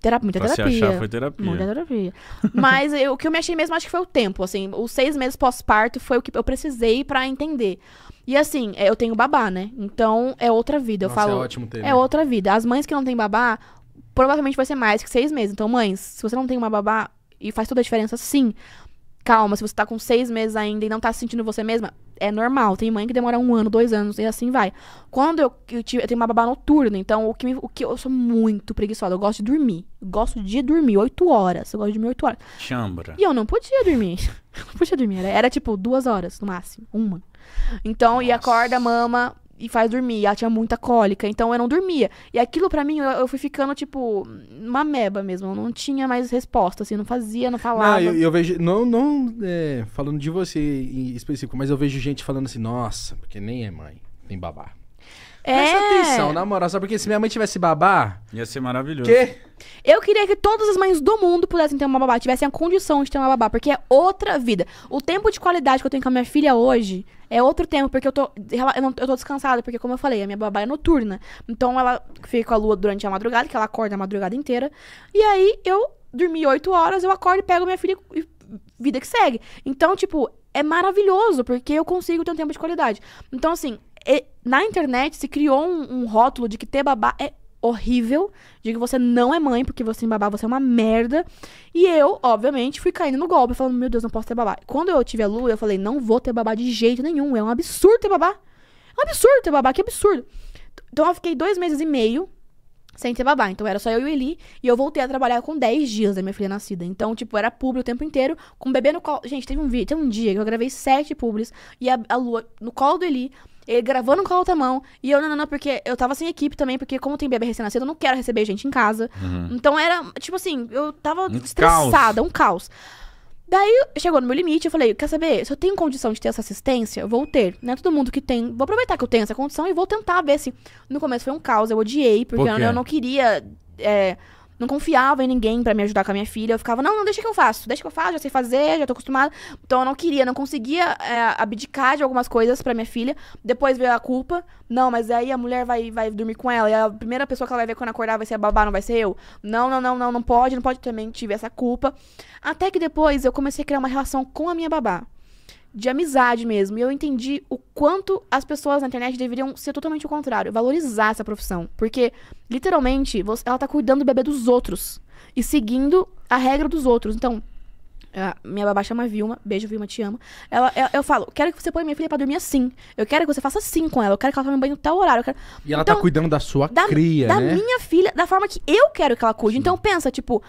Terapia, muita pra terapia. Se achar, foi terapia. Muita terapia. Mas eu, o que eu me achei mesmo, acho que foi o tempo, assim. Os seis meses pós-parto foi o que eu precisei para entender. E assim, é, eu tenho babá, né? Então é outra vida. Eu é falo. É ótimo ter. É né? outra vida. As mães que não têm babá, provavelmente vai ser mais que seis meses. Então, mães, se você não tem uma babá e faz toda a diferença, sim. Calma, se você tá com seis meses ainda e não tá se sentindo você mesma, é normal. Tem mãe que demora um ano, dois anos e assim vai. Quando eu, eu, tive, eu tenho uma babá noturna, então o que, me, o que eu sou muito preguiçosa. Eu gosto de dormir. Eu gosto de dormir oito horas. Eu gosto de dormir oito horas. Chambra. E eu não podia dormir. não podia dormir. Era, era, tipo duas horas no máximo, uma. Então, Nossa. e acorda, mama, e faz dormir. ela tinha muita cólica, então eu não dormia. E aquilo para mim, eu, eu, fui ficando, tipo, uma meba mesmo. Eu não tinha mais resposta, assim, não fazia, não falava. Não, eu, eu vejo, não, não é, falando de você em específico, mas eu vejo gente falando assim, nossa, porque nem é mãe, nem babá. É. Presta atenção, na moral, só porque se minha mãe tivesse babá. Ia ser maravilhoso. Que? Eu queria que todas as mães do mundo pudessem ter uma babá, tivessem a condição de ter uma babá, porque é outra vida. O tempo de qualidade que eu tenho com a minha filha hoje é outro tempo, porque eu tô, eu, não, eu tô descansada, porque como eu falei, a minha babá é noturna. Então ela fica com a lua durante a madrugada, que ela acorda a madrugada inteira. E aí eu dormi 8 horas, eu acordo e pego minha filha e vida que segue. Então, tipo, é maravilhoso, porque eu consigo ter um tempo de qualidade. Então, assim, na internet se criou um, um rótulo de que ter babá é horrível, de que você não é mãe, porque você tem babá, você é uma merda. E eu, obviamente, fui caindo no golpe, falando, meu Deus, não posso ter babá. Quando eu tive a Lu, eu falei, não vou ter babá de jeito nenhum, é um absurdo ter babá. É um absurdo ter babá, que absurdo. Então eu fiquei dois meses e meio sem ter babá. Então era só eu e o Eli, e eu voltei a trabalhar com 10 dias da minha filha nascida. Então, tipo, era publi o tempo inteiro, com o bebê no colo. Gente, teve um vídeo, teve um dia que eu gravei sete públicos e a, a Lua no colo do Eli, ele gravando com a outra mão. E eu, não, não, não, porque eu tava sem equipe também, porque como tem bebê recém-nascido, eu não quero receber gente em casa. Uhum. Então era, tipo assim, eu tava um estressada, caos. um caos. Daí chegou no meu limite, eu falei, quer saber, se eu tenho condição de ter essa assistência, eu vou ter. Não é todo mundo que tem. Vou aproveitar que eu tenho essa condição e vou tentar ver se. No começo foi um caos, eu odiei, porque Por eu, eu, não queria. É, não confiava em ninguém para me ajudar com a minha filha. Eu ficava, não, não, deixa que eu faço, deixa que eu faço, já sei fazer, já tô acostumada. Então eu não queria, não conseguia é, abdicar de algumas coisas para minha filha. Depois veio a culpa. Não, mas aí a mulher vai, vai dormir com ela. E a primeira pessoa que ela vai ver quando acordar vai ser a babá, não vai ser eu. Não, não, não, não, não pode, não pode. Também tive essa culpa. Até que depois eu comecei a criar uma relação com a minha babá de amizade mesmo. E eu entendi o quanto as pessoas na internet deveriam ser totalmente o contrário, valorizar essa profissão. Porque, literalmente, você, ela tá cuidando do bebê dos outros e seguindo a regra dos outros. Então, a ah, minha babá chama Vilma, beijo Vilma, te amo. Ela, eu, eu, falo, quero que você ponha minha filha pra dormir assim. Eu quero que você faça assim com ela. Eu quero que ela tome banho tal horário. Quero... E ela tá então, tá cuidando da sua da, cria, da né? Da minha filha, da forma que eu quero que ela cuide. Sim. Então pensa, tipo,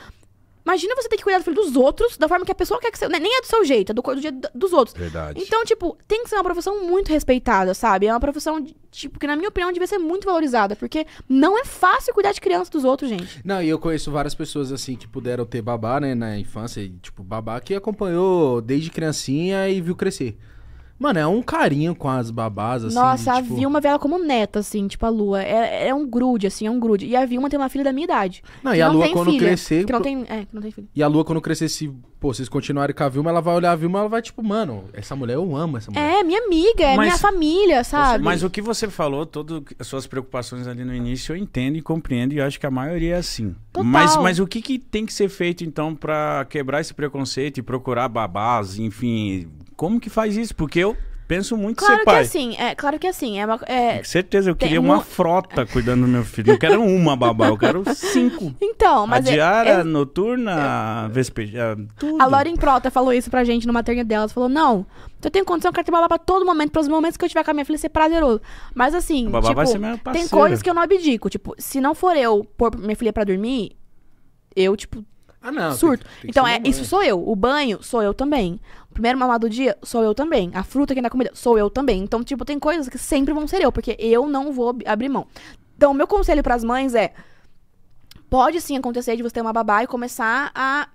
Imagina você ter que cuidar do filho dos outros da forma que a pessoa quer que você. Né, nem é do seu jeito, é do, do dia dos outros. Verdade. Então, tipo, tem que ser uma profissão muito respeitada, sabe? É uma profissão, tipo, que na minha opinião devia ser muito valorizada. Porque não é fácil cuidar de criança dos outros, gente. Não, e eu conheço várias pessoas, assim, que puderam ter babá, né, na infância, e, tipo, babá que acompanhou desde criancinha e viu crescer. Mano, é um carinho com as babás, assim. Nossa, tipo... a Vilma vê ela como neta, assim, tipo a Lua. É, é um grude, assim, é um grude. E a Vilma tem uma filha da minha idade. Não, e a não Lua quando filha, crescer. Que não tem, é, que não tem filha. E a Lua quando crescer, se, pô, vocês continuarem com a Vilma, ela vai olhar a Vilma ela vai, tipo, mano, essa mulher eu amo essa mulher. É, minha amiga, é mas, minha família, sabe? Mas o que você falou, todas as suas preocupações ali no início, eu entendo e compreendo, e acho que a maioria é assim. Total. Mas, mas o que, que tem que ser feito, então, para quebrar esse preconceito e procurar babás, enfim, como que faz isso? Porque eu penso muito claro ser pai. Claro que assim, é, claro que assim. É uma, é, Com certeza, eu queria uma... uma frota cuidando do meu filho. Eu quero uma babá, eu quero cinco. Então, mas... É, é, a diária, noturna, é... vespeja, tudo. A Lauren Prota falou isso pra gente no maternidade dela. Ela falou, não, eu tenho condição, eu quero ter babá pra todo momento, pros momentos que eu tiver com a minha filha ser prazeroso. Mas assim, tipo, tem coisas que eu não abdico. Tipo, se não for eu pôr minha filha pra dormir, eu, tipo, ah, não, surto. Tem, tem então, é, isso sou eu. O banho sou eu também primeiro mamar do dia sou eu também. A fruta que na comida sou eu também. Então, tipo, tem coisas que sempre vão ser eu, porque eu não vou abrir mão. Então, meu conselho para as mães é: pode sim acontecer de você ter uma babá e começar a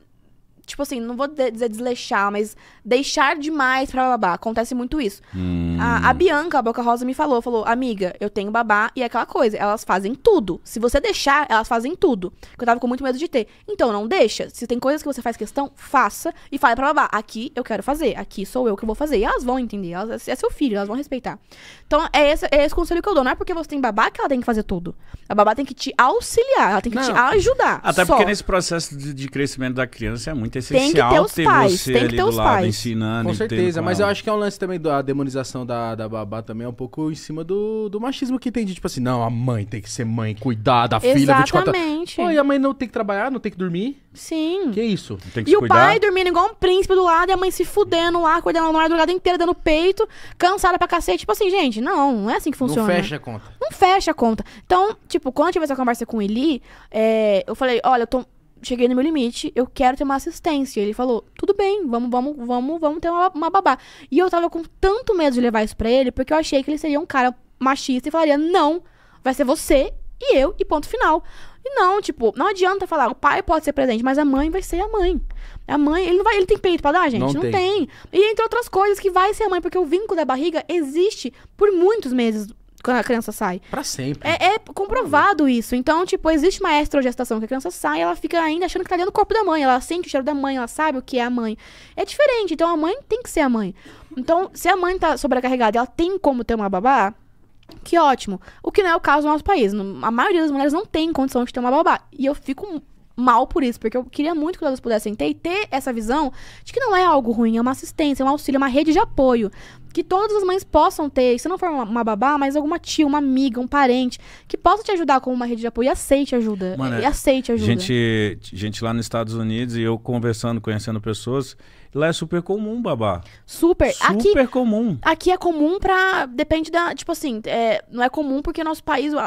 tipo assim, não vou dizer desleixar, mas deixar demais pra babá. Acontece muito isso. Hum. A, a, Bianca, a Boca Rosa, me falou, falou, amiga, eu tenho babá e é aquela coisa, elas fazem tudo. Se você deixar, elas fazem tudo. Que eu tava com muito medo de ter. Então, não deixa. Se tem coisas que você faz questão, faça e fale pra babá, aqui eu quero fazer, aqui sou eu que vou fazer. E elas vão entender, elas, é seu filho, elas vão respeitar. Então, é esse, é esse conselho que eu dou. Não é porque você tem babá que ela tem que fazer tudo. A babá tem que te auxiliar, ela tem que não. te ajudar. Até só. porque nesse processo de, de crescimento da criança é muito é essencial tem que ter, os ter pais, tem que ter os pais. ensinando. Com certeza, mas eu acho que é um lance também da demonização da, da babá também, é um pouco em cima do, do machismo que tem de, tipo assim, não, a mãe tem que ser mãe, cuidar da filha Exatamente. 24 Pô, e a mãe não tem que trabalhar, não tem que dormir? Sim. Que isso? Tem que e o pai dormindo igual um príncipe do lado, e a mãe se fudendo lá, cuidando a madrugada inteira, dando peito, cansada pra cacete. Tipo assim, gente, não, não é assim que funciona. Não fecha a conta. Não fecha a conta. Então, tipo, quando eu tive essa conversa com o Eli, é, eu falei, olha, eu tô cheguei no meu limite, eu quero ter uma assistência. Ele falou, tudo bem, vamos, vamos, vamos, vamos ter uma, uma babá. E eu tava com tanto medo de levar isso pra ele, porque eu achei que ele seria um cara machista e falaria, não, vai ser você e eu, e ponto final. E não, tipo, não adianta falar, o pai pode ser presente, mas a mãe vai ser a mãe. A mãe, ele não vai, ele tem peito pra dar, gente? Não, não tem. tem. E entre outras coisas, que vai ser a mãe, porque o vínculo da barriga existe por muitos meses quando a criança sai. Pra sempre. É, é comprovado isso. Então, tipo, existe uma estrogestação que a criança sai ela fica ainda achando que tá dentro do corpo da mãe. Ela sente o cheiro da mãe, ela sabe o que é a mãe. É diferente. Então, a mãe tem que ser a mãe. Então, se a mãe tá sobrecarregada ela tem como ter uma babá, que ótimo. O que não é o caso do nosso país. A maioria das mulheres não tem condição de ter uma babá. E eu fico mal por isso, porque eu queria muito que elas pudessem ter e ter essa visão de que não é algo ruim, é uma assistência, é um auxílio, é uma rede de apoio que todas as mães possam ter, se não for uma, uma, babá, mas alguma tia, uma amiga, um parente, que possa te ajudar com uma rede de apoio e aceite ajuda. Mano, e aceite ajuda. Gente, gente lá nos Estados Unidos e eu conversando, conhecendo pessoas, lá é super comum, babá. Super. Super aqui, comum. Aqui é comum pra. Depende da. Tipo assim, é, não é comum porque nosso país, a,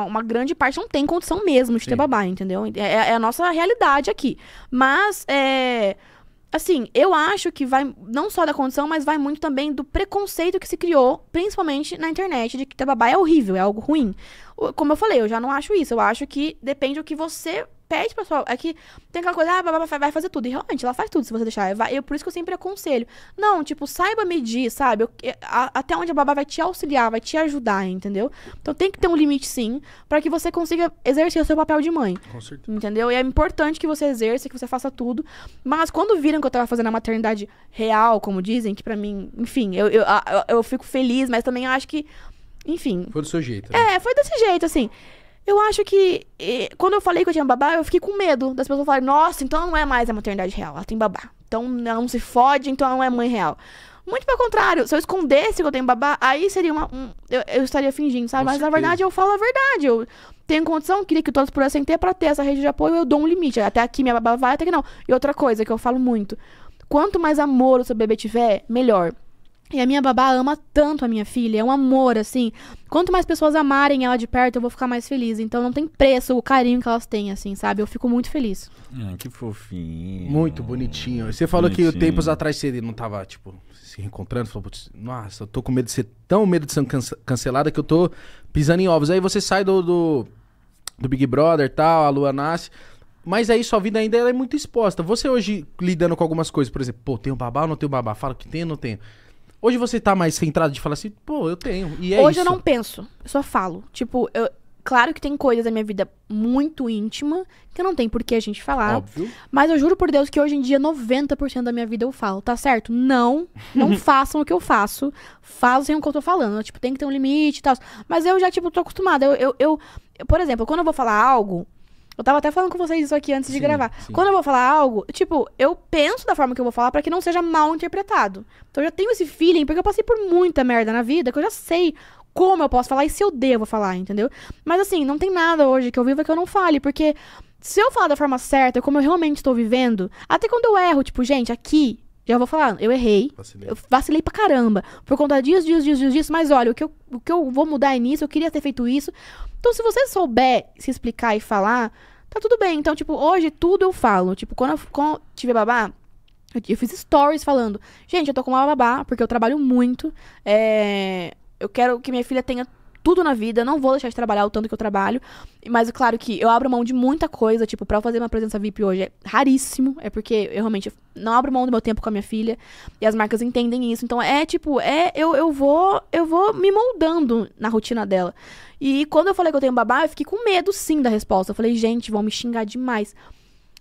a, uma grande parte não tem condição mesmo de Sim. ter babá, entendeu? É, é, é, a nossa realidade aqui. Mas. É, assim, eu acho que vai não só da condição, mas vai muito também do preconceito que se criou, principalmente na internet, de que babá é horrível, é algo ruim. Como eu falei, eu já não acho isso. Eu acho que depende do que você pede pra sua. É que tem aquela coisa, ah, babá vai fazer tudo. E realmente, ela faz tudo se você deixar. Eu, eu, por isso que eu sempre aconselho. Não, tipo, saiba medir, sabe? Eu, a, até onde a babá vai te auxiliar, vai te ajudar, entendeu? Então tem que ter um limite, sim, para que você consiga exercer o seu papel de mãe. Com certeza. Entendeu? E é importante que você exerça, que você faça tudo. Mas quando viram que eu tava fazendo a maternidade real, como dizem, que para mim, enfim, eu, eu, eu, eu, fico feliz, mas também acho que. Enfim. Foi do seu jeito. Né? É, foi desse jeito, assim. Eu acho que. Quando eu falei que eu tinha babá, eu fiquei com medo das pessoas falarem, nossa, então ela não é mais a maternidade real, ela tem babá. Então ela não se fode, então ela não é mãe real. Muito pelo contrário, se eu escondesse que eu tenho babá, aí seria uma. Um, eu, eu, estaria fingindo, sabe? Com Mas certeza. na verdade eu falo a verdade. Eu tenho condição, queria que todos pudessem ter pra ter essa rede de apoio, eu dou um limite. Até aqui minha babá vai, até que não. E outra coisa que eu falo muito: quanto mais amor o seu bebê tiver, melhor. E a minha babá ama tanto a minha filha, é um amor, assim. Quanto mais pessoas amarem ela de perto, eu vou ficar mais feliz. Então não tem preço o carinho que elas têm, assim, sabe? Eu fico muito feliz. Ah, que fofinho. Muito bonitinho. Você falou bonitinho. que tempos atrás você não tava, tipo, se reencontrando. Falou, nossa, eu tô com medo de ser tão medo de ser cancelada que eu tô pisando em ovos. Aí você sai do, do, do Big Brother tal, a lua nasce. Mas aí sua vida ainda é muito exposta. Você hoje lidando com algumas coisas, por exemplo, pô, tenho babá ou não tenho babá? Fala que tem ou não tenho. Hoje você tá mais centrado de falar assim, pô, eu tenho. E é Hoje isso. eu não penso, eu só falo. Tipo, eu, claro que tem coisas da minha vida muito íntima que não tem por que a gente falar. Óbvio. Mas eu juro por Deus que hoje em dia 90% da minha vida eu falo, tá certo? Não, não façam o que eu faço. Fazem o que eu tô falando. Tipo, tem que ter um limite e tal. Mas eu já, tipo, tô acostumada. Eu, eu, eu, eu, por exemplo, quando eu vou falar algo, eu tava até falando com vocês isso aqui antes sim, de gravar. Sim. Quando eu vou falar algo, tipo, eu penso da forma que eu vou falar para que não seja mal interpretado. Então eu já tenho esse feeling, porque eu passei por muita merda na vida, que eu já sei como eu posso falar e se eu devo falar, entendeu? Mas assim, não tem nada hoje que eu viva que eu não fale, porque se eu falar da forma certa, como eu realmente estou vivendo, até quando eu erro, tipo, gente, aqui já vou falar, eu errei. Vacilei. Eu vacilei pra caramba. Por conta dias dias dias dias mas olha, o que, eu, o que eu vou mudar é nisso, eu queria ter feito isso. Então, se você souber se explicar e falar, tá tudo bem. Então, tipo, hoje tudo eu falo. Tipo, quando eu, quando eu tiver babá, eu, eu, fiz stories falando, gente, eu tô com uma babá, porque eu trabalho muito. É, eu quero que minha filha tenha tudo na vida, não vou deixar de trabalhar o tanto que eu trabalho. Mas, claro que eu abro mão de muita coisa, tipo, pra eu fazer uma presença VIP hoje é raríssimo. É porque eu realmente não abro mão do meu tempo com a minha filha. E as marcas entendem isso. Então, é tipo, é, eu, eu vou, eu vou me moldando na rotina dela. E quando eu falei que eu tenho babá, eu fiquei com medo sim da resposta. Eu falei, gente, vão me xingar demais.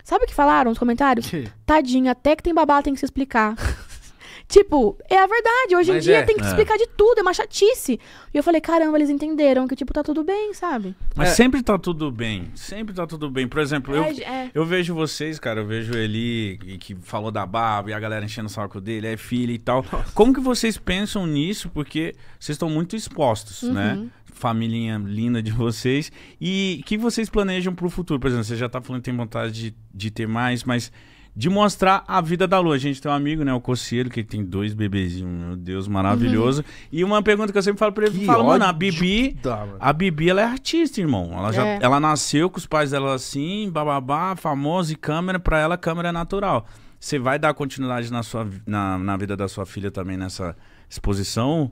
Sabe o que falaram nos comentários? Que? Tadinha, até que tem babá, tem que se explicar. Tipo, é a verdade. Hoje Mas em dia é, tem que é. explicar de tudo, é uma chatice. E eu falei, caramba, eles entenderam que, tipo, tá tudo bem, sabe? Mas é. sempre tá tudo bem. Sempre tá tudo bem. Por exemplo, eu, é, é. eu vejo vocês, cara, eu vejo ele que falou da barba e a galera enchendo o saco dele, é filho e tal. Nossa. Como que vocês pensam nisso? Porque vocês estão muito expostos, né? uhum. né? Família linda de vocês. E o que vocês planejam pro futuro? Por exemplo, você já tá falando que tem vontade de, de ter mais, mas de mostrar a vida da lua. A gente tem um amigo, né, o Cossielo, que tem dois bebezinhos, meu Deus, maravilhoso. Uhum. E uma pergunta que eu sempre falo pra ele, fala, mano, a Bibi, dá, mano. a Bibi, ela é artista, irmão. Ela, já, é. ela nasceu com os pais dela assim, bababá, famosa e câmera, pra ela câmera é natural. Você vai dar continuidade na, sua, na, na vida da sua filha também nessa exposição?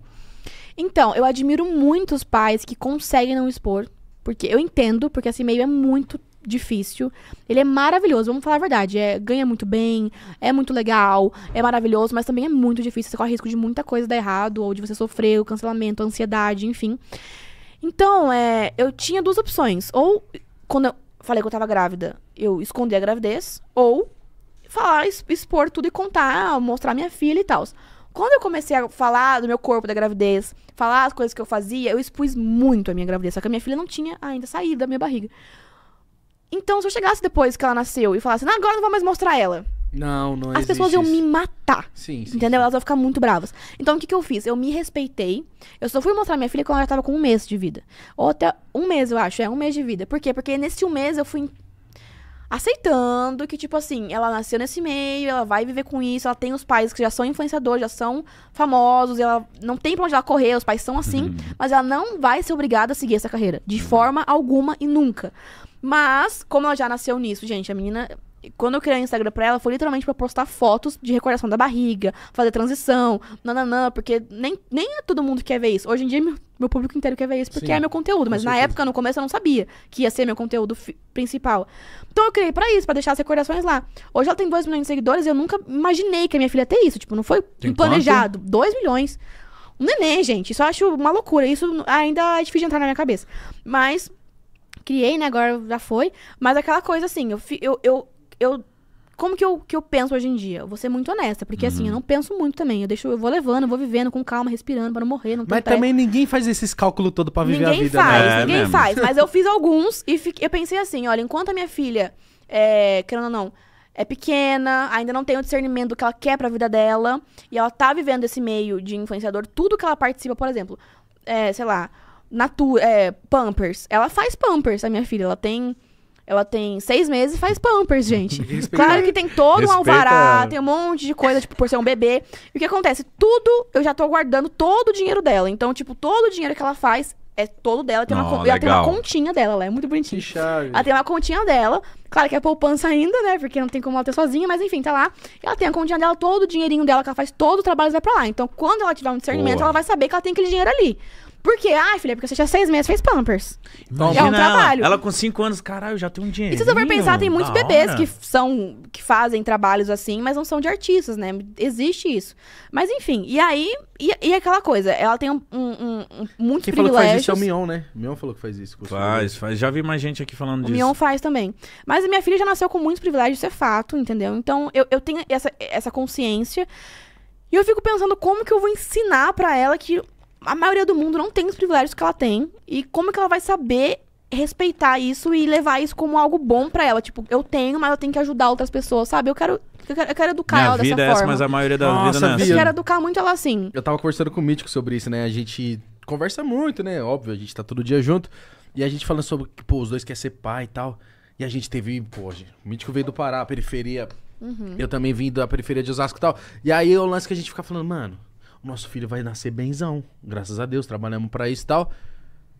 Então, eu admiro muito os pais que conseguem não expor. Porque eu entendo, porque esse meio é muito difícil. Ele é maravilhoso, vamos falar a verdade. É, ganha muito bem, é muito legal, é maravilhoso, mas também é muito difícil. Você corre risco de muita coisa dar errado, ou de você sofrer o cancelamento, a ansiedade, enfim. Então, é, eu tinha duas opções. Ou, quando eu falei que eu tava grávida, eu escondi a gravidez, ou falar, expor tudo e contar, mostrar minha filha e tal. Quando eu comecei a falar do meu corpo, da gravidez, falar as coisas que eu fazia, eu expus muito a minha gravidez. Só que a minha filha não tinha ainda saído da minha barriga. Então, se eu chegasse depois que ela nasceu e falasse, não, agora não vou mais mostrar ela. Não, não As pessoas iam me matar. Sim, sim. Entendeu? Sim. Elas vão ficar muito bravas. Então, o que, que eu fiz? Eu me respeitei. Eu só fui mostrar minha filha quando ela estava com um mês de vida. Ou até um mês, eu acho. É, um mês de vida. Por quê? Porque nesse um mês eu fui aceitando que, tipo assim, ela nasceu nesse meio, ela vai viver com isso, ela tem os pais que já são influenciadores, já são famosos, ela não tem pra onde ela correr, os pais são assim, uhum. mas ela não vai ser obrigada a seguir essa carreira, de forma alguma e nunca. Mas, como ela já nasceu nisso, gente, a menina. Quando eu criei o Instagram pra ela, foi literalmente pra postar fotos de recordação da barriga, fazer transição, nananã, porque nem, nem é todo mundo que quer ver isso. Hoje em dia, meu, meu público inteiro quer ver isso porque Sim, é meu conteúdo, mas na época, no começo, eu não sabia que ia ser meu conteúdo principal. Então eu criei pra isso, pra deixar as recordações lá. Hoje ela tem 2 milhões de seguidores e eu nunca imaginei que a minha filha ia ter isso. Tipo, não foi tem planejado. 2 milhões. Um neném, gente. Isso eu acho uma loucura. Isso ainda é difícil de entrar na minha cabeça. Mas criei, né? Agora já foi. Mas aquela coisa assim, eu. eu, eu, eu como que eu, que eu penso hoje em dia? Eu vou ser muito honesta, porque uhum. assim, eu uhum. não penso muito também. Eu deixo, eu vou levando, eu vou vivendo com calma, respirando para não morrer, não Mas também ninguém faz esses cálculos todo para viver ninguém a vida. Faz, né? É ninguém faz, mas eu fiz alguns e fiquei, eu pensei assim, olha, enquanto a minha filha, é, querendo ou não, é pequena, ainda não tem o discernimento do que ela quer para a vida dela, e ela tá vivendo esse meio de influenciador, tudo que ela participa, por exemplo, é, sei lá, Natura, é, Pampers. Ela faz Pampers, a minha filha. Ela tem ela tem seis meses e faz pampers, gente. Respeita, claro que tem todo respeita. um alvará, tem um monte de coisa, tipo, por ser um bebê. E o que acontece? Tudo, eu já tô guardando todo o dinheiro dela. Então, tipo, todo o dinheiro que ela faz é todo dela. Tem oh, uma, ela tem uma continha dela, ela é muito bonitinha. Que Ela tem uma continha dela. Claro que é poupança ainda, né? Porque não tem como ela ter sozinha, mas enfim, tá lá. Ela tem a continha dela, todo o dinheirinho dela, que ela faz todo o trabalho vai pra lá. Então, quando ela tiver um discernimento, Boa. ela vai saber que ela tem aquele dinheiro ali. Por quê? Ai, filha, é porque você tinha seis meses fez Pampers. Imagina é um trabalho. Ela, ela com cinco anos, caralho, já tem um dinheiro. E se você for pensar, tem muitos bebês que são que fazem trabalhos assim, mas não são de artistas, né? Existe isso. Mas enfim, e aí, e, e aquela coisa, ela tem um, um, um Quem privilégios. falou que faz isso é o Mion, né? O Mion falou que faz isso. Faz, faz. Já vi mais gente aqui falando o disso. O Mion faz também. Mas a minha filha já nasceu com muitos privilégios, isso é fato, entendeu? Então, eu, eu tenho essa, essa consciência. E eu fico pensando como que eu vou ensinar para ela que a maioria do mundo não tem os privilégios que ela tem. E como que ela vai saber respeitar isso e levar isso como algo bom para ela? Tipo, eu tenho, mas eu tenho que ajudar outras pessoas, sabe? Eu quero. Eu quero, eu quero educar Minha ela vida dessa é essa, forma. Mas a maioria da Nossa, vida não é essa. Assim. Eu quero educar muito ela assim. Eu tava conversando com o Mítico sobre isso, né? A gente conversa muito, né? Óbvio, a gente tá todo dia junto. E a gente falando sobre que, pô, os dois querem ser pai e tal. E a gente teve, pô, gente, o Mítico veio do Pará, periferia. Uhum. Eu também vim da periferia de Osasco e tal. E aí é o lance que a gente fica falando, mano, nosso filho vai nascer benzão. Graças a Deus, trabalhamos para isso e tal.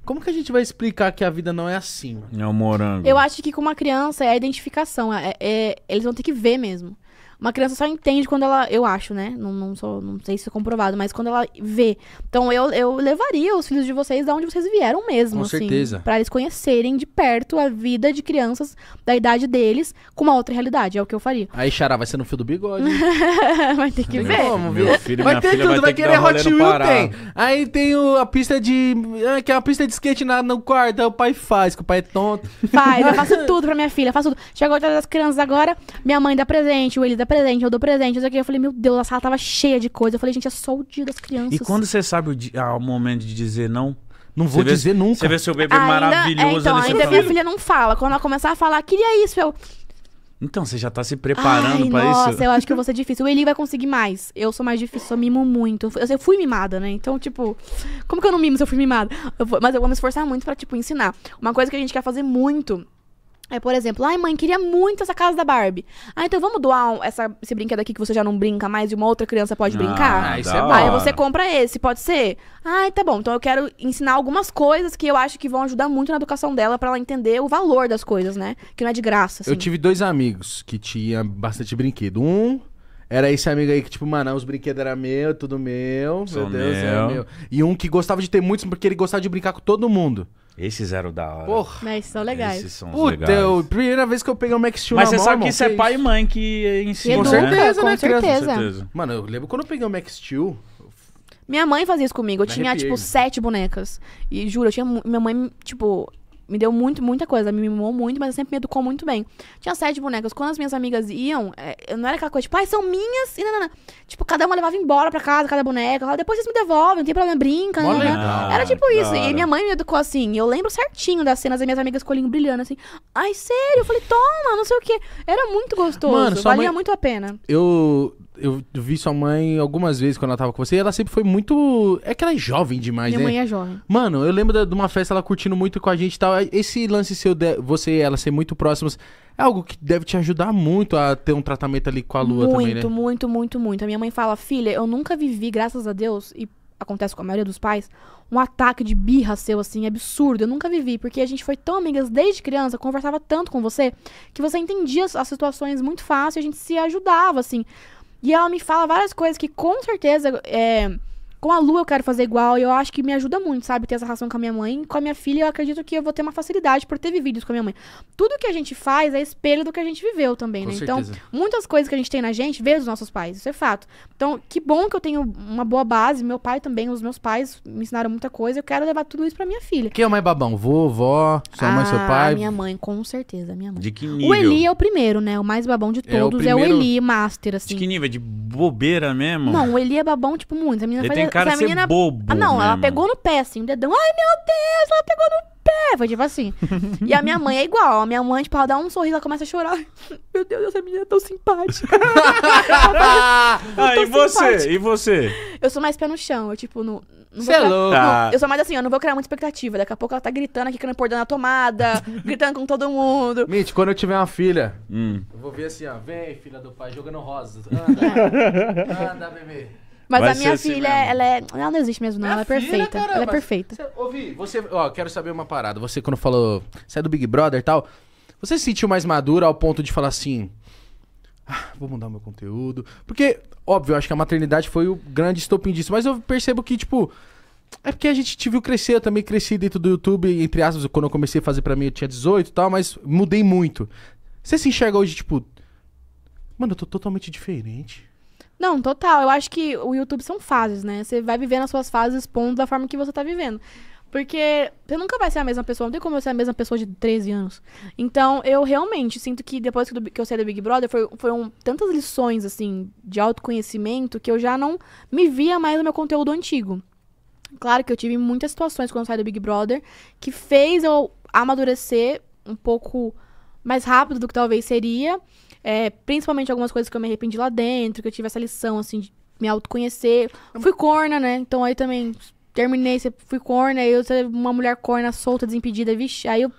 Como que a gente vai explicar que a vida não é assim? Mano? É um morango. Eu acho que com uma criança é a identificação. É, é, eles vão ter que ver mesmo. Uma criança só entende quando ela. Eu acho, né? Não, não, sou, não sei se é comprovado, mas quando ela vê. Então eu, eu levaria os filhos de vocês da onde vocês vieram mesmo. Com assim, certeza. Pra eles conhecerem de perto a vida de crianças da idade deles com uma outra realidade. É o que eu faria. Aí, Xará, vai ser no fio do bigode. vai ter que ver. Como, meu filho, vai ter tudo, vai, vai querer Hot Wheels, tem. Aí tem o, a pista de. É, que é uma pista de skate na, no quarto, aí o pai faz, que o pai é tonto. Faz, eu faço tudo pra minha filha, faço tudo. Chegou a das crianças agora, minha mãe dá presente, o Eli dá presente presente, eu dou presente. aqui. Eu falei, meu Deus, a sala tava cheia de coisa. Eu falei, gente, é só o dia das crianças. E quando você sabe o, dia, ah, o momento de dizer não? Não vou dizer nunca. Você vê seu bebê ainda, é, maravilhoso é, então, ali. Ainda minha filha não fala. Quando ela começar a falar, queria isso, eu... Então, você já tá se preparando para isso? Nossa, eu acho que eu vou ser difícil. O Eli vai conseguir mais. Eu sou mais difícil, eu mimo muito. Eu, eu fui mimada, né? Então, tipo, como que eu não mimo se eu fui mimada? Eu mas eu vou me esforçar muito para tipo, ensinar. Uma coisa que a gente quer fazer muito é, por exemplo, ai mãe, queria muito essa casa da Barbie. Ah, então vamos doar essa, esse brinquedo aqui que você já não brinca mais e uma outra criança pode ah, brincar? Ah, isso é bom. Aí você compra esse, pode ser? Ai, tá bom. Então eu quero ensinar algumas coisas que eu acho que vão ajudar muito na educação dela para ela entender o valor das coisas, né? Que não é de graça. Assim. Eu tive dois amigos que tinham bastante brinquedo. Um era esse amigo aí que, tipo, mano, os brinquedos eram meu, tudo meu. meu Deus, é meu. meu. E um que gostava de ter muitos porque ele gostava de brincar com todo mundo. Esses eram da hora. Porra. Mas são legais. Esses são Puta, legais. Eu, é primeira vez que eu peguei o Max Steel Mas na você é sabe que isso é isso. pai e mãe que eh, ensinam, Educa, é né? Certeza, com né, certeza. Com certeza. Mano, eu lembro quando eu peguei o Max Steel... Minha mãe fazia isso comigo. Eu tinha, arrepiei. tipo, sete bonecas. E juro, eu tinha. Minha mãe, tipo, me deu muito, muita coisa. Me mimou muito, mas sempre me educou muito bem. Tinha sete bonecas. Quando as minhas amigas iam, é, eu não era aquela coisa, tipo, ai, ah, são minhas e não, não, não. Tipo, cada uma levava embora pra casa, cada boneca. Falava, depois vocês me devolvem, não tem problema, brinca. Não, não. Era tipo isso. E minha mãe me educou assim. Eu lembro certinho das cenas das minhas amigas com o brilhando, assim. Ai, sério? Eu falei, toma, não sei o quê. Era muito gostoso. Mano, valia mãe... muito a pena. Eu eu vi sua mãe algumas vezes quando ela tava com você, e ela sempre foi muito. É que ela é jovem demais, Minha né? Minha mãe é jovem. Mano, eu lembro de uma festa ela curtindo muito com a gente e tal. É, esse lance seu, você e ela ser muito próximas é algo que deve te ajudar muito a ter um tratamento ali com a lua muito, também, né? Muito, muito, muito, muito. A minha mãe fala, filha, eu nunca vivi, graças a Deus, e acontece com a maioria dos pais, um ataque de birra seu, assim, absurdo. Eu nunca vivi, porque a gente foi tão amigas desde criança, conversava tanto com você, que você entendia as, as situações muito fácil, a gente se ajudava, assim. E ela me fala várias coisas que com certeza é com a Lu eu quero fazer igual e eu acho que me ajuda muito, sabe? Ter essa relação com a minha mãe. Com a minha filha eu acredito que eu vou ter uma facilidade por ter vivido com a minha mãe. Tudo que a gente faz é espelho do que a gente viveu também, com né? Então, certeza. Então, muitas coisas que a gente tem na gente vê dos nossos pais, isso é fato. Então, que bom que eu tenho uma boa base. Meu pai também, os meus pais me ensinaram muita coisa. Eu quero levar tudo isso pra minha filha. Quem é o mais babão? Vovó, sua ah, mãe, seu ah, pai? minha mãe, com certeza, minha mãe. De que nível? O Eli é o primeiro, né? O mais babão de é todos. É o, primeiro... é o Eli, master, assim. De que assim. nível? É de bobeira mesmo? Não, o Eli é babão, tipo, muito. A menina Ele faz tem cara essa ser menina... bobo. Ah, não, mesmo. ela pegou no pé, assim, o dedão. Ai, meu Deus, ela pegou no pé. Foi tipo assim. e a minha mãe é igual. A minha mãe, tipo, ela dá um sorriso, ela começa a chorar. Meu Deus, essa menina é tão simpática. ah, e simpática. você? E você? Eu sou mais pé no chão. Eu, tipo, no, você é louco. Tá. eu sou mais assim, eu não vou criar muita expectativa. Daqui a pouco ela tá gritando aqui, querendo pôr na tomada, gritando com todo mundo. Mitch, quando eu tiver uma filha, hum. eu vou ver assim, ó. Vem, filha do pai, jogando rosa. Anda. anda, bebê. Mas Vai a minha assim filha, ela é. Ela não existe mesmo, não. Minha ela é filha, perfeita. ela é perfeita. ouvi, você. Ó, quero saber uma parada. Você, quando falou. Você é do Big Brother e tal. Você se sentiu mais madura ao ponto de falar assim. Ah, vou mudar o meu conteúdo. Porque, óbvio, eu acho que a maternidade foi o grande estopim disso. Mas eu percebo que, tipo. É porque a gente te viu crescer, eu também cresci dentro do YouTube, entre aspas, quando eu comecei a fazer pra mim eu tinha 18 e tal, mas mudei muito. Você se enxerga hoje, tipo. Mano, eu tô totalmente diferente. Não, total. Eu acho que o YouTube são fases, né? Você vai vivendo as suas fases expondo da forma que você tá vivendo. Porque você nunca vai ser a mesma pessoa. Não tem como eu ser a mesma pessoa de 13 anos. Então, eu realmente sinto que depois que, eu saí do Big Brother, foi, foram tantas lições, assim, de autoconhecimento, que eu já não me via mais no meu conteúdo antigo. Claro que eu tive muitas situações quando eu saí do Big Brother que fez eu amadurecer um pouco mais rápido do que talvez seria. É, principalmente algumas coisas que eu me arrependi lá dentro, que eu tive essa lição, assim, de me autoconhecer. Fui corna, né? Então aí também terminei, fui corna, aí eu uma mulher corna solta, desimpedida, vixe, aí eu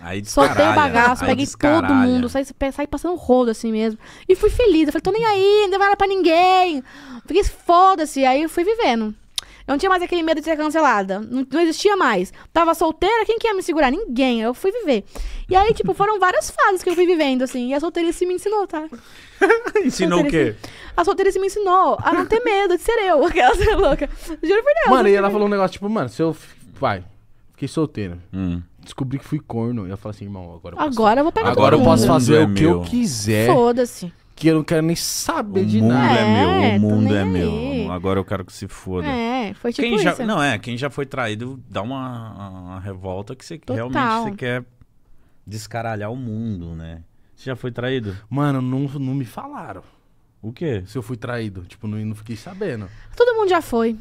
Aí Soltei o bagaço, peguei descaralha. todo mundo, saí, saí passando um rodo assim mesmo. E fui feliz. Eu falei, tô nem aí, não vai lá pra ninguém. Fiquei foda-se. Aí eu fui vivendo. Eu não tinha mais aquele medo de ser cancelada. Não, não existia mais. Tava solteira, quem que ia me segurar? Ninguém. Eu fui viver. E aí, tipo, foram várias fases que eu fui vivendo, assim. E a solteirice me ensinou, tá? ensinou o quê? A solteirice me ensinou a não ter medo de ser eu. Aquela ser louca. Juro por Deus. Mano, e ela falou um negócio, tipo, mano, se eu. Vai, fiquei solteira. Hum descobri que fui corno. E ela falou assim, irmão, agora eu posso, agora eu vou pegar Agora eu posso fazer é o que meu. eu quiser. Foda-se que eu não quero nem saber o de nada. O mundo é, é meu, o é, mundo é meu. É Agora eu quero que se foda. É, foi tipo quem isso. Já, não, é, quem já foi traído dá uma, uma revolta que você realmente você quer descaralhar o mundo, né? Você já foi traído? Mano, não, não me falaram. O quê? Se eu fui traído. Tipo, não, não fiquei sabendo. Todo mundo já foi.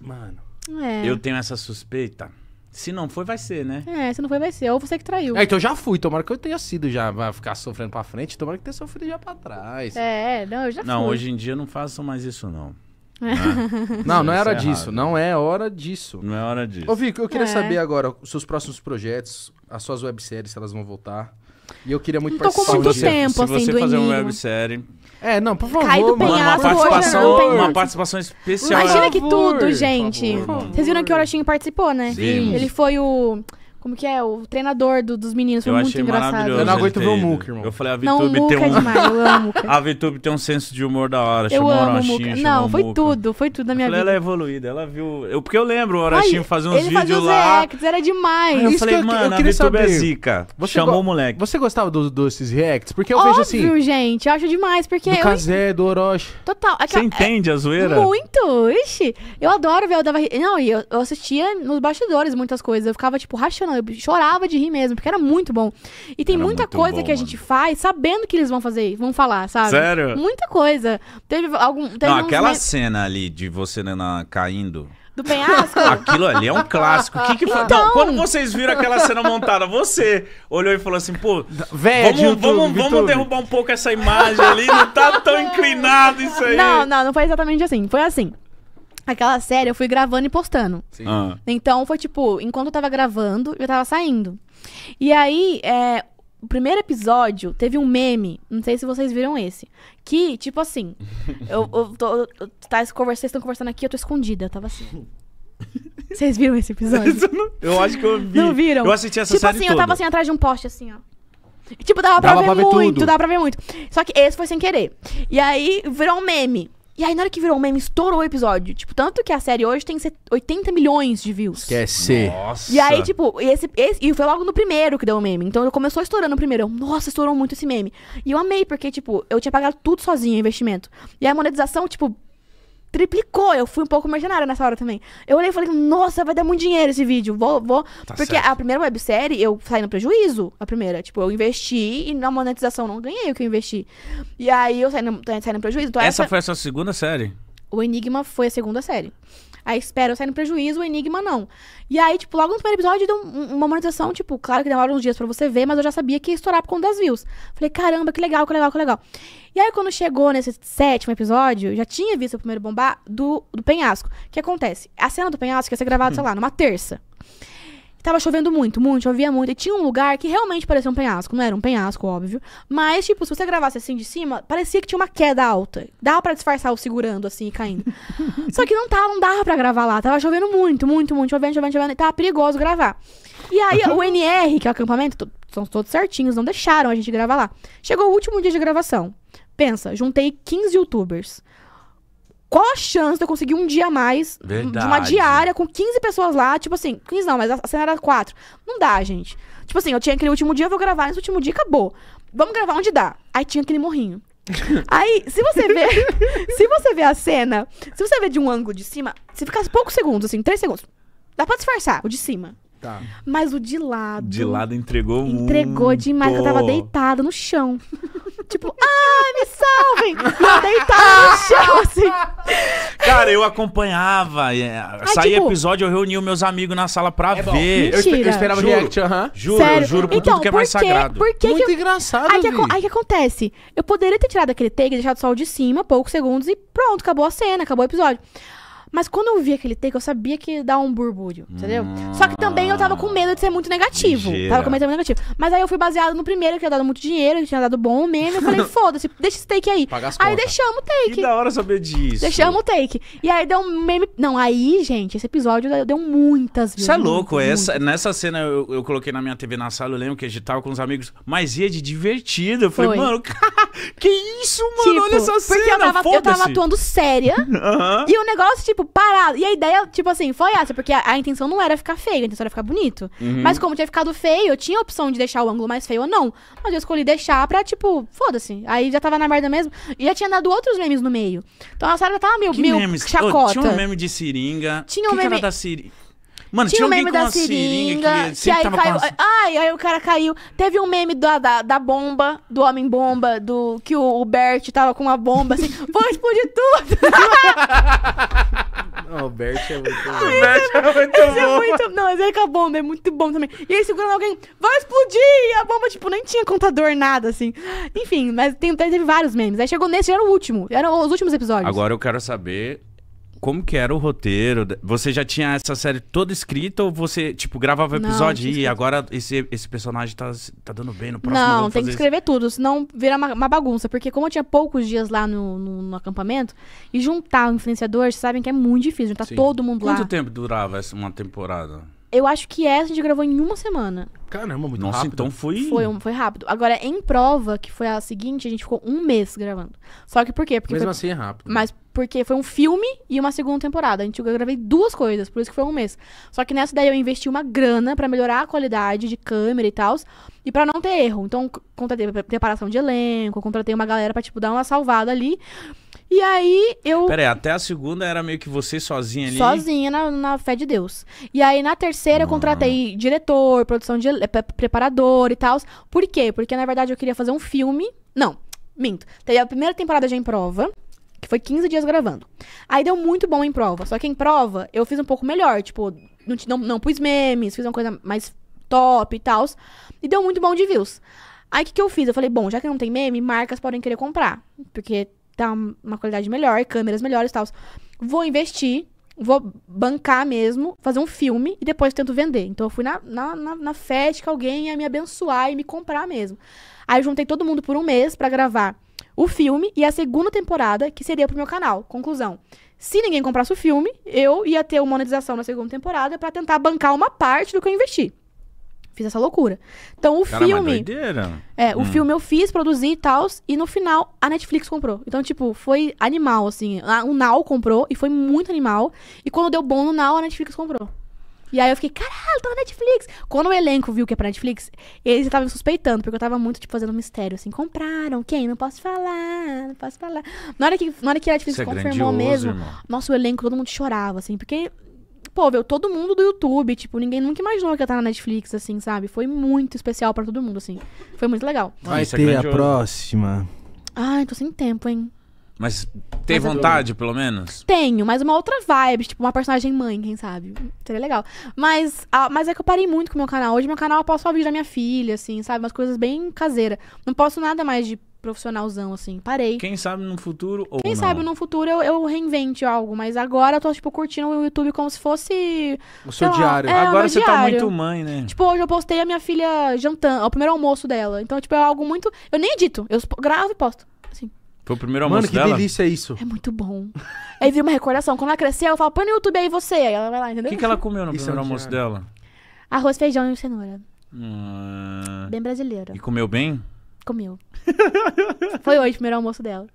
Mano. É. Eu tenho essa suspeita se não foi, vai ser, né? É, se não foi, vai ser. Ou você que traiu. É, então já fui. Tomara que eu tenha sido já. Vai ficar sofrendo pra frente. Tomara que tenha sofrido já pra trás. É, não, eu já Não, fui. hoje em dia não façam mais isso, não. É. Né? Não, não é hora é disso. Não é hora disso. Não é hora disso. Ô, Vico, eu queria é. saber agora os seus próximos projetos, as suas webséries, se elas vão voltar. E eu queria muito não tô com muito disso. tempo, Se assim, você do fazer Enigma. uma websérie, é, não, por favor. Cai do penhasco, é uma, participação, hoje não, uma participação especial. Imagina que tudo, gente. Vocês viram que o Orochinho participou, né? Sim. Ele foi o como que é? O treinador do, dos meninos foi eu muito achei engraçado. Eu não aguento ver o Muk, irmão. Eu falei, a VTube tem é um... é demais, eu amo A VTube tem um senso de humor da hora. Eu amo o Muca. Não, foi tudo, foi tudo na minha falei, vida. Ela é evoluída, ela viu... Eu, porque eu lembro o Horachinho fazer uns vídeos lá. Reacts, era demais. eu falei, mano, a VTube é zica. Você Chamou o moleque. Você gostava dos, desses reacts? Porque eu vejo assim... gente, eu acho demais, porque... Do Kazé, do Orochi. Total. É você entende a zoeira? Muito, ixi. Eu adoro ver, eu dava... Não, e eu assistia nos bastidores muitas coisas, eu ficava, tipo, rachando eu chorava de rir mesmo, porque era muito bom. E tem era muita coisa bom, que a gente faz sabendo que eles vão fazer, vão falar, sabe? Sério? Muita coisa. Teve algum. Teve Não, aquela cena ali de você na, né, na caindo. Do penhasco? Aquilo ali é um clássico. Que que então... Não, quando vocês viram aquela cena montada, você olhou e falou assim, pô, Véia, vamos, YouTube, vamos, YouTube. vamos derrubar um pouco essa imagem ali, não tá tão inclinado isso aí. Não, não, não foi exatamente assim. Foi assim aquela série eu fui gravando e postando. Ah. Então foi tipo, enquanto eu tava gravando, eu tava saindo. E aí, é, o primeiro episódio teve um meme, não sei se vocês viram esse, que, tipo assim, eu, eu tô, eu, tá, vocês estão conversando aqui, eu tô escondida, eu tava assim. Vocês viram esse episódio? eu acho que eu vi. Não viram? Eu assisti essa tipo série Tipo assim, toda. eu tava assim, atrás de um poste, assim, ó. Tipo, dava pra, dava ver, pra muito, tudo. dava pra ver muito. Só que esse foi sem querer. E aí, virou um meme. E aí, na hora que virou um meme, estourou o episódio. Tipo, tanto que a série hoje tem 80 milhões de views. Esquece. Nossa. E aí, tipo, esse, esse, e foi logo no primeiro que deu o meme. Então, começou estourando o primeiro. Eu, Nossa, estourou muito esse meme. E eu amei, porque, tipo, eu tinha pagado tudo sozinho, investimento. E a monetização, tipo, triplicou. Eu fui um pouco mercenária nessa hora também. Eu olhei e falei, nossa, vai dar muito dinheiro esse vídeo. Vou, vou. Tá Porque certo. a primeira websérie, eu saí no prejuízo. A primeira. Tipo, eu investi e na monetização não ganhei o que eu investi. E aí eu saí no, saí no prejuízo. Então, essa, essa foi a sua segunda série? O Enigma foi a segunda série. Aí espera eu sair no prejuízo, o Enigma não. E aí, tipo, logo no primeiro episódio deu uma monetização, tipo, claro que demora uns dias para você ver, mas eu já sabia que ia estourar por conta das views. Falei, caramba, que legal, que legal, que legal. E aí, quando chegou nesse sétimo episódio, já tinha visto o primeiro bombar do, do penhasco. O que acontece? A cena do penhasco ia ser gravada, hum. sei lá, numa terça. Tava chovendo muito, muito, chovia muito. E tinha um lugar que realmente parecia um penhasco. Não era um penhasco, óbvio. Mas, tipo, se você gravasse assim de cima, parecia que tinha uma queda alta. Dava para disfarçar o segurando, assim, e caindo. Só que não tava, não dava pra gravar lá. Tava chovendo muito, muito, muito. Chovendo, chovendo, chovendo. E tava perigoso gravar. E aí, o NR, que é o acampamento, são todos certinhos, não deixaram a gente gravar lá. Chegou o último dia de gravação. Pensa, juntei 15 youtubers. Qual a chance de eu conseguir um dia a mais Verdade. de uma diária com 15 pessoas lá? Tipo assim, 15 não, mas a cena era 4. Não dá, gente. Tipo assim, eu tinha aquele último dia, eu vou gravar, nesse último dia acabou. Vamos gravar onde dá. Aí tinha aquele morrinho. Aí, se você ver, se você vê a cena, se você ver de um ângulo de cima, se ficasse poucos segundos, assim, três segundos, dá pra disfarçar o de cima. Tá. Mas o de lado. De lado entregou Entregou muito. demais, eu tava deitada no chão. tipo, ah, me salvem! deitado no chão, assim. Cara, eu acompanhava. é, saía tipo- episódio, eu reunia os meus amigos na sala pra É ver. Eu, eu esperava Juro. react, aham. Juro, Sério. juro por então, tudo que é mais sagrado. Por que Muito eu- engraçado, Aí que, Vi. aí que acontece? Eu poderia ter tirado aquele take, deixado só o de cima, poucos segundos e pronto, acabou a cena, acabou o episódio. Mas quando eu vi aquele take, eu sabia que ia dar um burburinho, entendeu? Hum, Só que também eu tava com medo de ser muito negativo. Tava com medo de ser muito negativo. Mas aí eu fui baseado no primeiro, que tinha dado muito dinheiro, que tinha dado bom meme. Eu falei, foda-se, deixa esse take aí. Paga as aí contas. deixamos o take. Que da hora saber disso. Deixamos o take. E aí deu um meme. Não, aí, gente, esse episódio deu muitas vezes. Isso é louco. essa, Nessa cena eu, eu, coloquei na minha TV na sala, eu lembro que a gente tava com os amigos, mas ia de divertido. Eu falei, Foi. mano, que isso, mano? Tipo, olha essa cena. Porque eu tava, eu tava atuando séria. Uh -huh. E o negócio, tipo, tipo, parado. E a ideia, tipo assim, foi essa, porque a, a intenção não era ficar feio, a intenção era ficar bonito. Uhum. Mas como tinha ficado feio, eu tinha a opção de deixar o ângulo mais feio ou não. Mas eu escolhi deixar pra, tipo, foda-se. Aí já tava na merda mesmo. E já tinha dado outros memes no meio. Então a Sarah tava meio, que meio memes? chacota. Oh, tinha um meme de seringa. Tinha um que meme. Que era da seringa? Mano, tinha, um meme da seringa, que, aí caiu. Ai, aí o cara caiu. Teve um meme da, da, da bomba, do homem-bomba, do que o, o Bert tava com uma bomba assim. Vou explodir tudo! Não, o Bert é muito bom. É o Bert é, é muito bom. É muito, não, mas ele com a bomba é muito bom também. E aí segurando alguém, vai explodir! E a bomba, tipo, nem tinha contador, nada, assim. Enfim, mas tem, teve vários memes. Aí chegou nesse, já era o último. Eram os últimos episódios. Agora eu quero saber como que era o roteiro? Você já tinha essa série toda escrita ou você, tipo, gravava o episódio não, e agora esse, esse personagem tá, tá dando bem no próximo? Não, tem que escrever isso. tudo, senão vira uma, uma, bagunça. Porque como eu tinha poucos dias lá no, no, no acampamento, e juntar o influenciador, vocês sabem que é muito difícil, juntar Sim. todo mundo Quanto lá. Quanto tempo durava essa, uma temporada? Eu acho que essa a gente gravou em uma semana. Caramba, muito Nossa, rápido. então foi... foi... Foi rápido. Agora, em prova, que foi a seguinte, a gente ficou um mês gravando. Só que por quê? Porque Mesmo foi... assim é rápido. Mas porque foi um filme e uma segunda temporada. A gente, eu gravei duas coisas, por isso que foi um mês. Só que nessa daí eu investi uma grana para melhorar a qualidade de câmera e tal. E para não ter erro. Então, contratei preparação de elenco, contratei uma galera pra, tipo, dar uma salvada ali. E aí eu. Peraí, até a segunda era meio que você sozinha ali? Sozinha na, na fé de Deus. E aí na terceira ah. eu contratei diretor, produção de preparador e tal. Por quê? Porque na verdade eu queria fazer um filme. Não, minto. Teve a primeira temporada já em prova. Que foi 15 dias gravando. Aí deu muito bom em prova. Só que em prova eu fiz um pouco melhor. Tipo, não, não, não pus memes, fiz uma coisa mais top e tal. E deu muito bom de views. Aí o que, que eu fiz? Eu falei, bom, já que não tem meme, marcas podem querer comprar. Porque dar uma qualidade melhor, câmeras melhores e tal. Vou investir, vou bancar mesmo, fazer um filme e depois tento vender. Então eu fui na, na, na, na fé de que alguém ia me abençoar e me comprar mesmo. Aí eu juntei todo mundo por um mês para gravar o filme e a segunda temporada, que seria pro meu canal. Conclusão. Se ninguém comprasse o filme, eu ia ter uma monetização na segunda temporada para tentar bancar uma parte do que eu investi. Fiz essa loucura. Então o Cara, filme. É, o hum. filme eu fiz, produzi e tal. E no final a Netflix comprou. Então, tipo, foi animal, assim. O Now comprou e foi muito animal. E quando deu bom no Now, a Netflix comprou. E aí eu fiquei, caralho, tá na Netflix. Quando o elenco viu que é pra Netflix, eles estavam suspeitando, porque eu tava muito, tipo, fazendo mistério, assim, compraram, quem? Não posso falar, não posso falar. Na hora que, na hora que a Netflix é confirmou é mesmo, irmão. nosso elenco, todo mundo chorava, assim, porque pô, veio todo mundo do YouTube, tipo, ninguém nunca imaginou que ia estar na Netflix, assim, sabe? Foi muito especial para todo mundo, assim. Foi muito legal. Vai Isso ter é a próxima. Ai, tô sem tempo, hein? Mas é tem mas vontade, pelo menos? Tenho, mas uma outra vibe, tipo uma personagem mãe, quem sabe. Seria legal. Mas, a, ah, mas é que eu parei muito com o meu canal. Hoje meu canal eu posso só vídeo da minha filha, assim, sabe? Umas coisas bem caseira. Não posso nada mais de profissionalzão, assim. Parei. Quem sabe no futuro ou Quem não. sabe no futuro eu, eu reinvente algo, mas agora eu tô, tipo, curtindo o YouTube como se fosse... O seu lá, diário. É, agora você tá diário. tá muito mãe, né? Tipo, hoje eu postei a minha filha jantando, o primeiro almoço dela. Então, tipo, é algo muito... Eu nem edito, eu gravo e posto, assim. Foi o primeiro almoço Mano, que dela? delícia isso. É muito bom. aí vira uma recordação. Quando ela cresceu eu falo, põe no YouTube aí você. Aí ela vai lá, entendeu? O que, que ela comeu no isso é primeiro é almoço diário. dela? Arroz, feijão e cenoura. Hum... Bem brasileira. E comeu bem? comeu. Foi hoje o primeiro almoço dela.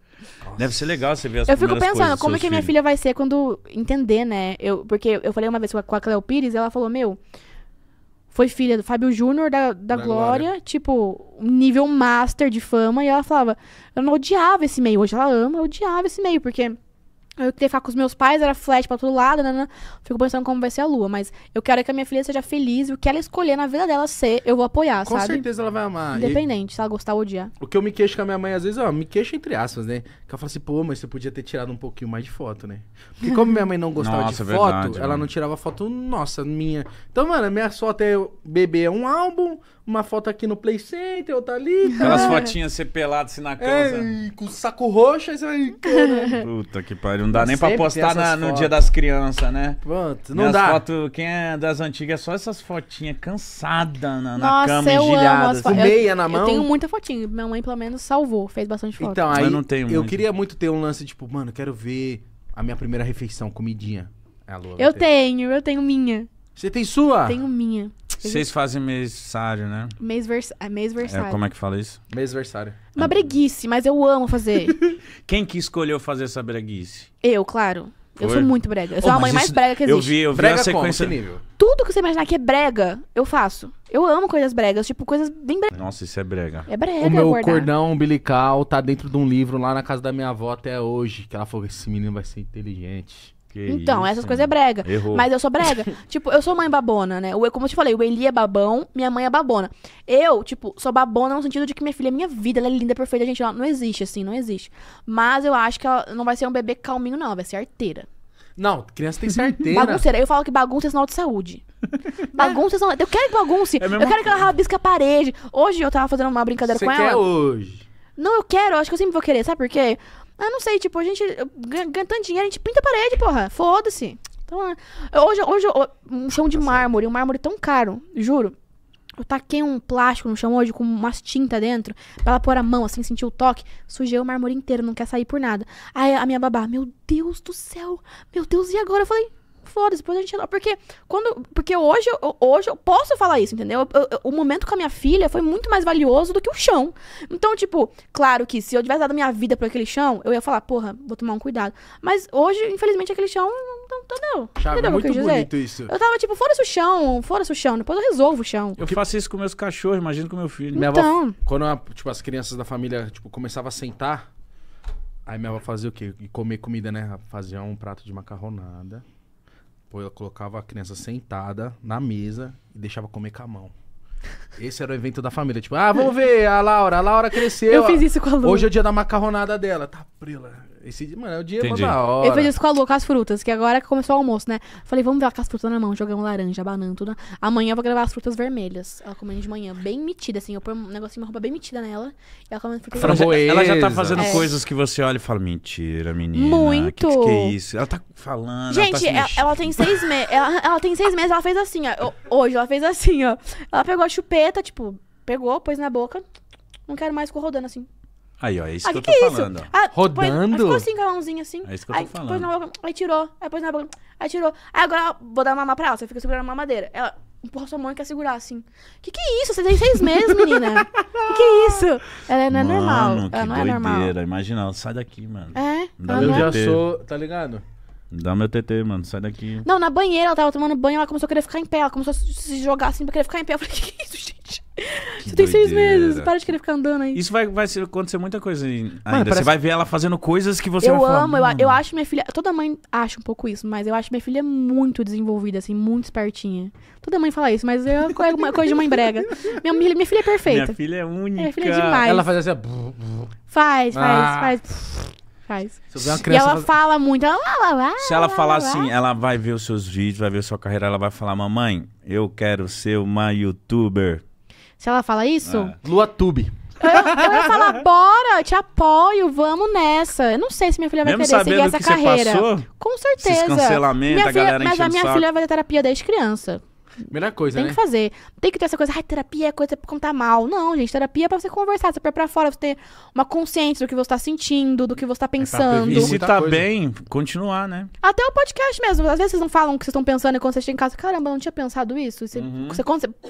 Deve ser legal você ver as Eu fico pensando, como é que filhos. minha filha vai ser quando entender, né? Eu, porque eu falei uma vez com a Cleo Pires, ela falou, meu, foi filha do Fábio Júnior, da, da, da Glória, Glória, tipo, nível master de fama, e ela falava, eu não odiava esse meio, hoje ela ama, eu odiava esse meio, porque eu queria ficar com os meus pais, era flash pra todo lado, né, né, né? Fico pensando como vai ser a lua, mas eu quero é que a minha filha seja feliz e o que ela escolher na vida dela ser, eu vou apoiar, com sabe? Com certeza ela vai amar. Independente, e... se ela gostar ou odiar. O que eu me queixo com a minha mãe, às vezes, ó, me queixo entre aspas, né? Que ela fala assim, pô, mas você podia ter tirado um pouquinho mais de foto, né? Porque como minha mãe não gostava nossa, de é foto, verdade, ela né? não tirava foto nossa, minha. Então, mano, a minha foto é bebê é um álbum, uma foto aqui no Play Center, outra ali. Aquelas fotinhas ser pelado assim na cama. É, com saco roxo, aí você vai. Puta que pariu, não dá eu nem pra postar na, no dia das crianças, né? Pronto, não Minhas dá. Foto, quem é das antigas é só essas fotinhas cansadas na, na Nossa, cama, engilhadas. Com assim. meia eu, na mão. Eu tenho muita fotinha. Minha mãe, pelo menos, salvou, fez bastante foto. Então, aí, eu não tenho. Eu muito. queria muito ter um lance, tipo, mano, quero ver a minha primeira refeição, comidinha. É, Lua, eu tenho, eu tenho minha. Você tem sua? Tenho minha. Vocês fazem mêsário, né? Mês é versário. É, como é que fala isso? Mês versário. Uma breguice, mas eu amo fazer. Quem que escolheu fazer essa breguice? Eu, claro. Foi? Eu sou muito brega. Eu sou oh, a mãe mais brega que existe. Eu vi, eu vi brega a sequência. Como, que nível? Tudo que você imaginar que é brega, eu faço. Eu amo coisas bregas, tipo coisas bem bregas. Nossa, isso é brega. É brega, O é meu guardar. cordão umbilical tá dentro de um livro lá na casa da minha avó até hoje. Que ela falou: esse menino vai ser inteligente. Que então, isso, essas coisas é brega. Errou. Mas eu sou brega. tipo, eu sou mãe babona, né? como eu te falei, o Eli é babão, minha mãe é babona. Eu, tipo, sou babona no sentido de que minha filha é minha vida, ela é linda, perfeita, gente. Ela não existe, assim, não existe. Mas eu acho que ela não vai ser um bebê calminho, não. Vai ser arteira. Não, criança tem certeza Bagunceira. Eu falo que bagunça é sinal de saúde. bagunça é sinal... Eu quero que bagunce. É eu quero que ela rabisca a parede. Hoje eu tava fazendo uma brincadeira Você com ela. Você quer hoje? Não, eu quero. Eu acho que eu sempre vou querer. Sabe por quê? Ah, não sei, tipo, a gente ganha tanto dinheiro, a gente pinta a parede, porra. Foda-se. Então, ah, hoje, hoje, um chão de tá mármore, um mármore tão caro, juro. Eu taquei um plástico no chão hoje com umas tinta dentro, pra ela pôr a mão, assim, sentir o toque. Sujei o mármore inteiro, não quer sair por nada. Aí a minha babá, meu Deus do céu, meu Deus, e agora? Eu falei, foda-se, depois a gente. Porque quando. Porque hoje, eu, hoje eu posso falar isso, entendeu? Eu, eu, o momento com a minha filha foi muito mais valioso do que o chão. Então, tipo, claro que se eu tivesse dado minha vida pra aquele chão, eu ia falar, porra, vou tomar um cuidado. Mas hoje, infelizmente, aquele chão. Não, tá não, Chave, entendeu muito bonito isso. Eu tava tipo, fora se o chão, fora se o chão, depois eu resolvo o chão. Eu faço isso com meus cachorros, imagino com meu filho. Minha então... Avó, quando a, tipo, as crianças da família tipo, começava a sentar, Aí minha avó fazia o quê? E comer comida, né? Fazia um prato de macarronada. Pô, eu colocava a criança sentada na mesa e deixava comer com a mão. Esse era o evento da família. Tipo, ah, vamos ver a Laura. A Laura cresceu. Eu fiz isso com a Lu. Hoje é o dia da macarronada dela. Tá, Prila. Esse, mano, é o dia Entendi. da hora. Eu fiz isso com a Lu, com as frutas, que agora que começou o almoço, né? Falei, vamos ver com as frutas na mão, jogamos laranja, banana, tudo. Amanhã eu vou gravar as frutas vermelhas. Ela comendo de manhã, bem metida, assim. Eu pôr um negocinho, uma roupa bem metida nela. E ela comendo frutas ela já, ela já tá fazendo é. coisas que você olha e fala, mentira, menina. Muito. Que, que é isso? Ela tá falando. Gente, ela, tá ela, ela tem seis meses. Ela, ela, tem seis meses, ela fez assim, ó. Eu, hoje, ela fez assim, ó. Ela pegou a chupeta, tipo, pegou, pôs na boca. Não quero mais, ficou rodando assim. Aí, ó, é isso ah, que, que, eu é tô é falando. Isso? Ah, Rodando? ficou assim com a mãozinha assim. É isso que eu tô aí, falando. na boca, aí tirou, aí pôs na boca, aí tirou. Aí agora vou dar uma mamar pra ela, você fica segurando a mamadeira. Ela empurra sua mão e quer segurar assim. Que que é isso? Você tem seis meses, menina. que que é isso? Ela não é mano, normal. Ela não é madeira normal. Imagina, ela sai daqui, mano. É? eu já é? sou, tá ligado? Dá meu TT, mano, sai daqui. Não, na banheira, ela tava tomando banho, ela começou a querer ficar em pé, ela começou a se jogar assim pra querer ficar em pé. Eu falei, que, que é isso, gente? Que Você tem seis meses, para de querer ficar andando aí. Isso vai, vai acontecer muita coisa ainda. Mano, parece... Você vai ver ela fazendo coisas que você eu vai amo, falar, eu, eu acho minha filha. Toda mãe acha um pouco isso, mas eu acho minha filha muito desenvolvida, assim, muito espertinha. Toda mãe fala isso, mas é uma coisa de mãe brega. Minha, minha filha é perfeita. Minha filha é única. Minha filha é demais. Ela faz assim. Faz, faz, ah. faz. Faz. e ela fala muito. lá, lá, Se ela falar assim, ela vai ver os seus vídeos, vai ver sua carreira, ela vai falar: Mamãe, eu quero ser uma youtuber. Se ela fala isso? É. Luatube. Eu, eu ia falar, bora, te apoio, vamos nessa. Eu não sei se minha filha vai Mesmo querer seguir essa carreira. Passou, Com certeza. Esses cancelamento, minha a filha, galera Mas a minha filha vai ter terapia desde criança. Primeira coisa, Tem né? que fazer. Tem que ter essa coisa, ai, terapia é coisa pra contar mal. Não, gente, terapia é pra você conversar, você pôr pra fora, você ter uma consciência do que você tá sentindo, do que você tá, é, tá pensando. É e se tá coisa. bem, continuar, né? Até o podcast mesmo. Às vezes vocês não falam o que vocês estão pensando e quando vocês chegam em casa, caramba, eu não tinha pensado isso. Você, uhum. você,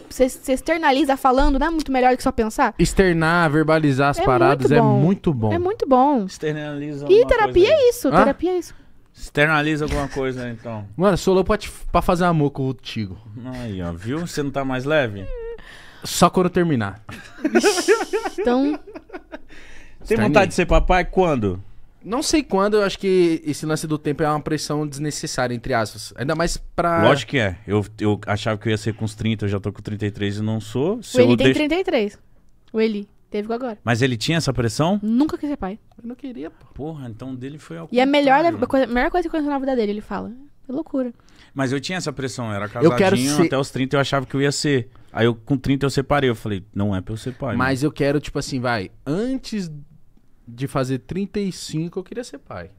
você, você, externaliza falando, não é muito melhor do que só pensar? Externar, verbalizar as é paradas muito é muito bom. É muito bom. Externaliza. E é terapia é isso, terapia é isso. Externaliza alguma coisa então. Mano, sou louco pra, te, pra fazer amor contigo. Aí, ó, viu? Você não tá mais leve? Só quando terminar. então. Tem vontade de ser papai quando? Não sei quando, eu acho que esse lance do tempo é uma pressão desnecessária, entre aspas. Ainda mais pra. Lógico que é. Eu, eu achava que eu ia ser com os 30, eu já tô com 33 e não sou. Se o Eli tem deixo... 33. O Eli. Teve com agora. Mas ele tinha essa pressão? Nunca quis ser pai. Eu não queria, pô. Porra, então dele foi ao E a melhor, coisa, a melhor coisa que aconteceu na vida dele, ele fala. É loucura. Mas eu tinha essa pressão, eu era casadinho ser... até os 30 eu achava que eu ia ser. Aí eu com 30 eu separei, eu falei, não é pra eu ser pai. Né? Mas mano. eu quero, tipo assim, vai, antes de fazer 35 eu queria ser pai.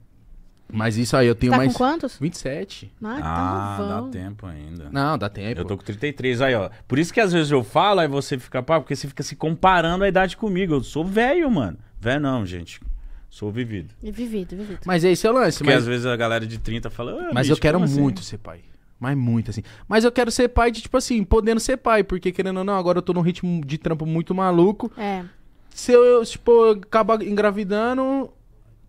Mas isso aí eu tenho tá mais. Com quantos? 27. Ah, ah tá ah, dá tempo ainda. Não, dá tempo. Eu tô com 33 aí, ó. Por isso que às vezes eu falo, aí você fica, pá, porque você fica se comparando a idade comigo. Eu sou velho, mano. Velho não, gente. Sou vivido. vivido, vivido. Mas esse é o lance, Porque mas... às vezes a galera de 30 fala. Ah, mas bicho, eu quero assim? muito assim? ser pai. Mas muito, assim. Mas eu quero ser pai de, tipo assim, podendo ser pai, porque querendo ou não, agora eu tô num ritmo de trampo muito maluco. É. Se eu, tipo, acabar engravidando,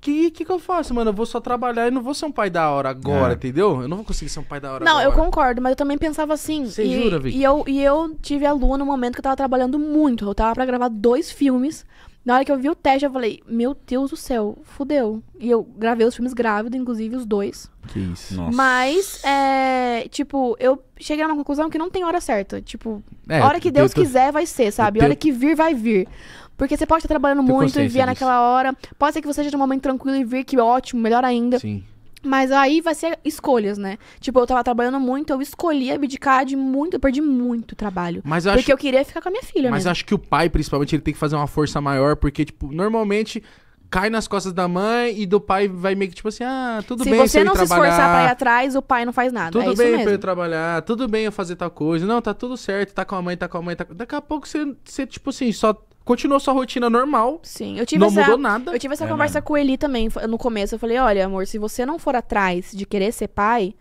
que, que que eu faço, mano? Eu vou só trabalhar e não vou ser um pai da hora agora, É. entendeu? Eu não vou conseguir ser um pai da hora Não, agora. eu concordo, mas eu também pensava assim. Você e, jura, Vicky? e eu E eu tive a Lua no momento que eu tava trabalhando muito. Eu tava pra gravar dois filmes. Na hora que eu vi o teste, eu falei, meu Deus do céu, fudeu. E eu gravei os filmes grávido, inclusive os dois. Que isso. Nossa. Mas, é, tipo, eu cheguei a uma conclusão que não tem hora certa. Tipo, É, hora que Deus tô- quiser vai ser, sabe? eu Hora que vir, vai vir. Porque você pode estar trabalhando muito e vier naquela hora. Pode ser que você esteja num momento tranquilo e ver que ótimo, melhor ainda. Sim. Mas aí vai ser escolhas, né? Tipo, eu tava trabalhando muito, eu escolhi abdicar de muito, eu perdi muito trabalho. Mas eu acho... Porque eu queria ficar com a minha filha. Mas mesmo. acho que o pai, principalmente, ele tem que fazer uma força maior, porque, tipo, normalmente cai nas costas da mãe e do pai vai meio que tipo assim, ah, tudo se bem se você não se esforçar pra ir atrás, o pai não faz nada. Tudo é bem mesmo. pra eu trabalhar, tudo bem eu fazer tal coisa. Não, tá tudo certo, tá com a mãe, tá com a mãe, tá... Daqui a pouco você, você tipo assim, só continuou sua rotina normal. Sim, eu tive não essa, mudou nada. Eu tive essa é conversa mesmo. com ele também no começo. Eu falei, olha, amor, se você não for atrás de querer ser pai,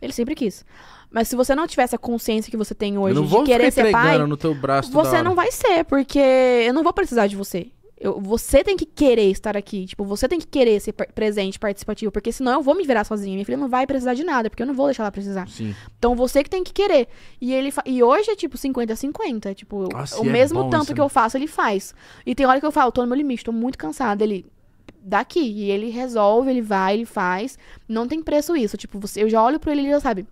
ele sempre quis. Mas se você não tiver essa consciência que você tem hoje de querer ser pai, no teu braço você não vai ser, porque eu não vou precisar de você. Eu, você tem que querer estar aqui. Tipo, você tem que querer ser presente, participativo. Porque senão eu vou me virar sozinha. Minha filha não vai precisar de nada, porque eu não vou deixar ela precisar. Sim. Então você que tem que querer. E ele e hoje é tipo 50-50. Tipo, Nossa, o é mesmo é tanto isso, que né? eu faço, ele faz. E tem hora que eu falo, tô no meu limite, tô muito cansada. Ele daqui. E ele resolve, ele vai, ele faz. Não tem preço isso. Tipo, você, eu já olho pra ele e já sabe.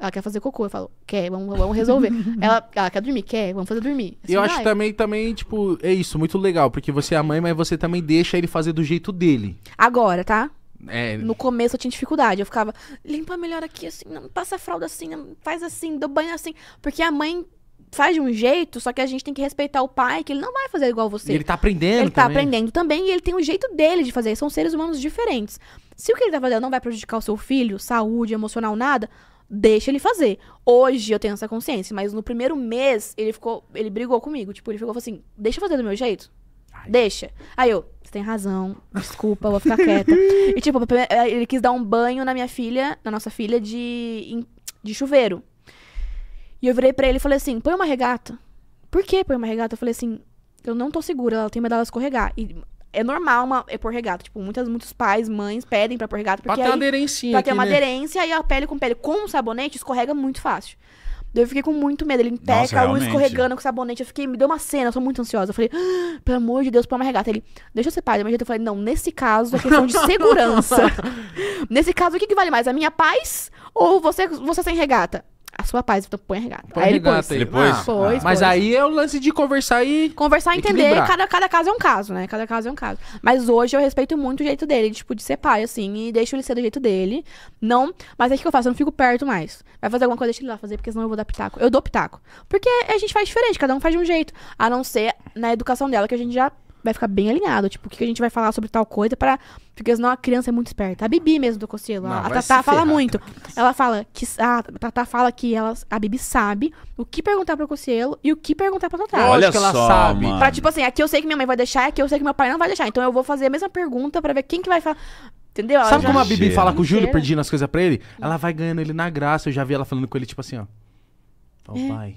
Ela quer fazer cocô. Eu falo, quer, vamos, vamos resolver. ela, ela quer dormir, quer, vamos fazer dormir. Assim, eu acho também, também, tipo, é isso, muito legal. Porque você é a mãe, mas você também deixa ele fazer do jeito dele. Agora, tá? É. No começo eu tinha dificuldade. Eu ficava, limpa melhor aqui, assim, não, passa a fralda assim, não, faz assim, dou banho assim. Porque a mãe faz de um jeito, só que a gente tem que respeitar o pai, que ele não vai fazer igual você. E ele tá aprendendo Ele tá aprendendo também e ele tem um jeito dele de fazer. São seres humanos diferentes. Se o que ele tá fazendo não vai prejudicar o seu filho, saúde, emocional, nada, deixa ele fazer. Hoje eu tenho essa consciência, mas no primeiro mês ele ficou, ele brigou comigo, tipo, ele ficou assim: "Deixa eu fazer do meu jeito". Deixa. Aí eu, você tem razão, desculpa, vou ficar quieta. e tipo, eh, ele quis dar um banho na minha filha, na nossa filha de de chuveiro. E eu virei para ele e falei assim: "Põe uma regata". Por que põe uma regata? Eu falei assim: "Eu não tô segura, ela tem medo dela escorregar". E é normal uma, é por regata. Tipo, muitas, muitos pais, mães pedem pra pôr regata. Porque pra ter uma aderência. Pra ter uma né? aderência e a pele com pele com sabonete escorrega muito fácil. Eu fiquei com muito medo. Ele empeca, o escorregando com o sabonete. Eu fiquei, me deu uma cena, eu sou muito ansiosa. Eu falei, ah, pelo amor de Deus, põe uma regata. Ele, deixa eu ser pai. Da minha jeito, eu falei, não, nesse caso é questão de segurança. nesse caso, o que, que vale mais? A minha paz ou você, você sem regata? a sua paz, então põe a regata. Põe aí regata ele pôs. Ele pôs. Ah, Mas aí é o lance de conversar e. Conversar e entender. Cada, cada caso é um caso, né? Cada caso é um caso. Mas hoje eu respeito muito o jeito dele, tipo, de ser pai, assim, e deixo ele ser do jeito dele. Não. Mas aí é o que eu faço? Eu não fico perto mais. Vai fazer alguma coisa, deixa ele lá fazer, porque senão eu vou dar pitaco. Eu dou pitaco. Porque a gente faz diferente, cada um faz de um jeito. A não ser na educação dela, que a gente já vai ficar bem alinhado. Tipo, o que a gente vai falar sobre tal coisa para Porque senão a criança é muito esperta. A Bibi mesmo do Cossielo, a, Tatá fala muito. Ela fala que. A Tatá fala que ela, a Bibi sabe o que perguntar pro Cossielo e o que perguntar pra Tatá. Olha que ela só, sabe. Mano. Pra, tipo assim, aqui eu sei que minha mãe vai deixar, aqui eu sei que meu pai não vai deixar. Então eu vou fazer a mesma pergunta para ver quem que vai falar. Entendeu? Sabe como a Bibi cheira. fala com o Júlio pedindo as coisas pra ele? Ela vai ganhando ele na graça. Eu já vi ela falando com ele, tipo assim, ó. Ó, oh, é. pai.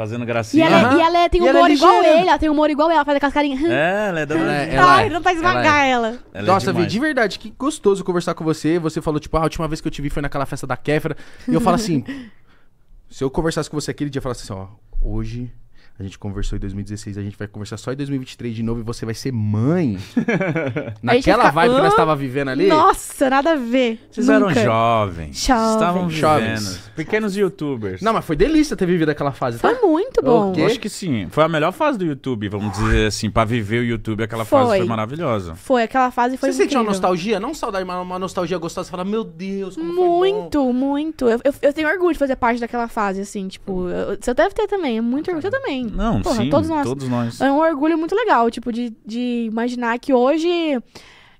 Fazendo gracinha. E ela, é- é, e ela é, tem humor igual ele, ela tem humor igual ela, faz aquelas carinhas. Hum, é, ela é da. Ela é- ela Ai, é. não tá esmagar ela. ela é Nossa, Vi, de verdade, que gostoso conversar com você. Você falou, tipo, ah, a última vez que eu te vi foi naquela festa da Kéfera. E eu falo assim, se eu conversasse com você aquele dia, eu falasse assim, ó, hoje a gente conversou em 2016, a gente vai conversar só em 2023 de novo e você vai ser mãe. Naquela fica, vibe que nós estava vivendo ali. Nossa, nada a ver. Vocês Nunca. eram jovens. Jovens. Estavam jovens. Pequenos youtubers. Não, mas foi delícia ter vivido aquela fase. Foi tá? muito bom. acho que sim. Foi a melhor fase do YouTube, vamos dizer assim, para viver o YouTube. Aquela foi. fase foi maravilhosa. Foi, aquela fase foi Você sentiu uma nostalgia? Não saudade, mas uma nostalgia gostosa. Você fala, meu Deus, como Muito, muito. Eu, eu, eu, tenho orgulho de fazer parte daquela fase, assim, tipo... Eu, você deve ter também, é muito orgulho. Eu também também. Não, Porra, sim, todos nós. todos nós. É um orgulho muito legal, tipo, de, de imaginar que hoje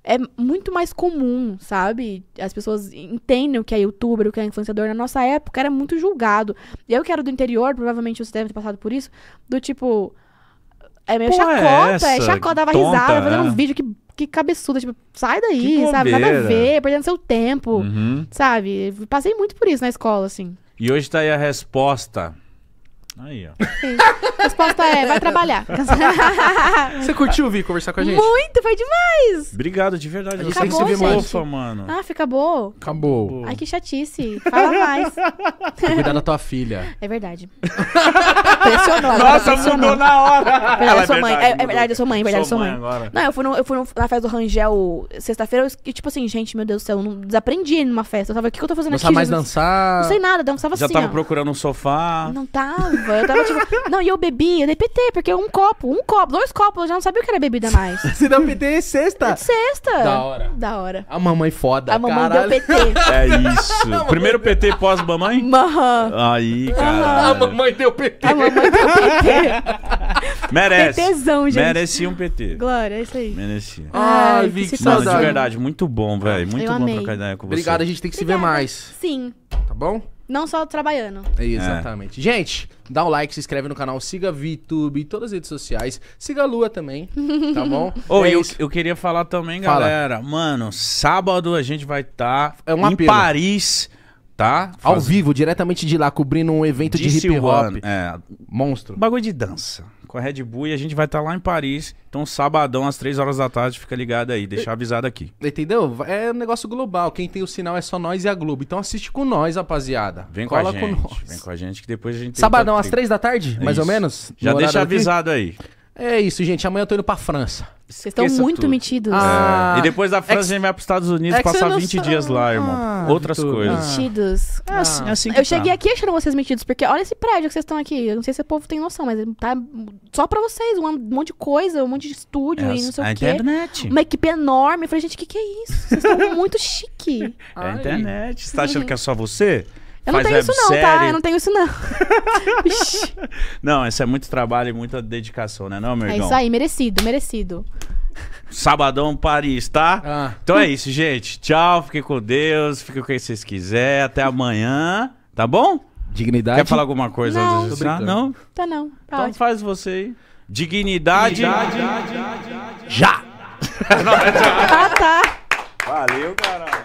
é muito mais comum, sabe? As pessoas entendem o que é youtuber, o que é influenciador. Na nossa época era muito julgado. Eu que era do interior, provavelmente você deve ter passado por isso, do tipo. É meio Pô, é chacota, é, é chacota, dava tonta, risada, fazendo né? um vídeo que, que cabeçuda, tipo, sai daí, sabe? Nada a ver, perdendo seu tempo, uhum. sabe? Passei muito por isso na escola, assim. E hoje tá aí a resposta Aí, ó. A resposta é, vai trabalhar. Você curtiu vir conversar com a gente? Muito, foi demais! Obrigado, de verdade. Você se que mofa, mano. Ah, fica acabou. Acabou. Ai, que chatice. Fala mais. Cuidado da tua filha. É verdade. Nossa, mudou na hora. Ela é sua mãe. É, é verdade, eu sou mãe, é verdade, eu sou mãe. Não, eu fui, no, eu fui na festa do Rangel sexta-feira e, tipo assim, gente, meu Deus do céu, eu não desaprendi numa festa. Eu tava, o que, que eu tô fazendo não aqui? Não sabe mais dançar. Não sei nada, dançava Já assim. Já tava ó. procurando um sofá. Não tava raiva. Eu tava tipo. Não, e eu eu dei PT, porque um copo, um copo, dois copos, eu já não sabia o que era bebida mais. Você deu PT sexta? De sexta. Da hora. Da hora. A mamãe foda. A mamãe caralho. deu PT. É isso. Primeiro PT pós-mamãe? Aham. Aí, cara. A mamãe deu PT. A mamãe deu PT. Merece. PTzão, gente. Merecia um PT. Glória, é isso aí. Merecia. Ai, Vic, Mano, de verdade, muito bom, velho. Muito eu bom amei. trocar ideia com você. Obrigado, a gente tem que Obrigada. se ver mais. Sim. Tá bom? Não só trabalhando. É Exatamente. Gente, dá um like, se inscreve no canal, siga a VTube, todas as redes sociais. Siga a Lua também, tá bom? Ô, é eu, eu queria falar também, Fala. galera. Mano, sábado a gente vai estar tá é um em apelo. Paris, tá? Ao vivo, diretamente de lá, cobrindo um evento de, de hip hop. É. Monstro. Bagulho de dança com a Red Bull e a gente vai estar tá lá em Paris. Então, sabadão, às três horas da tarde, fica ligado aí, deixar avisado aqui. Entendeu? É um negócio global. Quem tem o sinal é só nós e a Globo. Então assiste com nós, rapaziada. Vem Cola com a gente. Com nós. Vem com a gente que depois a gente. Sabadão, às três da tarde, mais Isso. ou menos? Já deixa avisado aqui. aí. É isso, gente. Amanhã eu tô indo pra França. Vocês estão muito tudo. metidos. É, ah, E depois da França a gente vai pros Estados Unidos é passar 20 dias lá, irmão. Ah, Outras Vitor, coisas. metidos. É assim, é assim ah, que Eu tá. cheguei aqui achando vocês metidos, porque olha esse prédio que vocês estão aqui. Eu não sei se o povo tem noção, mas tá só pra vocês. Um monte de coisa, um monte de estúdio É e não sei a é o quê. internet. Uma equipe enorme. Eu falei, gente, o que, que é isso? Vocês estão muito chique. É a internet. Você tá achando que é só você? Eu não tenho isso não, tá? Eu não tenho isso não. não, isso é muito trabalho e muita dedicação, né não, meu é irmão? É isso aí, merecido, merecido. Sabadão Paris, tá? Ah. Então é isso, gente. Tchau, fique com Deus, fique com quem vocês quiserem. Até amanhã, tá bom? Dignidade. Quer falar alguma coisa não. antes de Não? Tá não. Tá então ótimo. faz você aí. Dignidade. Dignidade. Já! não, já. Ah, tá. Valeu, caralho.